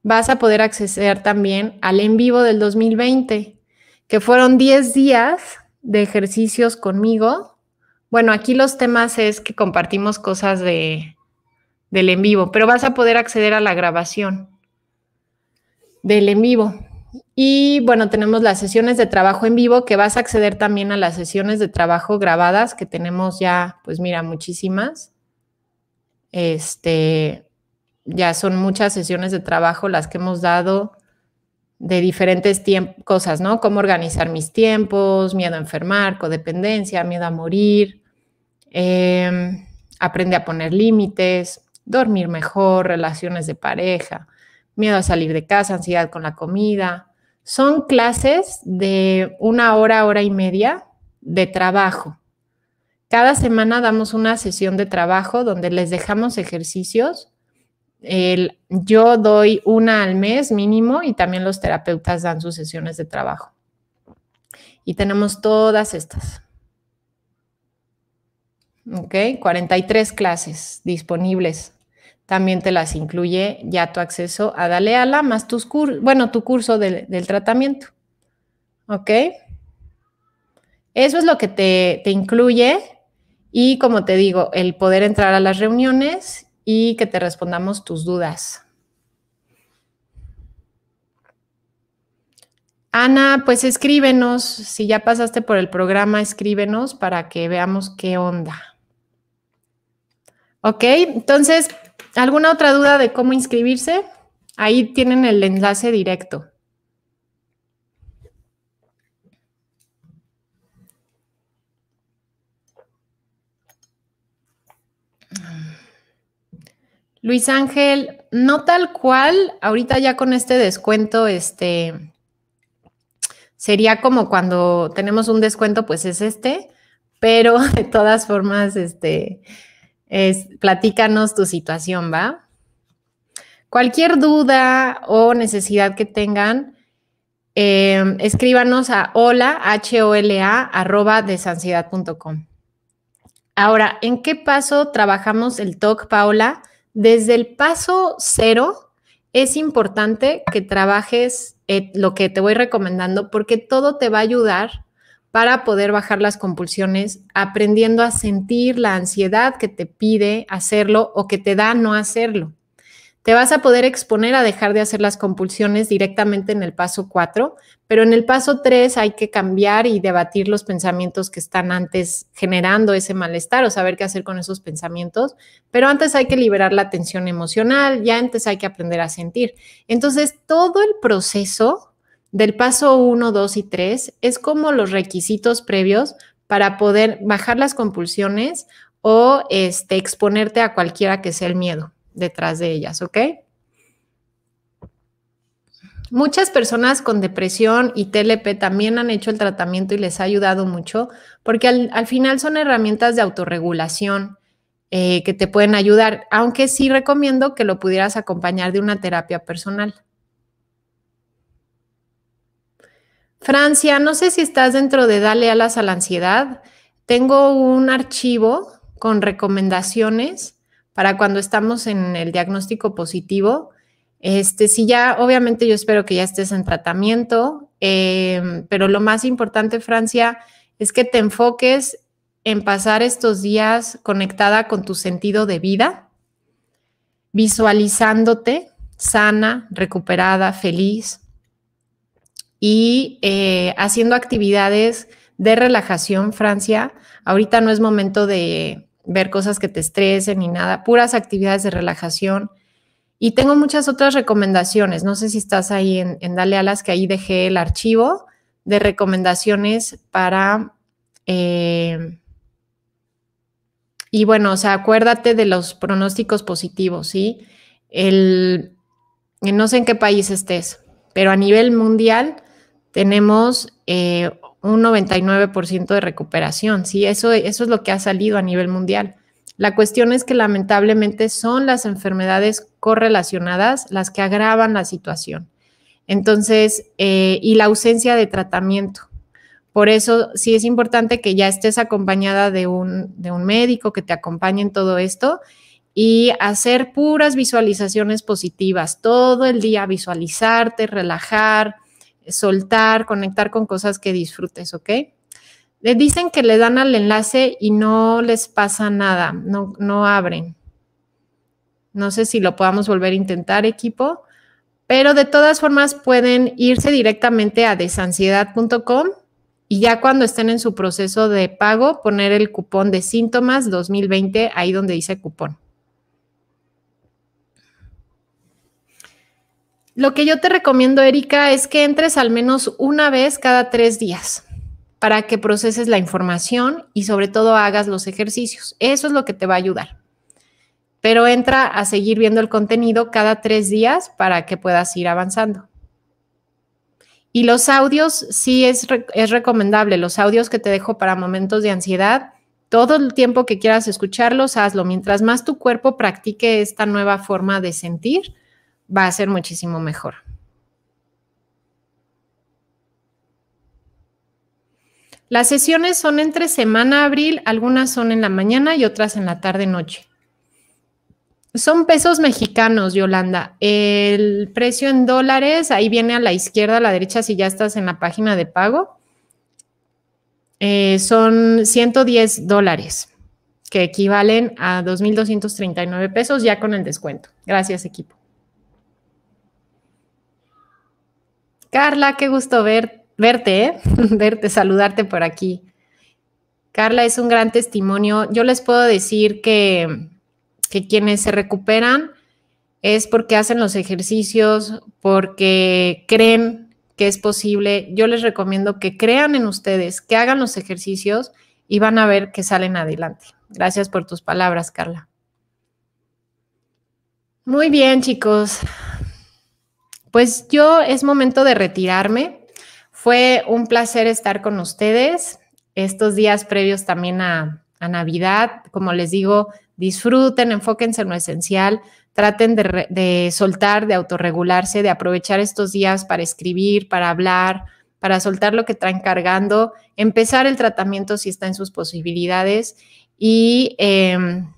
vas a poder acceder también al en vivo del 2020, que fueron 10 días de ejercicios conmigo. Bueno, aquí los temas es que compartimos cosas de, del en vivo, pero vas a poder acceder a la grabación del en vivo. Y bueno, tenemos las sesiones de trabajo en vivo, que vas a acceder también a las sesiones de trabajo grabadas, que tenemos ya, pues mira, muchísimas. Este, ya son muchas sesiones de trabajo las que hemos dado de diferentes cosas, ¿no? Cómo organizar mis tiempos, miedo a enfermar, codependencia, miedo a morir, em, aprende a poner límites, dormir mejor, relaciones de pareja, miedo a salir de casa, ansiedad con la comida. Son clases de una hora, hora y media de trabajo. Cada semana damos una sesión de trabajo donde les dejamos ejercicios yo doy una al mes mínimo y también los terapeutas dan sus sesiones de trabajo. Y tenemos todas estas. ¿Ok? 43 clases disponibles. También te las incluye ya tu acceso a Daleala más tus bueno, tu curso del tratamiento. ¿Ok? Eso es lo que te, te incluye. Y como te digo, el poder entrar a las reuniones y que te respondamos tus dudas. Ana, pues escríbenos, si ya pasaste por el programa, escríbenos para que veamos qué onda. Ok, entonces, ¿alguna otra duda de cómo inscribirse? Ahí tienen el enlace directo. Luis Ángel, no tal cual, ahorita ya con este descuento, este, sería como cuando tenemos un descuento, pues es este, pero *laughs* de todas formas, este, platícanos tu situación, ¿va? Cualquier duda o necesidad que tengan, em, escríbanos a hola, H-O-L-A, arroba Ahora, ¿en qué paso trabajamos el TOC, Paola? Desde el paso cero es importante que trabajes eh, lo que te voy recomendando porque todo te va a ayudar para poder bajar las compulsiones, aprendiendo a sentir la ansiedad que te pide hacerlo o que te da no hacerlo te vas a poder exponer a dejar de hacer las compulsiones directamente en el paso 4, pero en el paso 3 hay que cambiar y debatir los pensamientos que están antes generando ese malestar o saber qué hacer con esos pensamientos, pero antes hay que liberar la tensión emocional, ya antes hay que aprender a sentir. Entonces, todo el proceso del paso 1, 2 y 3 es como los requisitos previos para poder bajar las compulsiones o este, exponerte a cualquiera que sea el miedo detrás de ellas, ¿ok? Muchas personas con depresión y TLP también han hecho el tratamiento y les ha ayudado mucho porque al, final son herramientas de autorregulación eh, que te pueden ayudar, aunque sí recomiendo que lo pudieras acompañar de una terapia personal. Francia, no sé si estás dentro de Dale alas a la ansiedad. Tengo un archivo con recomendaciones para cuando estamos en el diagnóstico positivo. Este, si ya, obviamente yo espero que ya estés en tratamiento, em, pero lo más importante, Francia, es que te enfoques en pasar estos días conectada con tu sentido de vida, visualizándote sana, recuperada, feliz y eh, haciendo actividades de relajación, Francia. Ahorita no es momento de ver cosas que te estresen y nada, puras actividades de relajación. Y tengo muchas otras recomendaciones. No sé si estás ahí en, Dale a las que ahí dejé el archivo de recomendaciones para... Eh, y bueno, o sea, acuérdate de los pronósticos positivos, ¿sí? El, eh, no sé en qué país estés, pero a nivel mundial tenemos eh, un 99% de recuperación, ¿sí? Eso, es lo que ha salido a nivel mundial. La cuestión es que lamentablemente son las enfermedades correlacionadas las que agravan la situación. Entonces, eh, y la ausencia de tratamiento. Por eso sí es importante que ya estés acompañada de un, de un médico que te acompañe en todo esto y hacer puras visualizaciones positivas, todo el día visualizarte, relajar, soltar, conectar con cosas que disfrutes, ¿ok? Le dicen que le dan al enlace y no les pasa nada, no, no abren. No sé si lo podamos volver a intentar, equipo, pero de todas formas pueden irse directamente a desansiedad.com y ya cuando estén en su proceso de pago, poner el cupón de síntomas 2020 ahí donde dice cupón. Lo que yo te recomiendo, Erika, es que entres al menos una vez cada tres días para que proceses la información y sobre todo hagas los ejercicios. Eso es lo que te va a ayudar. Pero entra a seguir viendo el contenido cada tres días para que puedas ir avanzando. Y los audios sí es, es recomendable. Los audios que te dejo para momentos de ansiedad, todo el tiempo que quieras escucharlos, hazlo. Mientras más tu cuerpo practique esta nueva forma de sentir, va a ser muchísimo mejor. Las sesiones son entre semana, abril, algunas son en la mañana y otras en la tarde, noche. Son pesos mexicanos, Yolanda. El precio en dólares, ahí viene a la izquierda, a la derecha, si ya estás en la página de pago. Eh, son 110 dólares, que equivalen a 2.239 pesos ya con el descuento. Gracias, equipo. Carla, qué gusto verte, ¿eh? *laughs* verte, saludarte por aquí. Carla es un gran testimonio. Yo les puedo decir que, que quienes se recuperan es porque hacen los ejercicios, porque creen que es posible. Yo les recomiendo que crean en ustedes, que hagan los ejercicios y van a ver que salen adelante. Gracias por tus palabras, Carla. Muy bien, chicos. Pues yo es momento de retirarme. Fue un placer estar con ustedes estos días previos también a, Navidad. Como les digo, disfruten, enfóquense en lo esencial, traten de, soltar, de autorregularse, de aprovechar estos días para escribir, para hablar, para soltar lo que traen cargando, empezar el tratamiento si está en sus posibilidades y... Em,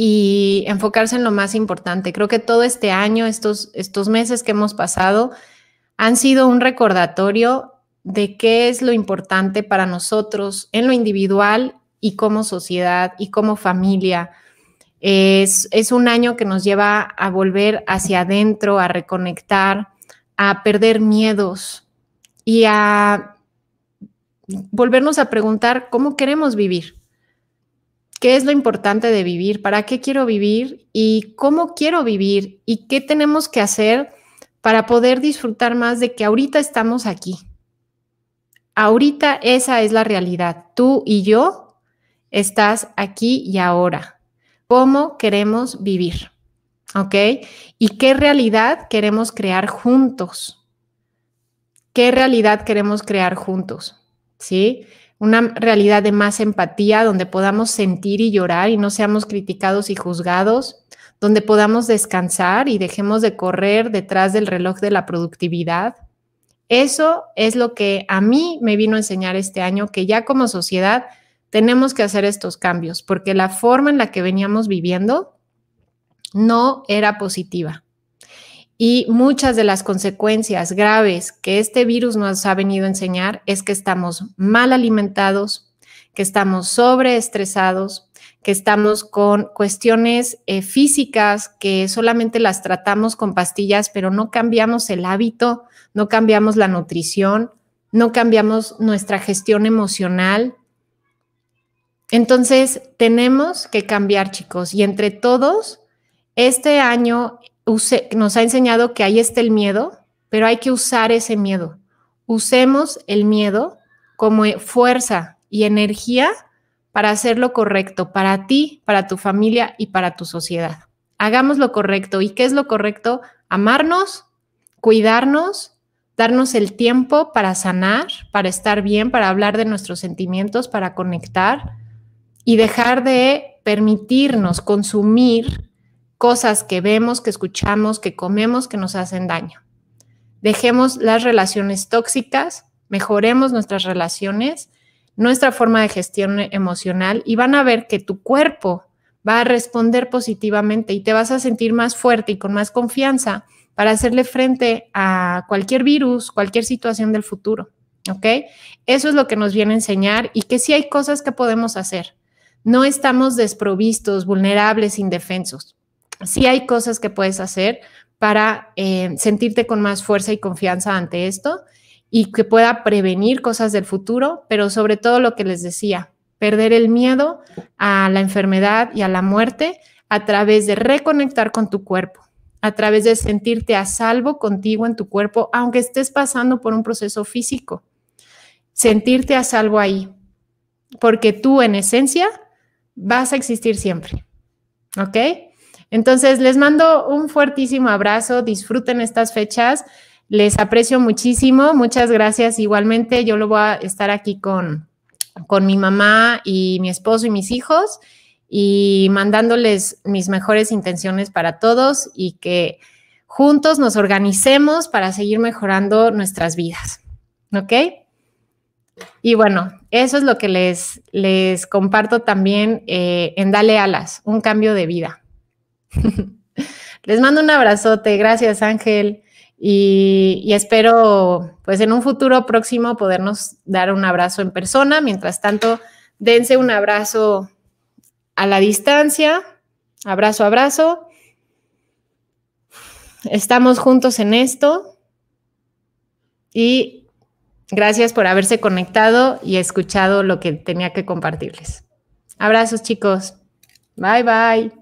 y enfocarse en lo más importante. Creo que todo este año, estos, estos meses que hemos pasado, han sido un recordatorio de qué es lo importante para nosotros en lo individual y como sociedad y como familia. Es, es un año que nos lleva a volver hacia adentro, a reconectar, a perder miedos y a volvernos a preguntar cómo queremos vivir qué es lo importante de vivir, para qué quiero vivir y cómo quiero vivir y qué tenemos que hacer para poder disfrutar más de que ahorita estamos aquí. Ahorita esa es la realidad. Tú y yo estás aquí y ahora. ¿Cómo queremos vivir? ¿Ok? ¿Y qué realidad queremos crear juntos? ¿Qué realidad queremos crear juntos? ¿Sí? una realidad de más empatía, donde podamos sentir y llorar y no seamos criticados y juzgados, donde podamos descansar y dejemos de correr detrás del reloj de la productividad. Eso es lo que a mí me vino a enseñar este año, que ya como sociedad tenemos que hacer estos cambios, porque la forma en la que veníamos viviendo no era positiva. Y muchas de las consecuencias graves que este virus nos ha venido a enseñar es que estamos mal alimentados, que estamos sobreestresados, que estamos con cuestiones eh, físicas que solamente las tratamos con pastillas, pero no cambiamos el hábito, no cambiamos la nutrición, no cambiamos nuestra gestión emocional. Entonces, tenemos que cambiar, chicos, y entre todos, este año nos ha enseñado que ahí está el miedo, pero hay que usar ese miedo. Usemos el miedo como e, fuerza y energía para hacer lo correcto para ti, para tu familia y para tu sociedad. Hagamos lo correcto. ¿Y qué es lo correcto? Amarnos, cuidarnos, darnos el tiempo para sanar, para estar bien, para hablar de nuestros sentimientos, para conectar y dejar de permitirnos consumir cosas que vemos, que escuchamos, que comemos, que nos hacen daño. Dejemos las relaciones tóxicas, mejoremos nuestras relaciones, nuestra forma de gestión emocional y van a ver que tu cuerpo va a responder positivamente y te vas a sentir más fuerte y con más confianza para hacerle frente a cualquier virus, cualquier situación del futuro. ¿Ok? Eso es lo que nos viene a enseñar y que sí hay cosas que podemos hacer. No estamos desprovistos, vulnerables, indefensos sí hay cosas que puedes hacer para eh, sentirte con más fuerza y confianza ante esto y que pueda prevenir cosas del futuro, pero sobre todo lo que les decía, perder el miedo a la enfermedad y a la muerte a través de reconectar con tu cuerpo, a través de sentirte a salvo contigo en tu cuerpo, aunque estés pasando por un proceso físico. Sentirte a salvo ahí, porque tú en esencia vas a existir siempre. ¿Ok? Entonces, les mando un fuertísimo abrazo, disfruten estas fechas, les aprecio muchísimo, muchas gracias igualmente, yo lo voy a estar aquí con, mi mamá y mi esposo y mis hijos y mandándoles mis mejores intenciones para todos y que juntos nos organicemos para seguir mejorando nuestras vidas. ¿Ok? Y bueno, eso es lo que les, les comparto también eh, en Dale Alas, un cambio de vida. *laughs* Les mando un abrazote, gracias Ángel. Y, espero, pues en un futuro próximo, podernos dar un abrazo en persona. Mientras tanto, dense un abrazo a la distancia, abrazo, abrazo. Estamos juntos en esto. Y gracias por haberse conectado y escuchado lo que tenía que compartirles. Abrazos, chicos. Bye, bye.